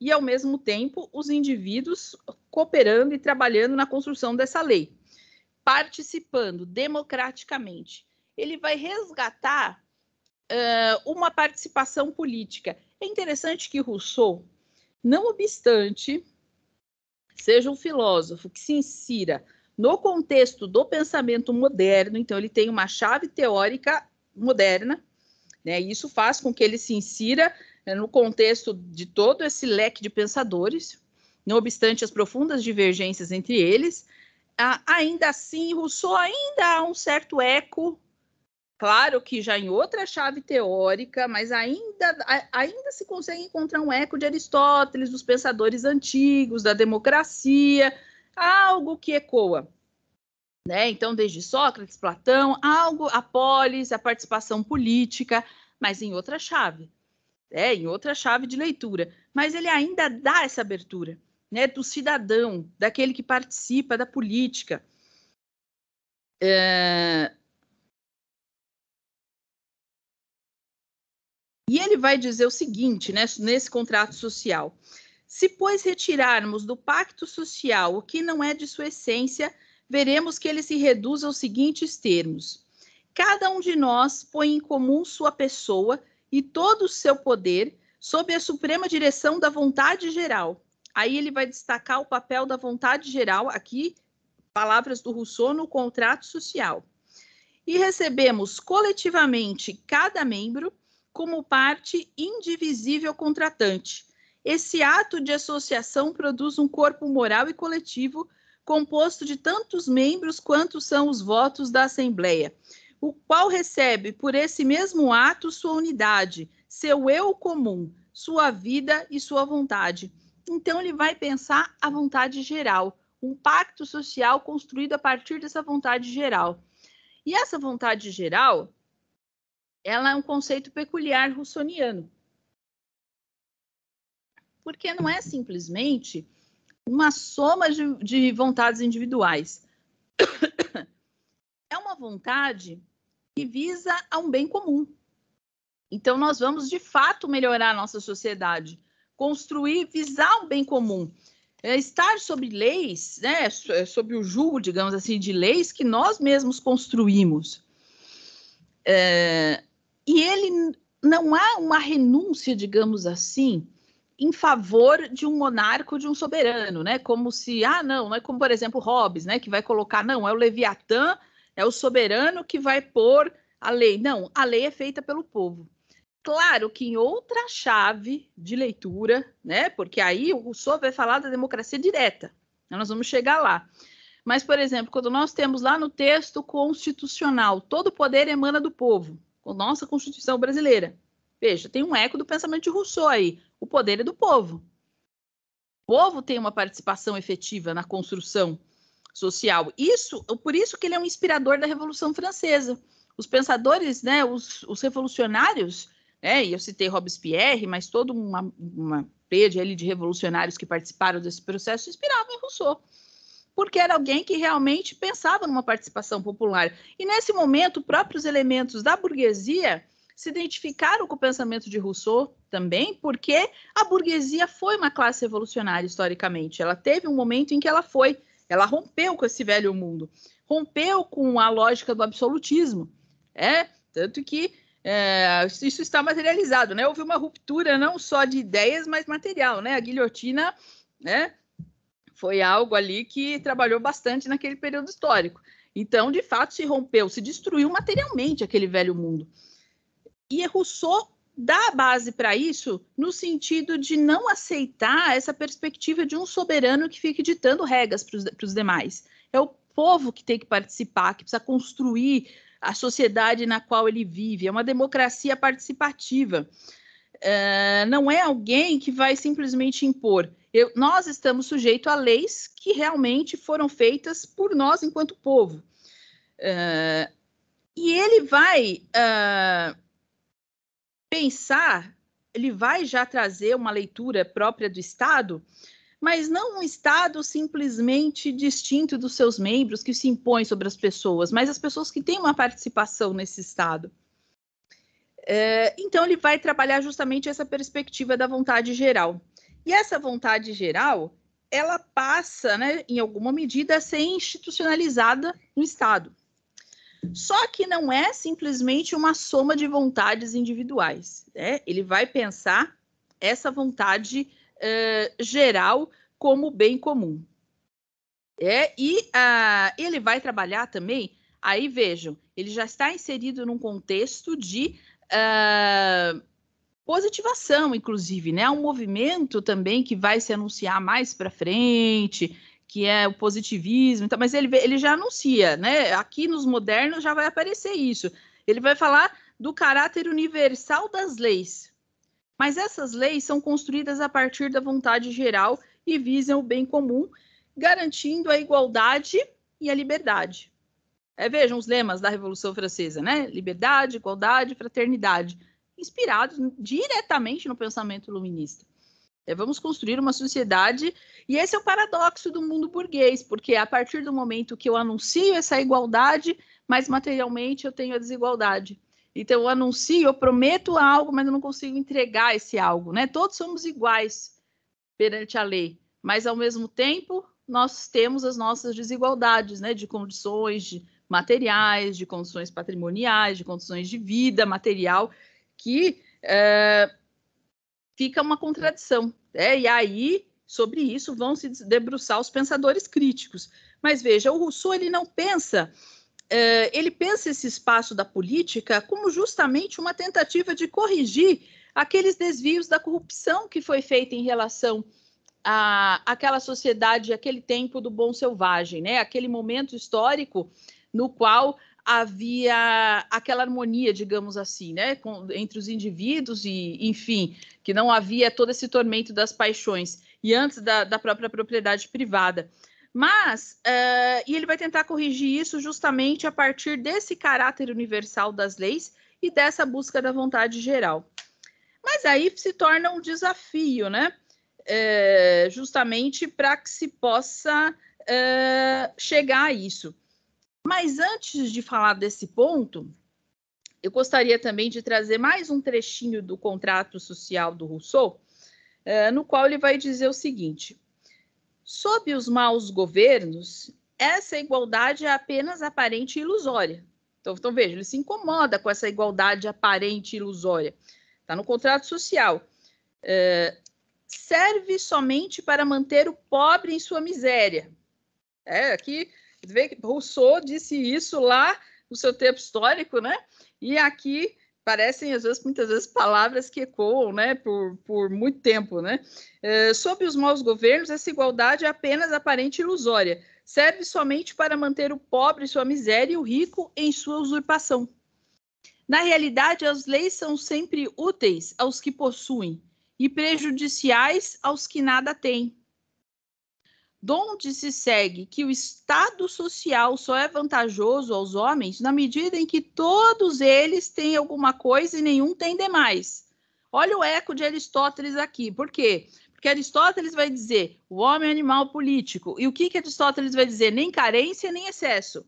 e, ao mesmo tempo, os indivíduos cooperando e trabalhando na construção dessa lei, participando democraticamente. Ele vai resgatar uh, uma participação política. É interessante que Rousseau, não obstante, seja um filósofo que se insira no contexto do pensamento moderno, então ele tem uma chave teórica moderna, né? E isso faz com que ele se insira né, no contexto de todo esse leque de pensadores, não obstante as profundas divergências entre eles. ainda assim, Rousseau ainda há um certo eco, claro que já em outra chave teórica, mas ainda, ainda se consegue encontrar um eco de Aristóteles, dos pensadores antigos, da democracia, algo que ecoa. Né? Então, desde Sócrates, Platão, algo, a polis, a participação política, mas em outra chave, né? em outra chave de leitura. Mas ele ainda dá essa abertura né? do cidadão, daquele que participa da política. É... E ele vai dizer o seguinte, né, nesse contrato social: se, pois, retirarmos do pacto social o que não é de sua essência, veremos que ele se reduz aos seguintes termos: cada um de nós põe em comum sua pessoa e todo o seu poder sob a suprema direção da vontade geral. Aí ele vai destacar o papel da vontade geral, aqui, palavras do Rousseau no contrato social. E recebemos coletivamente cada membro como parte indivisível contratante esse ato de associação produz um corpo moral e coletivo composto de tantos membros quanto são os votos da Assembleia, o qual recebe por esse mesmo ato sua unidade, seu eu comum, sua vida e sua vontade. Então ele vai pensar a vontade geral, um pacto social construído a partir dessa vontade geral. E essa vontade geral, ela é um conceito peculiar russoniano porque não é simplesmente uma soma de, de vontades individuais. É uma vontade que visa a um bem comum. Então, nós vamos de fato melhorar a nossa sociedade, construir, visar um bem comum. É estar sobre leis, né, sobre o jugo, digamos assim, de leis que nós mesmos construímos. É, e ele não há uma renúncia, digamos assim, em favor de um monarco, de um soberano, né? Como se, ah, não, não é como, por exemplo, Hobbes, né? Que vai colocar, não, é o Leviatã, é o soberano que vai pôr a lei. Não, a lei é feita pelo povo. Claro que em outra chave de leitura, né? Porque aí o Rousseau vai falar da democracia direta. Né? Nós vamos chegar lá. Mas, por exemplo, quando nós temos lá no texto constitucional, todo poder emana do povo, com nossa Constituição brasileira. Veja, tem um eco do pensamento de Rousseau aí o poder é do povo. O povo tem uma participação efetiva na construção social. Isso, por isso que ele é um inspirador da Revolução Francesa. Os pensadores, né, os, os revolucionários, né, e eu citei Robespierre, mas toda uma, uma rede ali de revolucionários que participaram desse processo inspiravam em Rousseau, porque era alguém que realmente pensava numa participação popular. E nesse momento, próprios elementos da burguesia se identificaram com o pensamento de Rousseau também, porque a burguesia foi uma classe revolucionária historicamente. Ela teve um momento em que ela foi, ela rompeu com esse velho mundo, rompeu com a lógica do absolutismo. É, tanto que é, isso está materializado, né? Houve uma ruptura não só de ideias, mas material, né? A guilhotina, né? Foi algo ali que trabalhou bastante naquele período histórico. Então, de fato, se rompeu, se destruiu materialmente aquele velho mundo. E é Rousseau dá a base para isso no sentido de não aceitar essa perspectiva de um soberano que fique ditando regras para os demais. É o povo que tem que participar, que precisa construir a sociedade na qual ele vive. É uma democracia participativa. Uh, não é alguém que vai simplesmente impor. Eu, nós estamos sujeitos a leis que realmente foram feitas por nós enquanto povo. Uh, e ele vai uh, pensar, ele vai já trazer uma leitura própria do Estado, mas não um Estado simplesmente distinto dos seus membros, que se impõe sobre as pessoas, mas as pessoas que têm uma participação nesse Estado. É, então, ele vai trabalhar justamente essa perspectiva da vontade geral. E essa vontade geral, ela passa, né, em alguma medida, a ser institucionalizada no Estado. Só que não é simplesmente uma soma de vontades individuais. Né? Ele vai pensar essa vontade uh, geral como bem comum. É, e uh, ele vai trabalhar também. Aí vejam, ele já está inserido num contexto de uh, positivação, inclusive, né? Um movimento também que vai se anunciar mais para frente, que é o positivismo, então, mas ele, ele já anuncia, né? Aqui nos modernos já vai aparecer isso. Ele vai falar do caráter universal das leis. Mas essas leis são construídas a partir da vontade geral e visam o bem comum, garantindo a igualdade e a liberdade. É, vejam os lemas da Revolução Francesa, né? Liberdade, igualdade, fraternidade, inspirados diretamente no pensamento iluminista. É, vamos construir uma sociedade. E esse é o paradoxo do mundo burguês, porque a partir do momento que eu anuncio essa igualdade, mas materialmente eu tenho a desigualdade. Então eu anuncio, eu prometo algo, mas eu não consigo entregar esse algo, né? Todos somos iguais perante a lei, mas ao mesmo tempo nós temos as nossas desigualdades, né, de condições de materiais, de condições patrimoniais, de condições de vida material que eh, fica uma contradição. Né? E aí, sobre isso, vão se debruçar os pensadores críticos. Mas veja, o Rousseau ele não pensa, eh, ele pensa esse espaço da política como justamente uma tentativa de corrigir aqueles desvios da corrupção que foi feita em relação à aquela sociedade, aquele tempo do bom selvagem, né? Aquele momento histórico no qual havia aquela harmonia, digamos assim, né, Com, entre os indivíduos e, enfim, que não havia todo esse tormento das paixões e antes da, da própria propriedade privada. Mas, uh, e ele vai tentar corrigir isso justamente a partir desse caráter universal das leis e dessa busca da vontade geral. Mas aí se torna um desafio, né? É, justamente para que se possa é, chegar a isso. Mas antes de falar desse ponto, eu gostaria também de trazer mais um trechinho do contrato social do Rousseau, eh, no qual ele vai dizer o seguinte: sob os maus governos, essa igualdade é apenas aparente e ilusória. Então, então veja, ele se incomoda com essa igualdade aparente e ilusória. Está no contrato social. É, serve somente para manter o pobre em sua miséria. É, aqui Vê, Rousseau disse isso lá no seu tempo histórico, né? E aqui parecem às vezes muitas vezes palavras que ecoam, né, por, por muito tempo, né? É, sob os maus governos, essa igualdade é apenas aparente e ilusória. Serve somente para manter o pobre em sua miséria e o rico em sua usurpação. Na realidade, as leis são sempre úteis aos que possuem e prejudiciais aos que nada têm donde se segue que o estado social só é vantajoso aos homens na medida em que todos eles têm alguma coisa e nenhum tem demais. Olha o eco de Aristóteles aqui. Por quê? Porque Aristóteles vai dizer o homem é animal político. E o que, que Aristóteles vai dizer? Nem carência, nem excesso.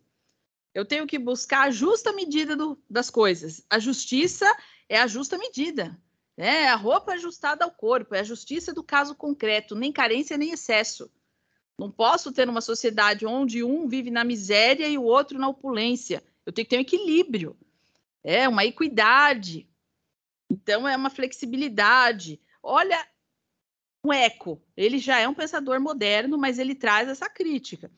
Eu tenho que buscar a justa medida do, das coisas. A justiça é a justa medida. Né? A roupa é ajustada ao corpo, é a justiça do caso concreto, nem carência, nem excesso. Não posso ter uma sociedade onde um vive na miséria e o outro na opulência. Eu tenho que ter um equilíbrio, é uma equidade. Então é uma flexibilidade. Olha o Eco, ele já é um pensador moderno, mas ele traz essa crítica.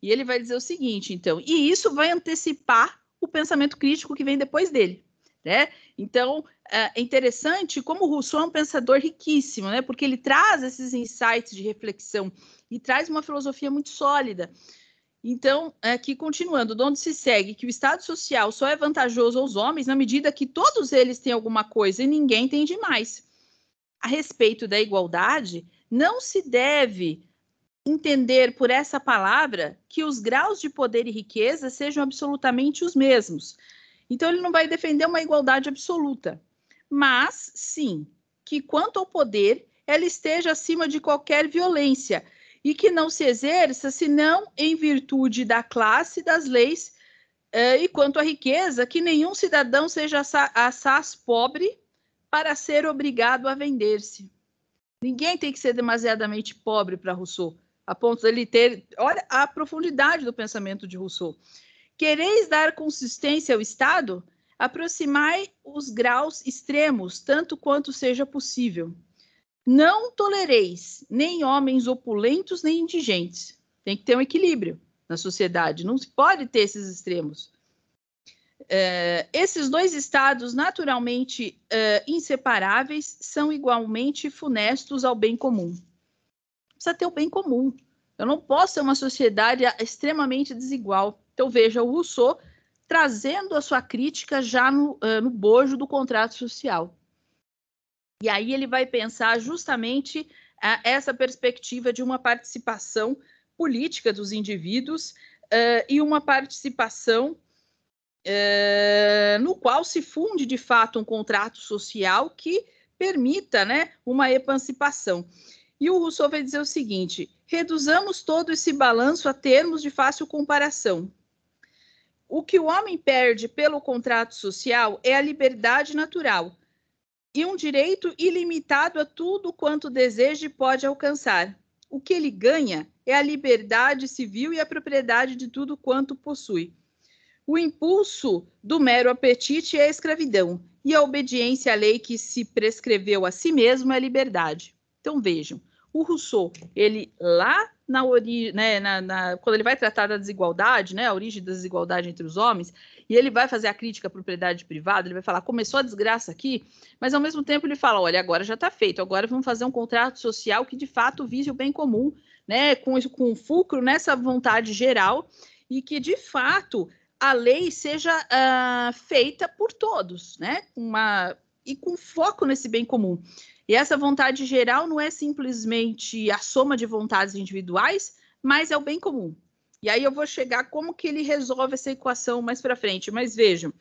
E ele vai dizer o seguinte, então, e isso vai antecipar o pensamento crítico que vem depois dele. Né? Então, é, é interessante como Rousseau é um pensador riquíssimo, né? porque ele traz esses insights de reflexão e traz uma filosofia muito sólida. Então, aqui é continuando, de onde se segue que o Estado social só é vantajoso aos homens na medida que todos eles têm alguma coisa e ninguém tem demais. A respeito da igualdade, não se deve entender por essa palavra que os graus de poder e riqueza sejam absolutamente os mesmos, então, ele não vai defender uma igualdade absoluta, mas sim que, quanto ao poder, ela esteja acima de qualquer violência e que não se exerça senão em virtude da classe e das leis, eh, e quanto à riqueza, que nenhum cidadão seja assaz pobre para ser obrigado a vender-se. Ninguém tem que ser demasiadamente pobre para Rousseau, a ponto dele ter. Olha a profundidade do pensamento de Rousseau. Quereis dar consistência ao Estado? Aproximai os graus extremos, tanto quanto seja possível. Não tolereis nem homens opulentos nem indigentes. Tem que ter um equilíbrio na sociedade, não se pode ter esses extremos. É, esses dois estados naturalmente é, inseparáveis são igualmente funestos ao bem comum. Precisa ter o bem comum. Eu não posso ter uma sociedade extremamente desigual. Então veja o Rousseau trazendo a sua crítica já no, ah, no bojo do contrato social. E aí ele vai pensar justamente a, ah, essa perspectiva de uma participação política dos indivíduos uh, e uma participação uh, no qual se funde de fato um contrato social que permita né, uma emancipação. E o Rousseau vai dizer o seguinte: reduzamos todo esse balanço a termos de fácil comparação, o que o homem perde pelo contrato social é a liberdade natural e um direito ilimitado a tudo quanto deseja e pode alcançar. O que ele ganha é a liberdade civil e a propriedade de tudo quanto possui. O impulso do mero apetite é a escravidão, e a obediência à lei que se prescreveu a si mesmo é a liberdade. Então vejam, o Rousseau, ele lá na origem, né, na, na, quando ele vai tratar da desigualdade, né, a origem da desigualdade entre os homens, e ele vai fazer a crítica à propriedade privada, ele vai falar, começou a desgraça aqui, mas ao mesmo tempo ele fala, olha, agora já está feito, agora vamos fazer um contrato social que de fato vise o bem comum, né, com, com fulcro nessa vontade geral, e que de fato a lei seja uh, feita por todos, né, uma, e com foco nesse bem comum. E essa vontade geral não é simplesmente a soma de vontades individuais, mas é o bem comum. E aí eu vou chegar como que ele resolve essa equação mais para frente. Mas vejam,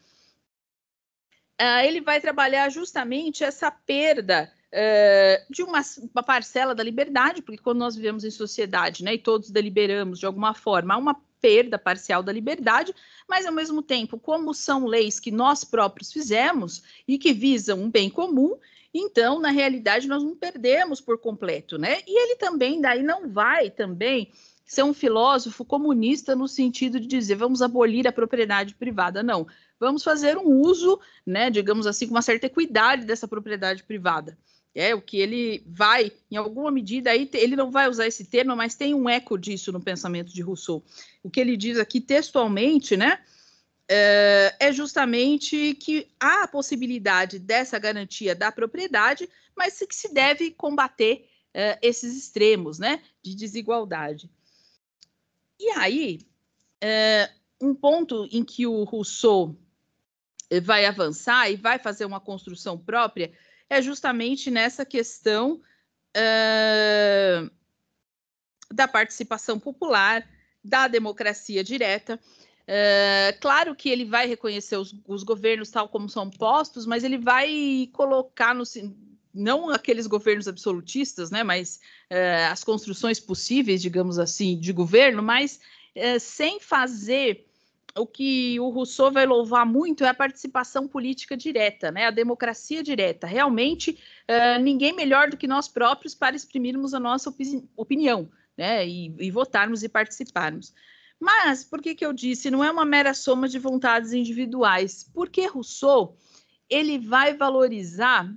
ah, ele vai trabalhar justamente essa perda ah, de uma, uma, parcela da liberdade, porque quando nós vivemos em sociedade, né, e todos deliberamos de alguma forma, há uma perda parcial da liberdade, mas ao mesmo tempo, como são leis que nós próprios fizemos e que visam um bem comum, então, na realidade, nós não perdemos por completo, né? E ele também daí não vai também ser um filósofo comunista no sentido de dizer vamos abolir a propriedade privada, não. Vamos fazer um uso, né, digamos assim, com uma certa equidade dessa propriedade privada. É o que ele vai, em alguma medida, aí ele não vai usar esse termo, mas tem um eco disso no pensamento de Rousseau. O que ele diz aqui textualmente, né? é justamente que há a possibilidade dessa garantia da propriedade, mas que se deve combater uh, esses extremos né, de desigualdade. E aí, uh, um ponto em que o Rousseau vai avançar e vai fazer uma construção própria é justamente nessa questão uh, da participação popular, da democracia direta. Eh, claro que ele vai reconhecer os, os, governos tal como são postos, mas ele vai colocar no, não aqueles governos absolutistas, né, mas eh, as construções possíveis, digamos assim, de governo, mas eh, sem fazer o que o Rousseau vai louvar muito é a participação política direta, né? a democracia direta. Realmente, uh, ninguém melhor do que nós próprios para exprimirmos a nossa opini opinião né? E, e, votarmos e participarmos. Mas por que, que eu disse não é uma mera soma de vontades individuais? Porque Rousseau ele vai valorizar.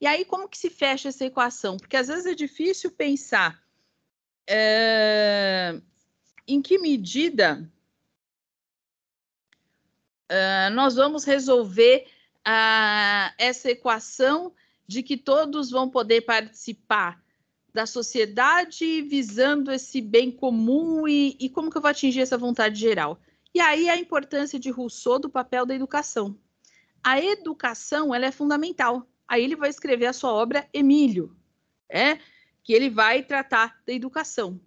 E aí como que se fecha essa equação? Porque às vezes é difícil pensar é, em que medida é, nós vamos resolver a, ah, essa equação de que todos vão poder participar da sociedade visando esse bem comum e, e como que eu vou atingir essa vontade geral. E aí a importância de Rousseau do papel da educação. A educação ela é fundamental. Aí ele vai escrever a sua obra Emílio, é que ele vai tratar da educação.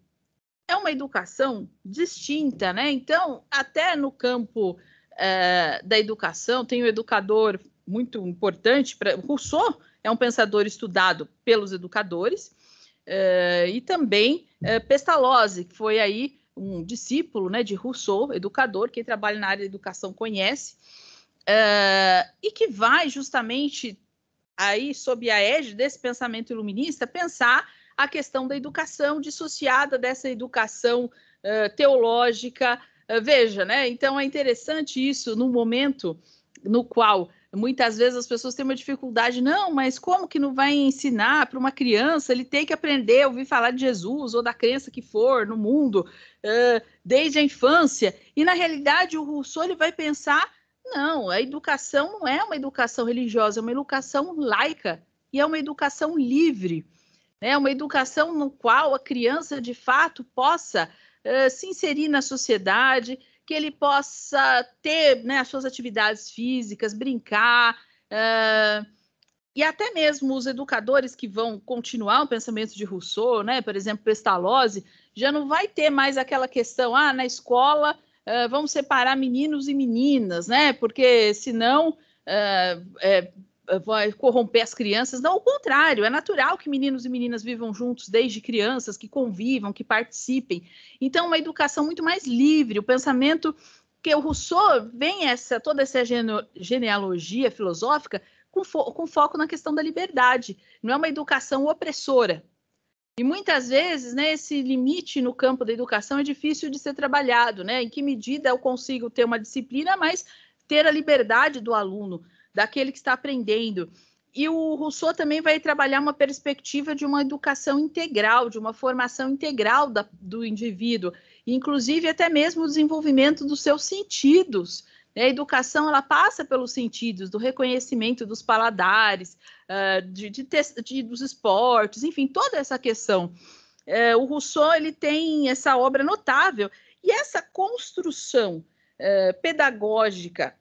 É uma educação distinta, né? Então, até no campo é, da educação, tem um educador muito importante. para Rousseau é um pensador estudado pelos educadores, uh, e também uh, Pestalozzi, que foi aí um discípulo né, de Rousseau, educador, quem trabalha na área de educação conhece, uh, e que vai justamente aí, sob a égide desse pensamento iluminista, pensar a questão da educação dissociada dessa educação uh, teológica. Uh, veja, né? Então é interessante isso no momento no qual Muitas vezes as pessoas têm uma dificuldade, não, mas como que não vai ensinar para uma criança? Ele tem que aprender a ouvir falar de Jesus ou da crença que for no mundo, uh, desde a infância. E na realidade, o Rousseau ele vai pensar: não, a educação não é uma educação religiosa, é uma educação laica e é uma educação livre. Né? é Uma educação no qual a criança de fato possa uh, se inserir na sociedade que ele possa ter né, as suas atividades físicas, brincar. Uh, e até mesmo os educadores que vão continuar o pensamento de Rousseau, né, por exemplo, Pestalozzi, já não vai ter mais aquela questão, ah, na escola uh, vamos separar meninos e meninas, né, porque senão uh, é, eh, vai corromper as crianças. Não, ao contrário, é natural que meninos e meninas vivam juntos desde crianças, que convivam, que participem. Então, uma educação muito mais livre, o pensamento que o Rousseau vem essa toda essa genealogia filosófica com, fo com foco na questão da liberdade. Não é uma educação opressora, e muitas vezes, né, esse limite no campo da educação é difícil de ser trabalhado, né? Em que medida eu consigo ter uma disciplina, mas ter a liberdade do aluno, daquele que está aprendendo. E o Rousseau também vai trabalhar uma perspectiva de uma educação integral, de uma formação integral da, do indivíduo, inclusive até mesmo o desenvolvimento dos seus sentidos. Né? A educação ela passa pelos sentidos, do reconhecimento dos paladares, ah, de, de, de dos esportes, enfim, toda essa questão. É, o Rousseau ele tem essa obra notável e essa construção eh, pedagógica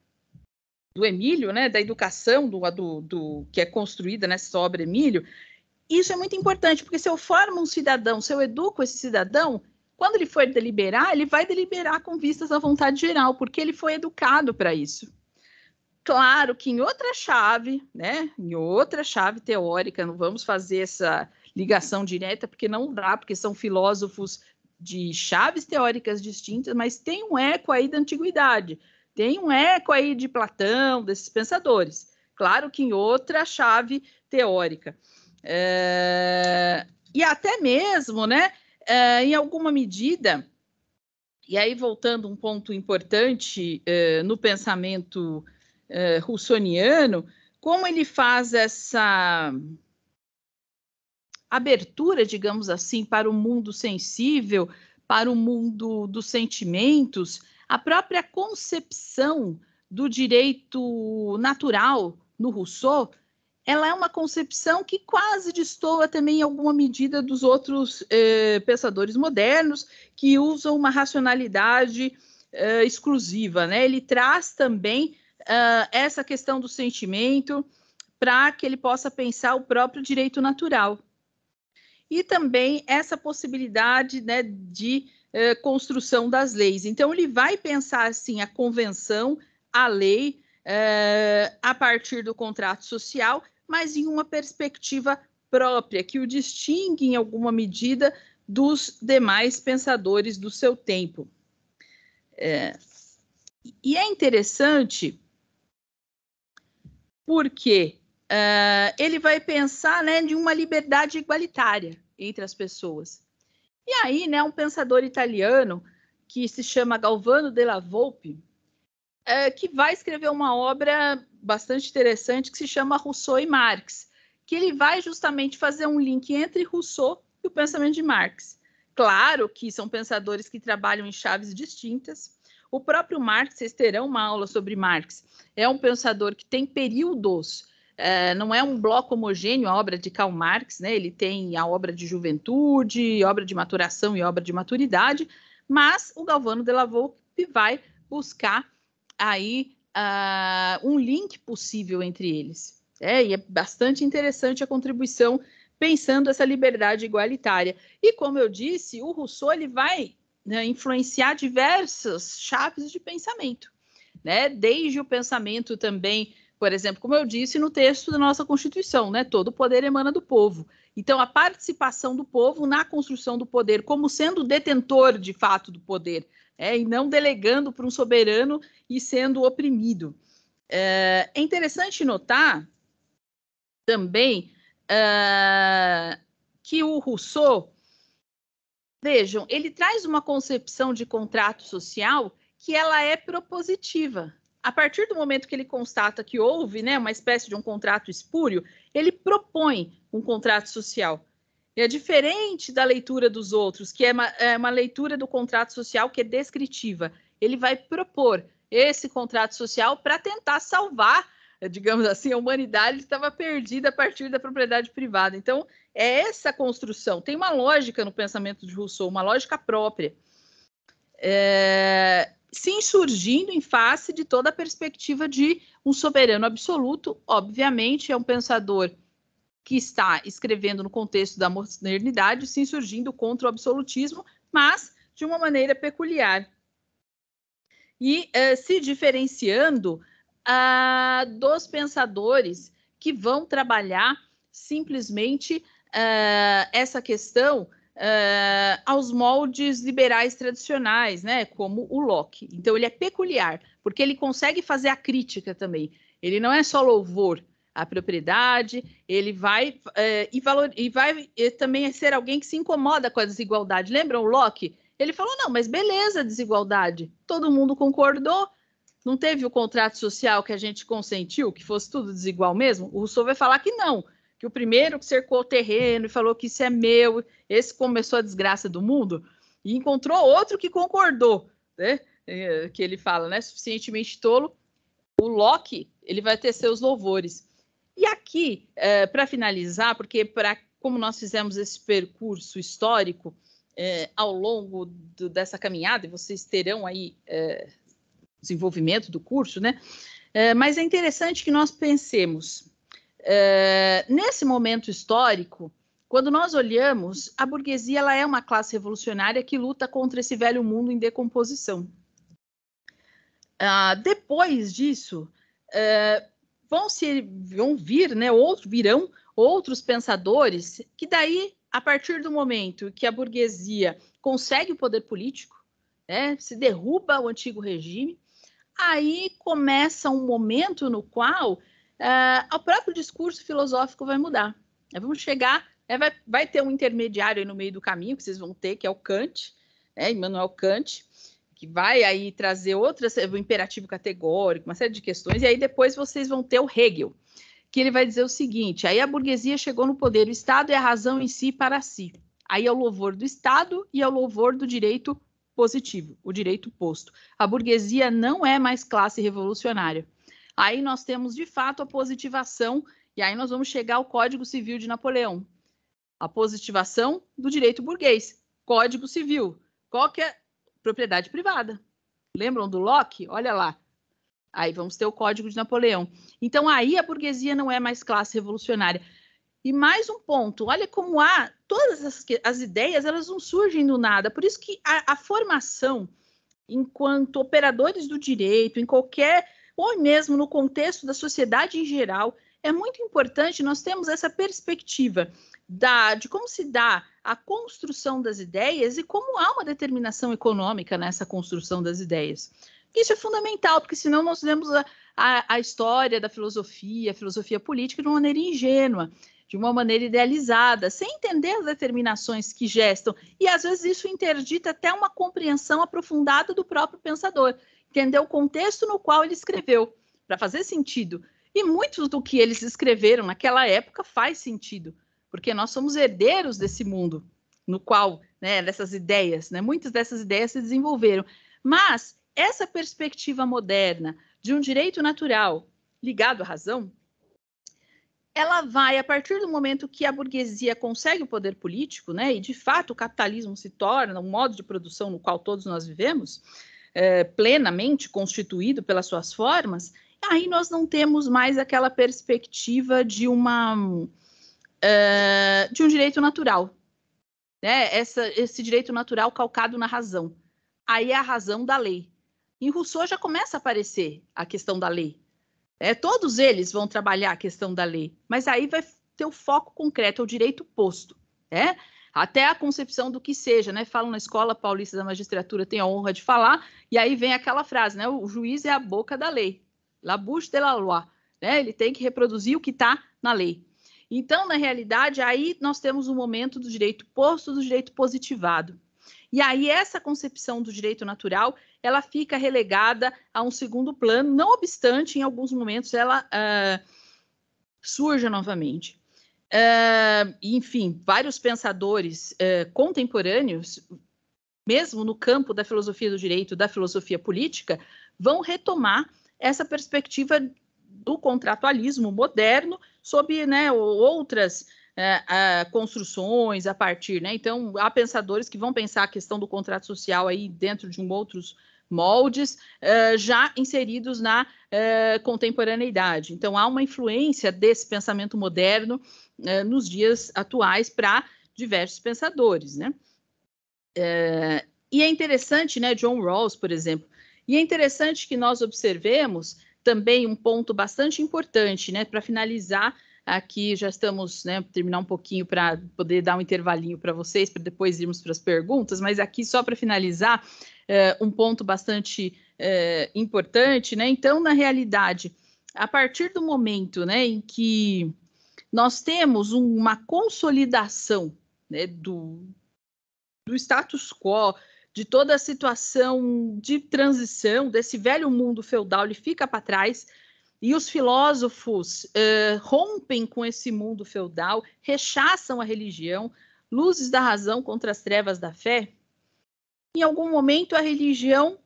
do Emílio, né, da educação do, do, do que é construída nessa obra Emílio, isso é muito importante, porque se eu formo um cidadão, se eu educo esse cidadão, quando ele for deliberar, ele vai deliberar com vistas à vontade geral, porque ele foi educado para isso. Claro que em outra chave, né, em outra chave teórica, não vamos fazer essa ligação direta, porque não dá, porque são filósofos de chaves teóricas distintas, mas tem um eco aí da antiguidade. Tem um eco aí de Platão, desses pensadores. Claro que em outra chave teórica. É... E até mesmo, né, é, em alguma medida, e aí voltando um ponto importante é, no pensamento é, russoniano, como ele faz essa abertura, digamos assim, para o mundo sensível, para o mundo dos sentimentos, a própria concepção do direito natural no Rousseau, ela é uma concepção que quase destoa também em alguma medida dos outros eh, pensadores modernos que usam uma racionalidade eh, exclusiva. Né? Ele traz também uh, essa questão do sentimento para que ele possa pensar o próprio direito natural. E também essa possibilidade né, de é, construção das leis. Então, ele vai pensar assim a convenção, a lei, é, a partir do contrato social, mas em uma perspectiva própria, que o distingue em alguma medida dos demais pensadores do seu tempo. É, e é interessante porque uh, ele vai pensar né, de uma liberdade igualitária entre as pessoas. E aí, né, um pensador italiano que se chama Galvano della Volpe, é, que vai escrever uma obra bastante interessante que se chama Rousseau e Marx, que ele vai justamente fazer um link entre Rousseau e o pensamento de Marx. Claro que são pensadores que trabalham em chaves distintas. O próprio Marx, vocês terão uma aula sobre Marx, é um pensador que tem períodos é, não é um bloco homogêneo a obra de Karl Marx, né? Ele tem a obra de juventude, obra de maturação e obra de maturidade, mas o Galvano Delavoupe vai buscar aí uh, um link possível entre eles. É, e é bastante interessante a contribuição pensando essa liberdade igualitária. E como eu disse, o Rousseau ele vai né, influenciar diversas chaves de pensamento, né? Desde o pensamento também por exemplo, como eu disse no texto da nossa Constituição, né, todo poder emana do povo. Então, a participação do povo na construção do poder, como sendo detentor de fato do poder, é, e não delegando para um soberano e sendo oprimido. É, é interessante notar também é, que o Rousseau, vejam, ele traz uma concepção de contrato social que ela é propositiva a partir do momento que ele constata que houve né, uma espécie de um contrato espúrio, ele propõe um contrato social. E é diferente da leitura dos outros, que é uma, é uma leitura do contrato social que é descritiva. Ele vai propor esse contrato social para tentar salvar, digamos assim, a humanidade que estava perdida a partir da propriedade privada. Então, é essa construção. Tem uma lógica no pensamento de Rousseau, uma lógica própria. É, se insurgindo em face de toda a perspectiva de um soberano absoluto, obviamente, é um pensador que está escrevendo no contexto da modernidade, se insurgindo contra o absolutismo, mas de uma maneira peculiar. E uh, se diferenciando uh, dos pensadores que vão trabalhar simplesmente uh, essa questão uh, aos moldes liberais tradicionais, né, como o Locke. Então ele é peculiar, porque ele consegue fazer a crítica também. Ele não é só louvor à propriedade, ele vai uh, e, valor, e vai e eh, também ser alguém que se incomoda com a desigualdade. Lembram o Locke? Ele falou: não, mas beleza, desigualdade. Todo mundo concordou. Não teve o contrato social que a gente consentiu, que fosse tudo desigual mesmo? O Rousseau vai falar que não que o primeiro que cercou o terreno e falou que isso é meu, esse começou a desgraça do mundo, e encontrou outro que concordou, né? É, que ele fala, né? Suficientemente tolo. O Loki, ele vai ter seus louvores. E aqui, é, para finalizar, porque para como nós fizemos esse percurso histórico é, ao longo do, dessa caminhada, e vocês terão aí é, desenvolvimento do curso, né? É, mas é interessante que nós pensemos é, nesse momento histórico, quando nós olhamos, a burguesia ela é uma classe revolucionária que luta contra esse velho mundo em decomposição. Ah, depois disso, é, vão, se, vão vir, né, outro, virão outros pensadores que daí, a partir do momento que a burguesia consegue o poder político, né, se derruba o antigo regime, aí começa um momento no qual uh, o próprio discurso filosófico vai mudar. Né? Vamos chegar, né? vai, vai, ter um intermediário aí no meio do caminho que vocês vão ter, que é o Kant, né? Immanuel Kant, que vai aí trazer outras, o imperativo categórico, uma série de questões, e aí depois vocês vão ter o Hegel, que ele vai dizer o seguinte: aí a burguesia chegou no poder, o Estado é a razão em si para si. Aí é o louvor do Estado e é o louvor do direito positivo, o direito posto. A burguesia não é mais classe revolucionária. Aí nós temos de fato a positivação, e aí nós vamos chegar ao Código Civil de Napoleão. A positivação do direito burguês, Código Civil. Qual que é propriedade privada? Lembram do Locke? Olha lá. Aí vamos ter o Código de Napoleão. Então aí a burguesia não é mais classe revolucionária. E mais um ponto, olha como há todas as, as ideias, elas não surgem do nada. Por isso que a, a formação enquanto operadores do direito, em qualquer ou mesmo no contexto da sociedade em geral, é muito importante nós termos essa perspectiva da, de como se dá a construção das ideias e como há uma determinação econômica nessa construção das ideias. Isso é fundamental, porque senão nós vemos a, a, a história da filosofia, a filosofia política, de uma maneira ingênua, de uma maneira idealizada, sem entender as determinações que gestam. E às vezes isso interdita até uma compreensão aprofundada do próprio pensador entender o contexto no qual ele escreveu, para fazer sentido. E muito do que eles escreveram naquela época faz sentido, porque nós somos herdeiros desse mundo no qual, né, dessas ideias, né, muitas dessas ideias se desenvolveram. Mas essa perspectiva moderna de um direito natural ligado à razão, ela vai, a partir do momento que a burguesia consegue o poder político, né, e de fato o capitalismo se torna um modo de produção no qual todos nós vivemos, é, plenamente constituído pelas suas formas, aí nós não temos mais aquela perspectiva de uma uh, de um direito natural, né? Essa, esse direito natural calcado na razão. Aí é a razão da lei. Em Rousseau já começa a aparecer a questão da lei. É, todos eles vão trabalhar a questão da lei, mas aí vai ter o foco concreto, é o direito posto. Né? até a concepção do que seja, né? Falam na Escola Paulista da Magistratura, tem a honra de falar, e aí vem aquela frase, né? O juiz é a boca da lei, la bouche de la loi, né? Ele tem que reproduzir o que está na lei. Então, na realidade, aí nós temos um momento do direito posto, do direito positivado. E aí essa concepção do direito natural, ela fica relegada a um segundo plano, não obstante, em alguns momentos ela uh, surja novamente. Uh, enfim, vários pensadores uh, contemporâneos, mesmo no campo da filosofia do direito, da filosofia política, vão retomar essa perspectiva do contratualismo moderno sob né, outras uh, construções a partir. Né? Então, há pensadores que vão pensar a questão do contrato social aí dentro de um outros moldes uh, já inseridos na uh, contemporaneidade. Então, há uma influência desse pensamento moderno é, nos dias atuais para diversos pensadores, né? É, e é interessante, né, John Rawls, por exemplo, e é interessante que nós observemos também um ponto bastante importante, né, para finalizar aqui, já estamos, né, terminar um pouquinho para poder dar um intervalinho para vocês, para depois irmos para as perguntas, mas aqui só para finalizar, é, um ponto bastante é, importante, né, então, na realidade, a partir do momento, né, em que nós temos uma consolidação né, do, do status quo, de toda a situação de transição desse velho mundo feudal, ele fica para trás. E os filósofos uh, rompem com esse mundo feudal, rechaçam a religião, luzes da razão contra as trevas da fé. Em algum momento, a religião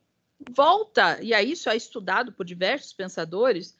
volta, e a é isso é estudado por diversos pensadores,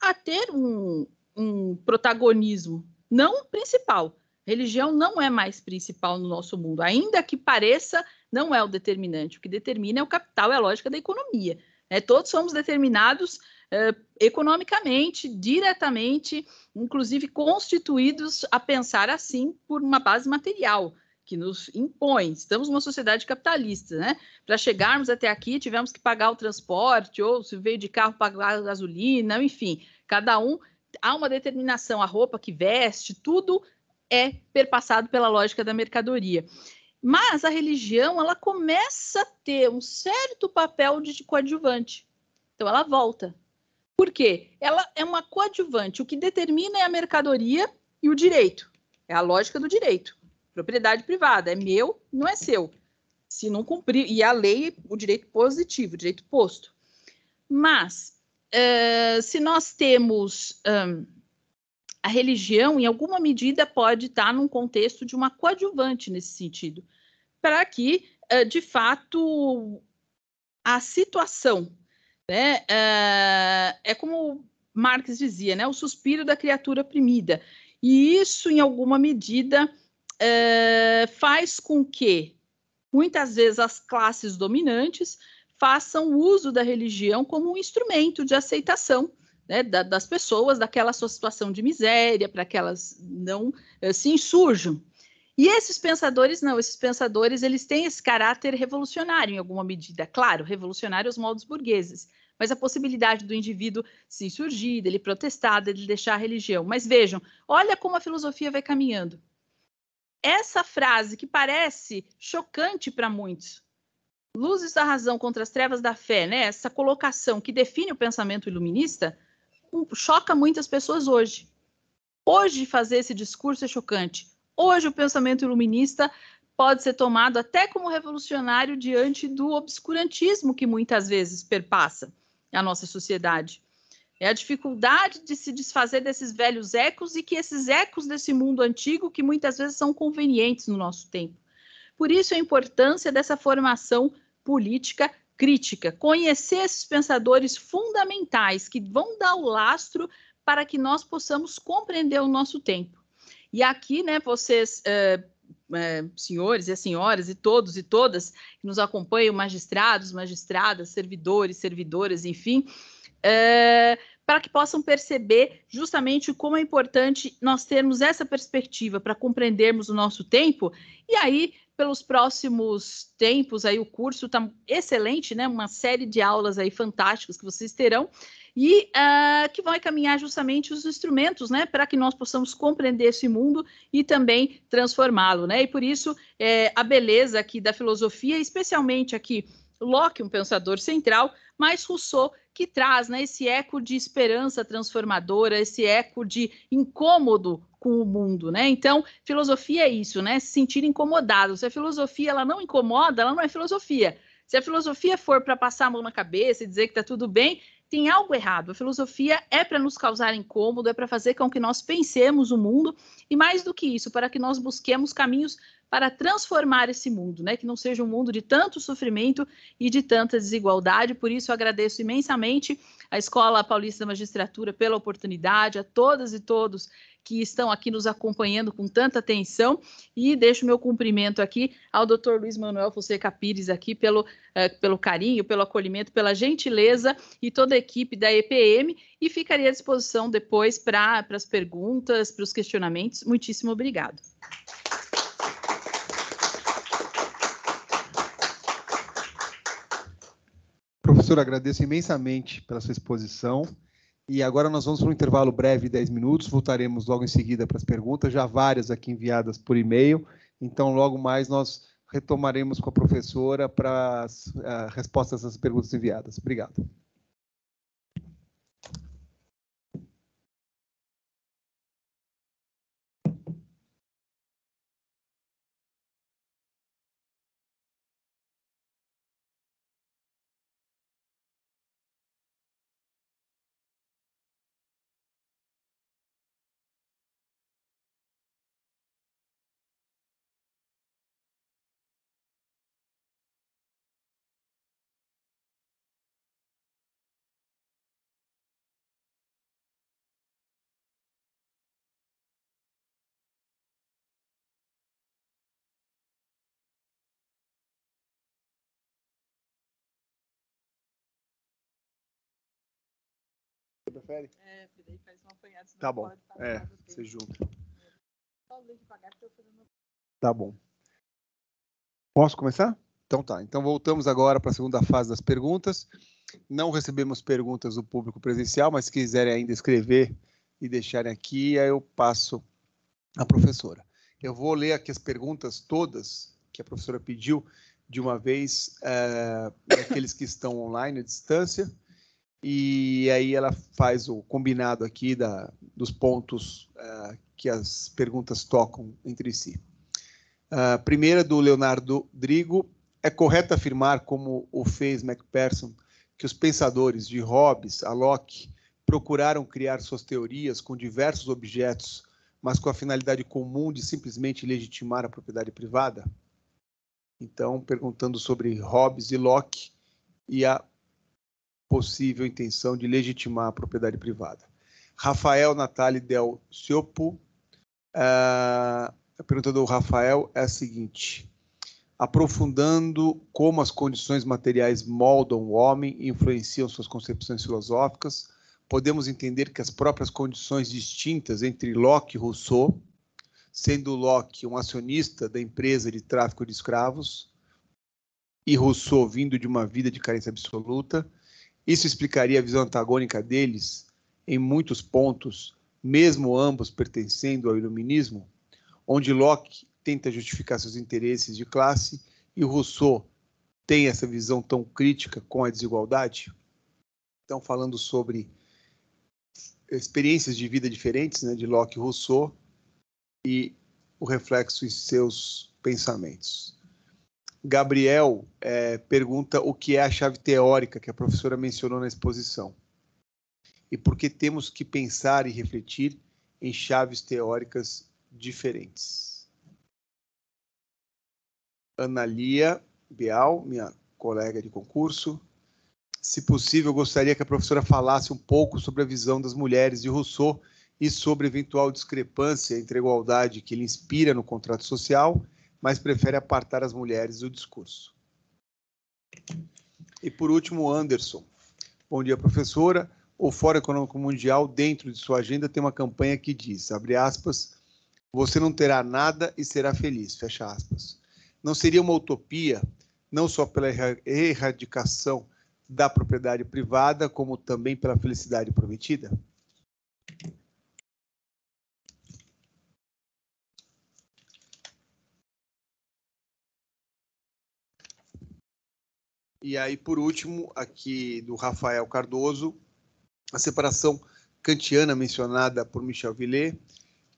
a ter um, um protagonismo, não principal. Religião não é mais principal no nosso mundo, ainda que pareça, não é o determinante. O que determina é o capital, é a lógica da economia. Né? Todos somos determinados eh, economicamente, diretamente, inclusive constituídos a pensar assim por uma base material que nos impõe. Estamos numa sociedade capitalista, né? Para chegarmos até aqui, tivemos que pagar o transporte, ou se veio de carro, pagar a gasolina, enfim, cada um há uma determinação, a roupa que veste, tudo é perpassado pela lógica da mercadoria. Mas a religião, ela começa a ter um certo papel de coadjuvante. Então ela volta. Por quê? Ela é uma coadjuvante. O que determina é a mercadoria e o direito. É a lógica do direito. Propriedade privada é meu, não é seu. Se não cumprir, e a lei, o direito positivo, o direito posto. Mas ah, se nós temos ah, a religião, em alguma medida, pode estar num contexto de uma coadjuvante nesse sentido, para que, uh, de fato, a situação, né, uh, é como Marx dizia, né, o suspiro da criatura oprimida. E isso, em alguma medida, faz com que muitas vezes as classes dominantes façam uso da religião como um instrumento de aceitação né, da, das pessoas, daquela sua situação de miséria, para que elas não eh, se insurjam. E esses pensadores, não, esses pensadores, eles têm esse caráter revolucionário em alguma medida, claro, revolucionário aos modos burgueses, mas a possibilidade do indivíduo se insurgir, dele protestar, dele deixar a religião. Mas vejam, olha como a filosofia vai caminhando. Essa frase que parece chocante para muitos, Luzes da razão contra as trevas da fé, né? Essa colocação que define o pensamento iluminista hum, choca muitas pessoas hoje. Hoje fazer esse discurso é chocante. Hoje o pensamento iluminista pode ser tomado até como revolucionário diante do obscurantismo que muitas vezes perpassa a nossa sociedade. É a dificuldade de se desfazer desses velhos ecos e que esses ecos desse mundo antigo que muitas vezes são convenientes no nosso tempo. Por isso a importância dessa formação política crítica, conhecer esses pensadores fundamentais que vão dar o lastro para que nós possamos compreender o nosso tempo. E aqui, né, vocês é, é, senhores e senhoras e todos e todas que nos acompanham, magistrados, magistradas, servidores, servidoras, enfim, é, para que possam perceber justamente como é importante nós termos essa perspectiva para compreendermos o nosso tempo e aí pelos próximos tempos aí o curso está excelente, né? Uma série de aulas aí fantásticas que vocês terão e uh, que vai caminhar justamente os instrumentos, né, para que nós possamos compreender esse mundo e também transformá-lo, né? E por isso é, a beleza aqui da filosofia, especialmente aqui Locke, um pensador central, mas Rousseau que traz né, esse eco de esperança transformadora, esse eco de incômodo com o mundo, né? Então, filosofia é isso, né? Se sentir incomodado. Se a filosofia ela não incomoda, ela não é filosofia. Se a filosofia for para passar a mão na cabeça e dizer que está tudo bem, tem algo errado. A filosofia é para nos causar incômodo, é para fazer com que nós pensemos o mundo e mais do que isso, para que nós busquemos caminhos para transformar esse mundo, né? Que não seja um mundo de tanto sofrimento e de tanta desigualdade. Por isso, agradeço imensamente à Escola Paulista da Magistratura pela oportunidade, a todas e todos que estão aqui nos acompanhando com tanta atenção e deixo meu cumprimento aqui ao Dr. Luiz Manuel Fonseca Pires aqui pelo, eh, pelo carinho, pelo acolhimento, pela gentileza e toda a equipe da EPM e ficaria à disposição depois para as perguntas, para os questionamentos. Muitíssimo obrigado. Professor, agradeço imensamente pela sua exposição. E agora nós vamos para um intervalo breve, 10 minutos. Voltaremos logo em seguida para as perguntas, já várias aqui enviadas por e-mail. Então, logo mais nós retomaremos com a professora para as uh, respostas às perguntas enviadas. Obrigado. É, porque daí faz Tá bom. É, você junta. Tá bom. Posso começar? Então tá. Então voltamos agora para a segunda fase das perguntas. Não recebemos perguntas do público presencial, mas se quiserem ainda escrever e deixarem aqui, aí eu passo à professora. Eu vou ler aqui as perguntas todas que a professora pediu de uma vez, é, daqueles que estão online à distância, e aí ela faz o combinado aqui da, dos pontos uh, que as perguntas tocam entre si. A uh, primeira, do Leonardo Drigo. É correto afirmar, como o fez Macpherson, que os pensadores de Hobbes a Locke procuraram criar suas teorias com diversos objetos, mas com a finalidade comum de simplesmente legitimar a propriedade privada? Então, perguntando sobre Hobbes e Locke e a possível intenção de legitimar a propriedade privada. Rafael Natali Del Ciopo, ah, a pergunta do Rafael é a seguinte: aprofundando como as condições materiais moldam o homem e influenciam suas concepções filosóficas, podemos entender que as próprias condições distintas entre Locke e Rousseau, sendo Locke um acionista da empresa de tráfico de escravos e Rousseau vindo de uma vida de carência absoluta, isso explicaria a visão antagônica deles em muitos pontos, mesmo ambos pertencendo ao iluminismo, onde Locke tenta justificar seus interesses de classe e Rousseau tem essa visão tão crítica com a desigualdade? Então, falando sobre experiências de vida diferentes, né, de Locke e Rousseau, e o reflexo em seus pensamentos. Gabriel é, pergunta o que é a chave teórica que a professora mencionou na exposição e por que temos que pensar e refletir em chaves teóricas diferentes. Analia Bial, minha colega de concurso, se possível, gostaria que a professora falasse um pouco sobre a visão das mulheres de Rousseau e sobre eventual discrepância entre a igualdade que ele inspira no contrato social mas prefere apartar as mulheres do discurso. E por último, Anderson. Bom dia, professora. O Fórum Econômico Mundial, dentro de sua agenda, tem uma campanha que diz, abre aspas, você não terá nada e será feliz, fecha aspas. Não seria uma utopia, não só pela erradicação da propriedade privada, como também pela felicidade prometida? E aí, por último, aqui do Rafael Cardoso, a separação kantiana mencionada por Michel Villet,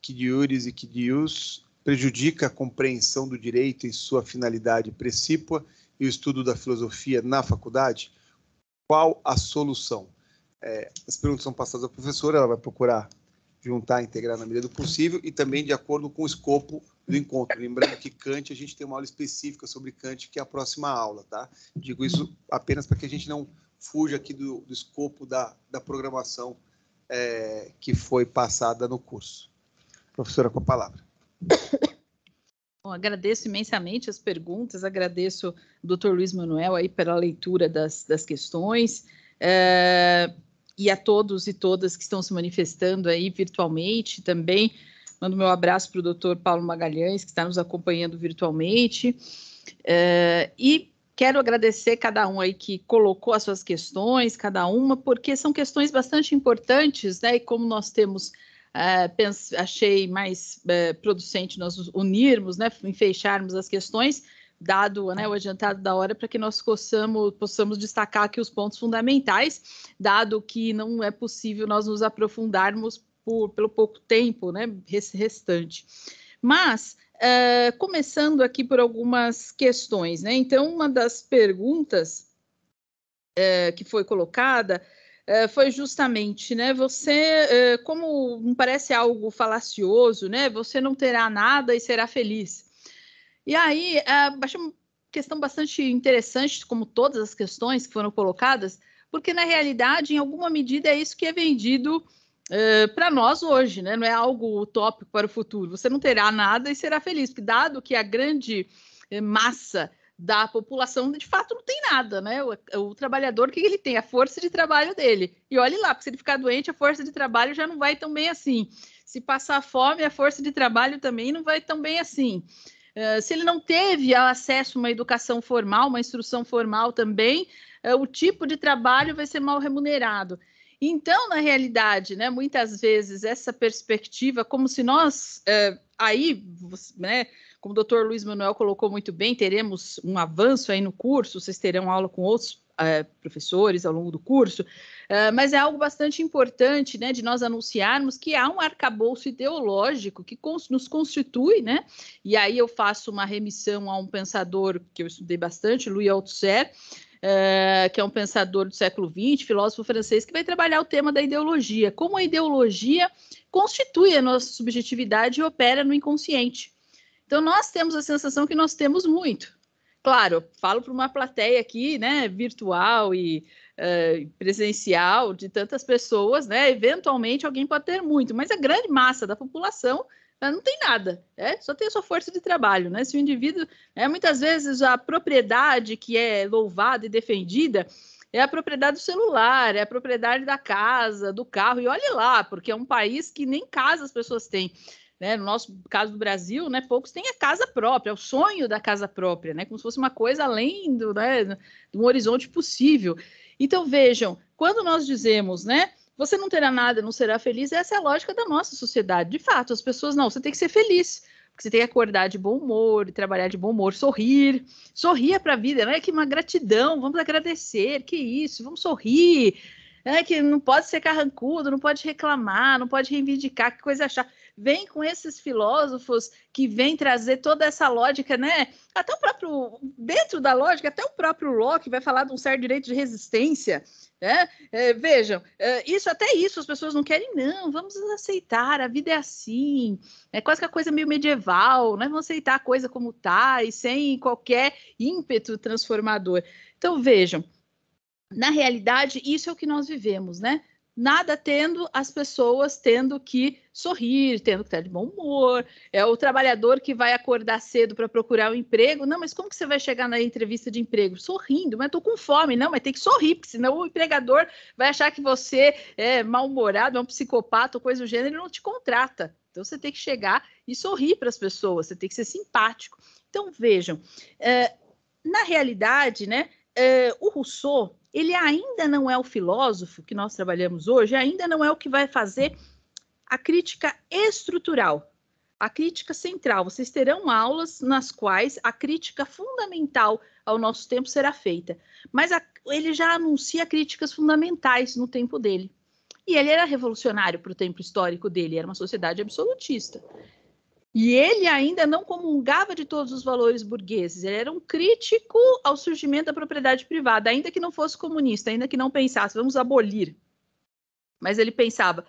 que diures e que dius, prejudica a compreensão do direito em sua finalidade precípua e o estudo da filosofia na faculdade? Qual a solução? É, as perguntas são passadas à professora, ela vai procurar juntar, integrar na medida do possível e também de acordo com o escopo do encontro. Lembrando que Kant, a gente tem uma aula específica sobre Kant, que é a próxima aula, tá? Digo isso apenas para que a gente não fuja aqui do, do escopo da, da programação é, que foi passada no curso. Professora, com a palavra. Bom, agradeço imensamente as perguntas, agradeço o Dr. Luiz Manuel aí pela leitura das, das questões. É e a todos e todas que estão se manifestando aí virtualmente também. Mando meu abraço para o doutor Paulo Magalhães, que está nos acompanhando virtualmente. Uh, e quero agradecer cada um aí que colocou as suas questões, cada uma, porque são questões bastante importantes, né? E como nós temos, uh, achei mais uh, producente nós unirmos, né? fecharmos as questões dado né, o adiantado da hora para que nós possamos, possamos destacar aqui os pontos fundamentais, dado que não é possível nós nos aprofundarmos por, pelo pouco tempo né, restante. Mas, uh, começando aqui por algumas questões, né? Então, uma das perguntas uh, que foi colocada uh, foi justamente, né? Você, como parece algo falacioso, né? Você não terá nada e será feliz. E aí, é, achei uma questão bastante interessante, como todas as questões que foram colocadas, porque na realidade, em alguma medida, é isso que é vendido é, para nós hoje, né? Não é algo utópico para o futuro. Você não terá nada e será feliz, porque dado que a grande é, massa da população de fato não tem nada, né? O, o trabalhador que ele tem a força de trabalho dele. E olhe lá, porque se ele ficar doente, a força de trabalho já não vai tão bem assim. Se passar fome, a força de trabalho também não vai tão bem assim. Ah, se ele não teve acesso a uma educação formal, uma instrução formal também, ah, o tipo de trabalho vai ser mal remunerado. Então, na realidade, né, muitas vezes essa perspectiva, como se nós ah, aí, né, como o doutor Luiz Manuel colocou muito bem, teremos um avanço aí no curso, vocês terão aula com outros professores ao longo do curso, ah, mas é algo bastante importante né, de nós anunciarmos que há um arcabouço ideológico que cons nos constitui, né? E aí eu faço uma remissão a um pensador que eu estudei bastante, Louis Althusser, uh, que é um pensador do século XX, filósofo francês, que vai trabalhar o tema da ideologia, como a ideologia constitui a nossa subjetividade e opera no inconsciente. Então nós temos a sensação que nós temos muito. Claro, falo para uma plateia aqui, né, virtual e eh, presencial de tantas pessoas, né? Eventualmente alguém pode ter muito, mas a grande massa da população não tem nada, né? só tem a sua força de trabalho. Né? Se o indivíduo, é muitas vezes a propriedade que é louvada e defendida é a propriedade do celular, é a propriedade da casa, do carro, e olhe lá, porque é um país que nem casa as pessoas têm né, no nosso caso do Brasil, né, poucos têm a casa própria, é o sonho da casa própria, né, como se fosse uma coisa além do, né, de um horizonte possível. Então vejam, quando nós dizemos, né, você não terá nada, não será feliz, essa é a lógica da nossa sociedade. De fato, as pessoas não, você tem que ser feliz. Você tem que acordar de bom humor, trabalhar de bom humor, sorrir, sorria para a vida, é Que uma gratidão, vamos agradecer, que isso, vamos sorrir, é que não pode ser carrancudo, não pode reclamar, não pode reivindicar, que coisa chata vem com esses filósofos que vem trazer toda essa lógica, né? Até o próprio, dentro da lógica, até o próprio Locke vai falar de um certo direito de resistência, né? É, vejam, é, isso até isso as pessoas não querem, não, vamos aceitar, a vida é assim, é quase que a coisa meio medieval, né? Vamos aceitar a coisa como tá e sem qualquer ímpeto transformador. Então, vejam, na realidade, isso é o que nós vivemos, né? nada tendo, as pessoas tendo que sorrir, tendo que estar de bom humor, é o trabalhador que vai acordar cedo para procurar um emprego. Não, mas como que você vai chegar na entrevista de emprego? Sorrindo, mas estou com fome. Não, mas tem que sorrir, porque senão o empregador vai achar que você é mal-humorado, é um psicopata ou coisa do gênero, ele não te contrata. Então você tem que chegar e sorrir para as pessoas, você tem que ser simpático. Então vejam, é, na realidade, né, é, o Rousseau ele ainda não é o filósofo que nós trabalhamos hoje, ainda não é o que vai fazer a crítica estrutural, a crítica central. Vocês terão aulas nas quais a crítica fundamental ao nosso tempo será feita, mas a, ele já anuncia críticas fundamentais no tempo dele. E ele era revolucionário para o tempo histórico dele, era uma sociedade absolutista. E ele ainda não comungava de todos os valores burgueses, ele era um crítico ao surgimento da propriedade privada, ainda que não fosse comunista, ainda que não pensasse, vamos abolir. Mas ele pensava,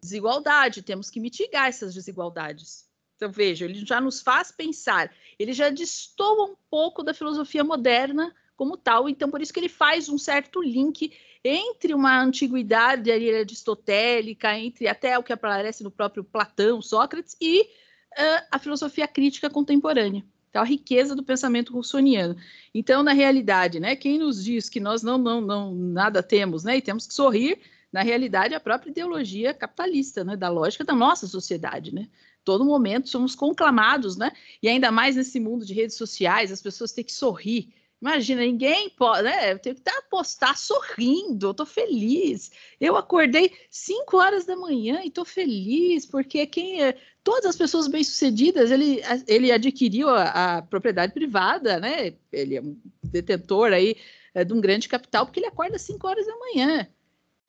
desigualdade, temos que mitigar essas desigualdades. Então, veja, ele já nos faz pensar, ele já destoa um pouco da filosofia moderna como tal, então por isso que ele faz um certo link entre uma antiguidade é aristotélica, entre até o que aparece no próprio Platão, Sócrates, e é a filosofia crítica contemporânea. Então, a riqueza do pensamento russoniano. Então, na realidade, né, quem nos diz que nós não, não, não nada temos, né, e temos que sorrir, na realidade, é a própria ideologia capitalista, né, da lógica da nossa sociedade, né? Todo momento somos conclamados, né? E ainda mais nesse mundo de redes sociais, as pessoas têm que sorrir, Imagina, ninguém pode, né? Eu tenho que estar postar sorrindo, eu tô feliz. Eu acordei 5 horas da manhã e tô feliz, porque quem é, todas as pessoas bem-sucedidas, ele, ele adquiriu a, a, propriedade privada, né? Ele é um detentor aí é, de um grande capital, porque ele acorda 5 horas da manhã.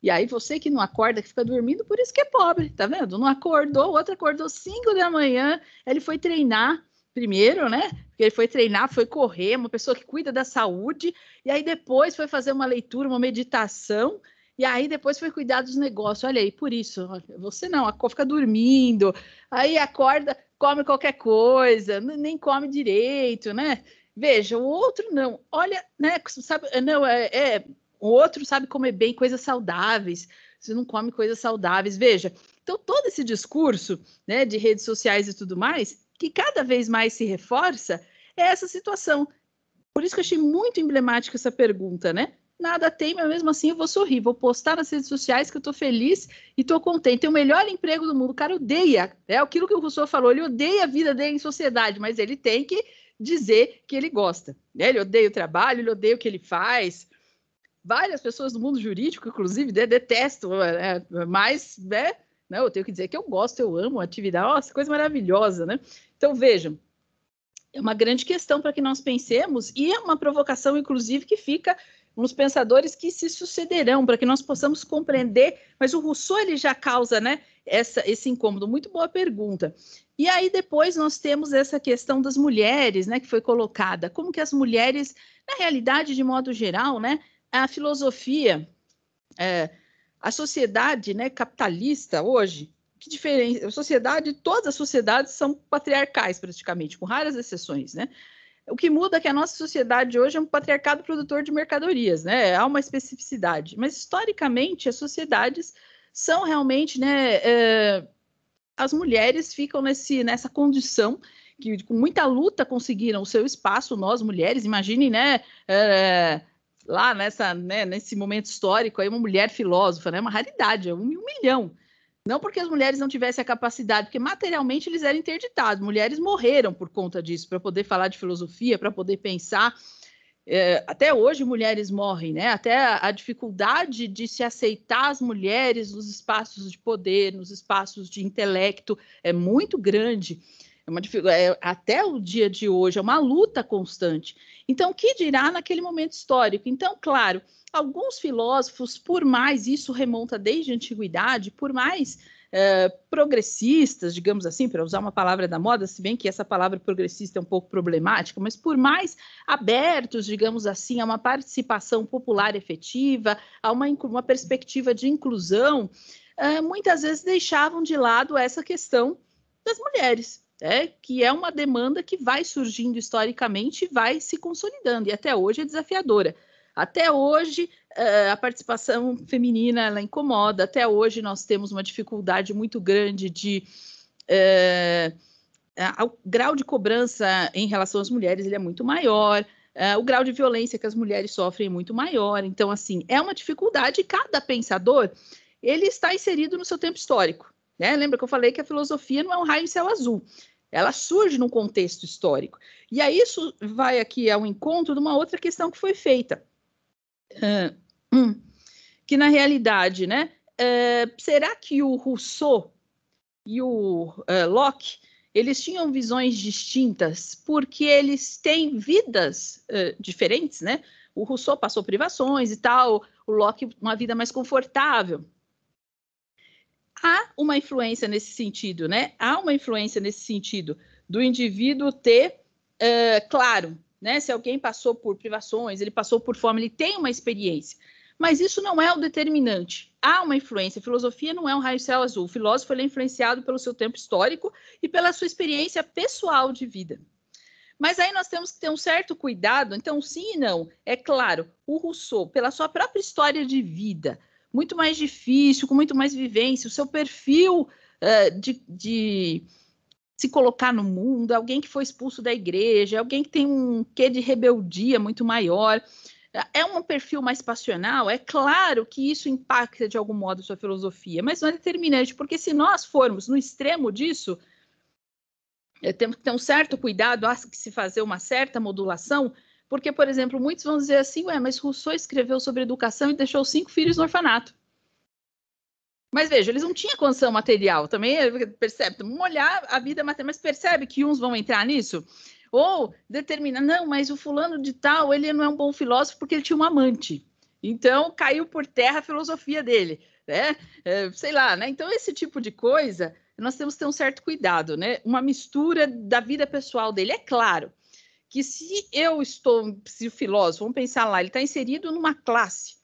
E aí você que não acorda, que fica dormindo, por isso que é pobre, tá vendo? Não acordou, o outro acordou 5 da manhã, ele foi treinar primeiro, né? Porque ele foi treinar, foi correr, é uma pessoa que cuida da saúde, e aí depois foi fazer uma leitura, uma meditação, e aí depois foi cuidar dos negócios. Olha aí, por isso, você não, a cor fica dormindo, aí acorda, come qualquer coisa, nem come direito, né? Veja, o outro não, olha, né? Sabe, não, é, é o outro sabe comer bem coisas saudáveis, você não come coisas saudáveis. Veja, então todo esse discurso né, de redes sociais e tudo mais que cada vez mais se reforça é essa situação. Por isso que eu achei muito emblemática essa pergunta, né? Nada tem, mas mesmo assim eu vou sorrir, vou postar nas redes sociais que eu tô feliz e tô contente. Tem o melhor emprego do mundo. O cara odeia, é aquilo que o Rousseau falou, ele odeia a vida dele em sociedade, mas ele tem que dizer que ele gosta. Né? Ele odeia o trabalho, ele odeia o que ele faz. Várias pessoas do mundo jurídico, inclusive, né, detestam, né? mas né, eu tenho que dizer que eu gosto, eu amo a atividade, nossa, coisa maravilhosa, né? Então, vejam, é uma grande questão para que nós pensemos e é uma provocação, inclusive, que fica nos pensadores que se sucederão para que nós possamos compreender. Mas o Rousseau ele já causa, né, essa, esse incômodo. Muito boa pergunta. E aí depois nós temos essa questão das mulheres, né, que foi colocada. Como que as mulheres, na realidade, de modo geral, né, a filosofia, é, a sociedade, né, capitalista hoje, que diferença? A sociedade, todas as sociedades são patriarcais praticamente, com raras exceções, né? O que muda é que a nossa sociedade hoje é um patriarcado produtor de mercadorias, né? Há uma especificidade, mas historicamente as sociedades são realmente, né? É, as mulheres ficam nesse, nessa condição que com muita luta conseguiram o seu espaço, nós mulheres, imaginem, né? É, lá nessa, né, nesse momento histórico, aí uma mulher filósofa, né? Uma raridade, um, um milhão. Não porque as mulheres não tivessem a capacidade, porque materialmente eles eram interditados. Mulheres morreram por conta disso, para poder falar de filosofia, para poder pensar. É, até hoje mulheres morrem, né? Até a, a dificuldade de se aceitar as mulheres nos espaços de poder, nos espaços de intelecto é muito grande. É uma é, até o dia de hoje é uma luta constante. Então, o que dirá naquele momento histórico? Então, claro, alguns filósofos, por mais isso remonta desde a antiguidade, por mais é, progressistas, digamos assim, para usar uma palavra da moda, se bem que essa palavra progressista é um pouco problemática, mas por mais abertos, digamos assim, a uma participação popular efetiva, a uma, uma perspectiva de inclusão, é, muitas vezes deixavam de lado essa questão das mulheres. Né, que é uma demanda que vai surgindo historicamente e vai se consolidando, e até hoje é desafiadora. Até hoje, eh, a participação feminina ela incomoda, até hoje nós temos uma dificuldade muito grande de. É, o grau de cobrança em relação às mulheres ele é muito maior, eh, o grau de violência que as mulheres sofrem é muito maior. Então, assim, é uma dificuldade e cada pensador ele está inserido no seu tempo histórico. Né? Lembra que eu falei que a filosofia não é um raio em céu azul. Ela surge num contexto histórico. E aí isso vai aqui ao encontro de uma outra questão que foi feita. Hum, que na realidade, né? Eh, será que o Rousseau e o eh, Locke eles tinham visões distintas porque eles têm vidas uh, diferentes, né? O Rousseau passou privações e tal, o Locke uma vida mais confortável há uma influência nesse sentido, né? Há uma influência nesse sentido do indivíduo ter, uh, claro, né? Se alguém passou por privações, ele passou por fome, ele tem uma experiência. Mas isso não é o determinante. Há uma influência. filosofia não é um raio-céu azul. O filósofo é influenciado pelo seu tempo histórico e pela sua experiência pessoal de vida. Mas aí nós temos que ter um certo cuidado. Então, sim e não. É claro, o Rousseau, pela sua própria história de vida, muito mais difícil, com muito mais vivência, o seu perfil uh, de, de, se colocar no mundo, é alguém que foi expulso da igreja, é alguém que tem um quê de rebeldia muito maior. É um perfil mais passional, é claro que isso impacta de algum modo sua filosofia, mas não é determinante, porque se nós formos no extremo disso, eh, temos que ter um certo cuidado que se fazer uma certa modulação, porque, por exemplo, muitos vão dizer assim, ué, mas Rousseau escreveu sobre educação e deixou cinco filhos no orfanato. Mas veja, eles não tinham condição material também, eh, percebe? Vamos olhar a vida material, mas percebe que uns vão entrar nisso? Ou determina, não, mas o fulano de tal, ele não é um bom filósofo porque ele tinha um amante. Então, caiu por terra a filosofia dele, né? É, sei lá, né? Então, esse tipo de coisa, nós temos que ter um certo cuidado, né? Uma mistura da vida pessoal dele, é claro que se eu estou, se o filósofo, vamos pensar lá, ele está inserido numa classe,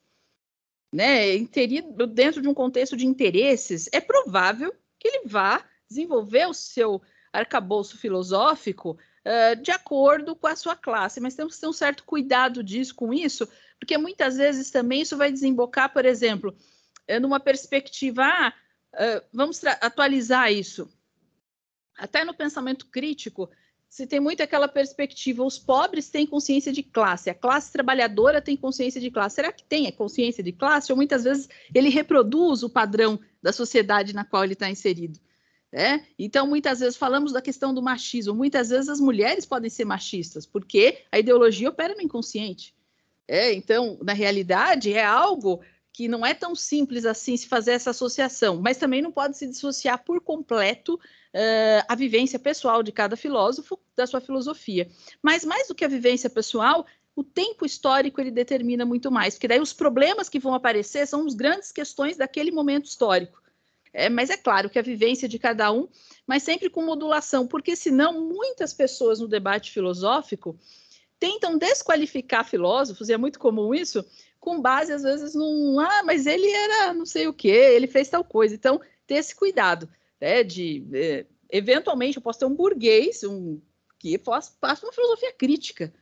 né, inserido dentro de um contexto de interesses, é provável que ele vá desenvolver o seu arcabouço filosófico uh, de acordo com a sua classe, mas temos que ter um certo cuidado disso, com isso, porque muitas vezes também isso vai desembocar, por exemplo, eh, numa perspectiva, ah, uh, vamos atualizar isso. Até no pensamento crítico, se tem muito aquela perspectiva, os pobres têm consciência de classe, a classe trabalhadora tem consciência de classe. Será que tem a consciência de classe? Ou muitas vezes ele reproduz o padrão da sociedade na qual ele está inserido. Né? Então, muitas vezes falamos da questão do machismo, muitas vezes as mulheres podem ser machistas, porque a ideologia opera no inconsciente. É, então, na realidade, é algo que não é tão simples assim se fazer essa associação, mas também não pode se dissociar por completo uh, a vivência pessoal de cada filósofo, da sua filosofia. Mas mais do que a vivência pessoal, o tempo histórico ele determina muito mais, porque daí os problemas que vão aparecer são as grandes questões daquele momento histórico. É, mas é claro que a vivência de cada um, mas sempre com modulação, porque senão muitas pessoas no debate filosófico tentam desqualificar filósofos, e é muito comum isso, com base às vezes num, ah, mas ele era não sei o quê, ele fez tal coisa. Então, ter esse cuidado né, de é, eventualmente eu posso ter um burguês, um que faça uma filosofia crítica,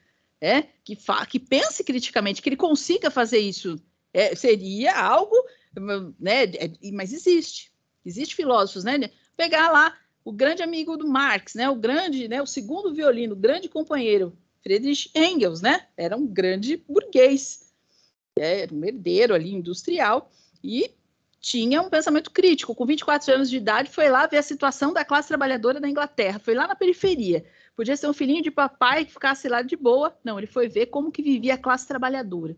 é, que, fa, que pense criticamente, que ele consiga fazer isso, é, seria algo, né, é, mas existe, existe filósofos, né, pegar lá o grande amigo do Marx, né, o grande, né, o segundo violino, o grande companheiro, Friedrich Engels, né, era um grande burguês, era é, um herdeiro ali industrial, e tinha um pensamento crítico. Com 24 anos de idade, foi lá ver a situação da classe trabalhadora da Inglaterra, foi lá na periferia. Podia ser um filhinho de papai que ficasse lá de boa. Não, ele foi ver como que vivia a classe trabalhadora.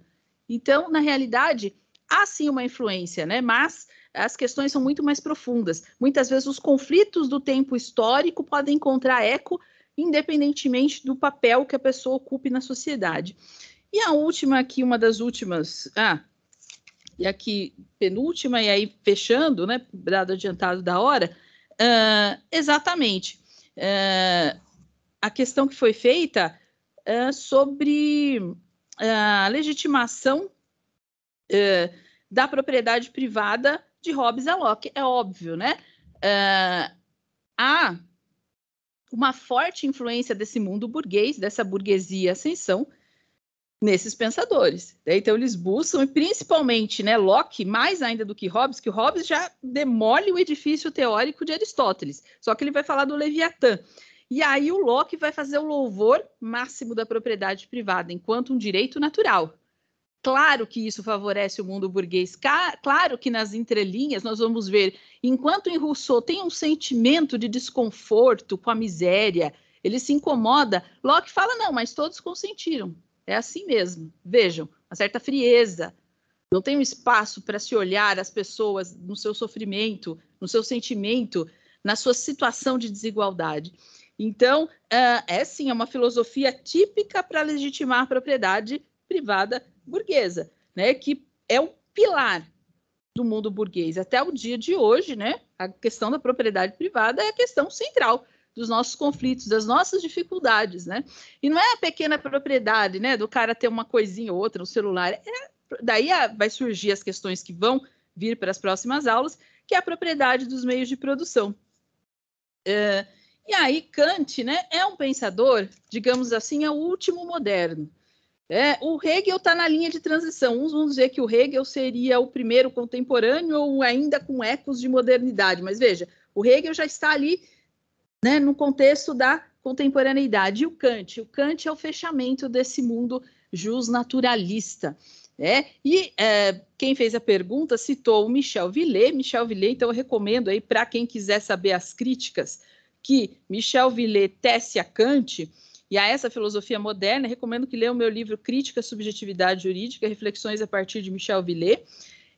Então, na realidade, há sim uma influência, né? Mas as questões são muito mais profundas. Muitas vezes os conflitos do tempo histórico podem encontrar eco independentemente do papel que a pessoa ocupe na sociedade. E a última aqui, uma das últimas, ah, e aqui penúltima, e aí fechando, né, dado adiantado da hora, uh, exatamente uh, a questão que foi feita uh, sobre a legitimação da propriedade privada de Hobbes a Locke, é óbvio, né? há uma forte influência desse mundo burguês, dessa burguesia ascensão, nesses pensadores. Né? Então eles buscam, e principalmente né, Locke, mais ainda do que Hobbes, que Hobbes já demole o edifício teórico de Aristóteles, só que ele vai falar do Leviatã. E aí o Locke vai fazer o louvor máximo da propriedade privada enquanto um direito natural. Claro que isso favorece o mundo burguês, claro que nas entrelinhas nós vamos ver, enquanto em Rousseau tem um sentimento de desconforto com a miséria, ele se incomoda, Locke fala, não, mas todos consentiram, é assim mesmo. Vejam, uma certa frieza. Não tem um espaço para se olhar as pessoas no seu sofrimento, no seu sentimento, na sua situação de desigualdade. Então, ah, é sim é uma filosofia típica para legitimar a propriedade privada burguesa, né? Que é o pilar do mundo burguês. Até o dia de hoje, né? A questão da propriedade privada é a questão central dos nossos conflitos, das nossas dificuldades, né? E não é a pequena propriedade, né, do cara ter uma coisinha ou outra, um celular. É, daí vai surgir as questões que vão vir para as próximas aulas, que é a propriedade dos meios de produção. É, e aí Kant, né, é um pensador, digamos assim, é o último moderno. É, o Hegel está na linha de transição. Uns vão dizer que o Hegel seria o primeiro contemporâneo ou ainda com ecos de modernidade. Mas veja, o Hegel já está ali né, no contexto da contemporaneidade. E o Kant, o Kant é o fechamento desse mundo jusnaturalista. Né? E é, quem fez a pergunta citou o Michel Villet. Michel Villet, então eu recomendo aí para quem quiser saber as críticas que Michel Villet tece a Kant e a essa filosofia moderna, recomendo que leia o meu livro Crítica à Subjetividade Jurídica, Reflexões a partir de Michel Villet,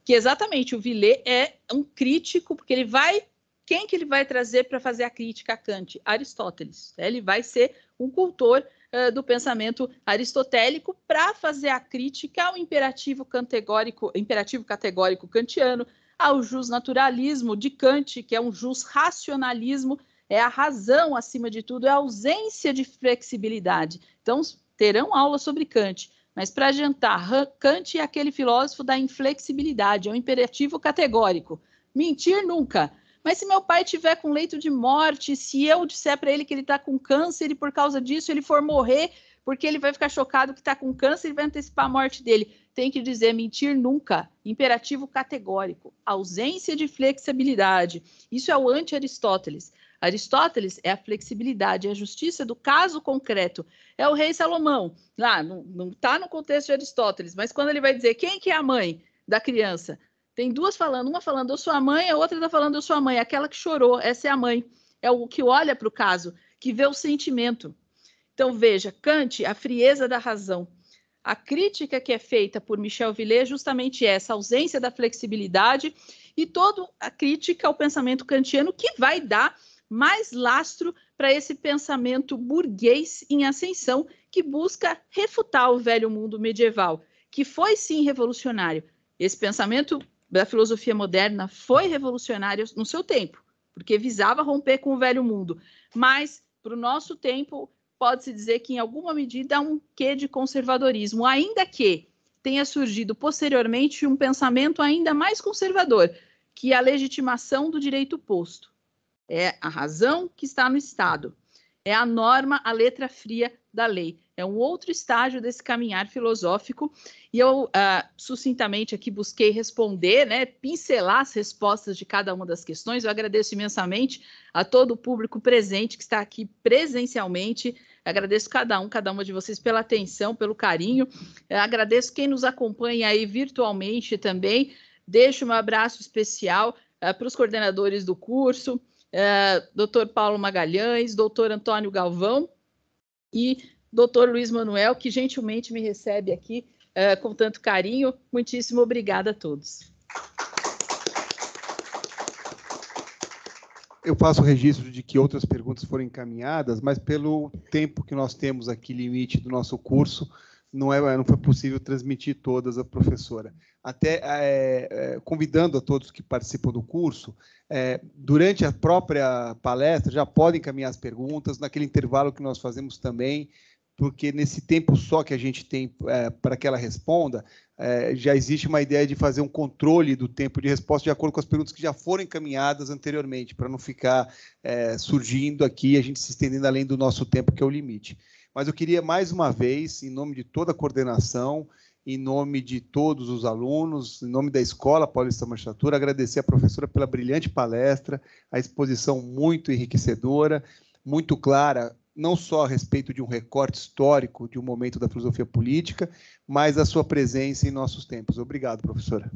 que exatamente o Villet é um crítico, porque ele vai quem que ele vai trazer para fazer a crítica a Kant? Aristóteles. Ele vai ser um cultor uh, do pensamento aristotélico para fazer a crítica ao imperativo categórico, imperativo categórico kantiano, ao jus naturalismo de Kant, que é um jus racionalismo, é a razão acima de tudo, é a ausência de flexibilidade. Então, terão aula sobre Kant. Mas para jantar, Kant é aquele filósofo da inflexibilidade, é um imperativo categórico. Mentir nunca, mas se meu pai tiver com leito de morte, se eu disser para ele que ele está com câncer e por causa disso ele for morrer, porque ele vai ficar chocado que está com câncer e vai antecipar a morte dele. Tem que dizer mentir nunca. Imperativo categórico. Ausência de flexibilidade. Isso é o anti-Aristóteles. Aristóteles é a flexibilidade, é a justiça do caso concreto. É o rei Salomão. Lá, ah, não está no contexto de Aristóteles, mas quando ele vai dizer quem que é a mãe da criança, tem duas falando, uma falando eu sou a mãe, a outra está falando eu sou a mãe. Aquela que chorou, essa é a mãe. É o que olha para o caso, que vê o sentimento. Então veja, Kant, a frieza da razão. A crítica que é feita por Michel Villet é justamente essa, ausência da flexibilidade e toda a crítica ao pensamento kantiano que vai dar mais lastro para esse pensamento burguês em ascensão que busca refutar o velho mundo medieval, que foi sim revolucionário. Esse pensamento da filosofia moderna foi revolucionária no seu tempo, porque visava romper com o velho mundo. Mas, para o nosso tempo, pode-se dizer que, em alguma medida, há um quê de conservadorismo, ainda que tenha surgido posteriormente um pensamento ainda mais conservador, que é a legitimação do direito posto. É a razão que está no Estado. É a norma, a letra fria da lei. É um outro estágio desse caminhar filosófico, e eu uh, sucintamente aqui busquei responder, né, pincelar as respostas de cada uma das questões. Eu agradeço imensamente a todo o público presente que está aqui presencialmente. Agradeço cada um, cada uma de vocês pela atenção, pelo carinho. Eu eh, agradeço quem nos acompanha aí virtualmente também. Deixo um abraço especial uh, para os coordenadores do curso, uh, eh, Dr. Paulo Magalhães, Dr. Antônio Galvão e doutor Luiz Manuel, que gentilmente me recebe aqui uh, com tanto carinho. Muitíssimo obrigada a todos. Eu faço o registro de que outras perguntas foram encaminhadas, mas pelo tempo que nós temos aqui, limite do nosso curso, não, é, não foi possível transmitir todas a professora. Até é, convidando a todos que participam do curso, é, durante a própria palestra, já podem encaminhar as perguntas, naquele intervalo que nós fazemos também, porque nesse tempo só que a gente tem é, para que ela responda, é, já existe uma ideia de fazer um controle do tempo de resposta de acordo com as perguntas que já foram encaminhadas anteriormente, para não ficar é, surgindo aqui a gente se estendendo além do nosso tempo, que é o limite. Mas eu queria, mais uma vez, em nome de toda a coordenação, em nome de todos os alunos, em nome da Escola Paulista Magistratura, agradecer à professora pela brilhante palestra, a exposição muito enriquecedora, muito clara, não só a respeito de um recorte histórico de um momento da filosofia política, mas a sua presença em nossos tempos. Obrigado, professora.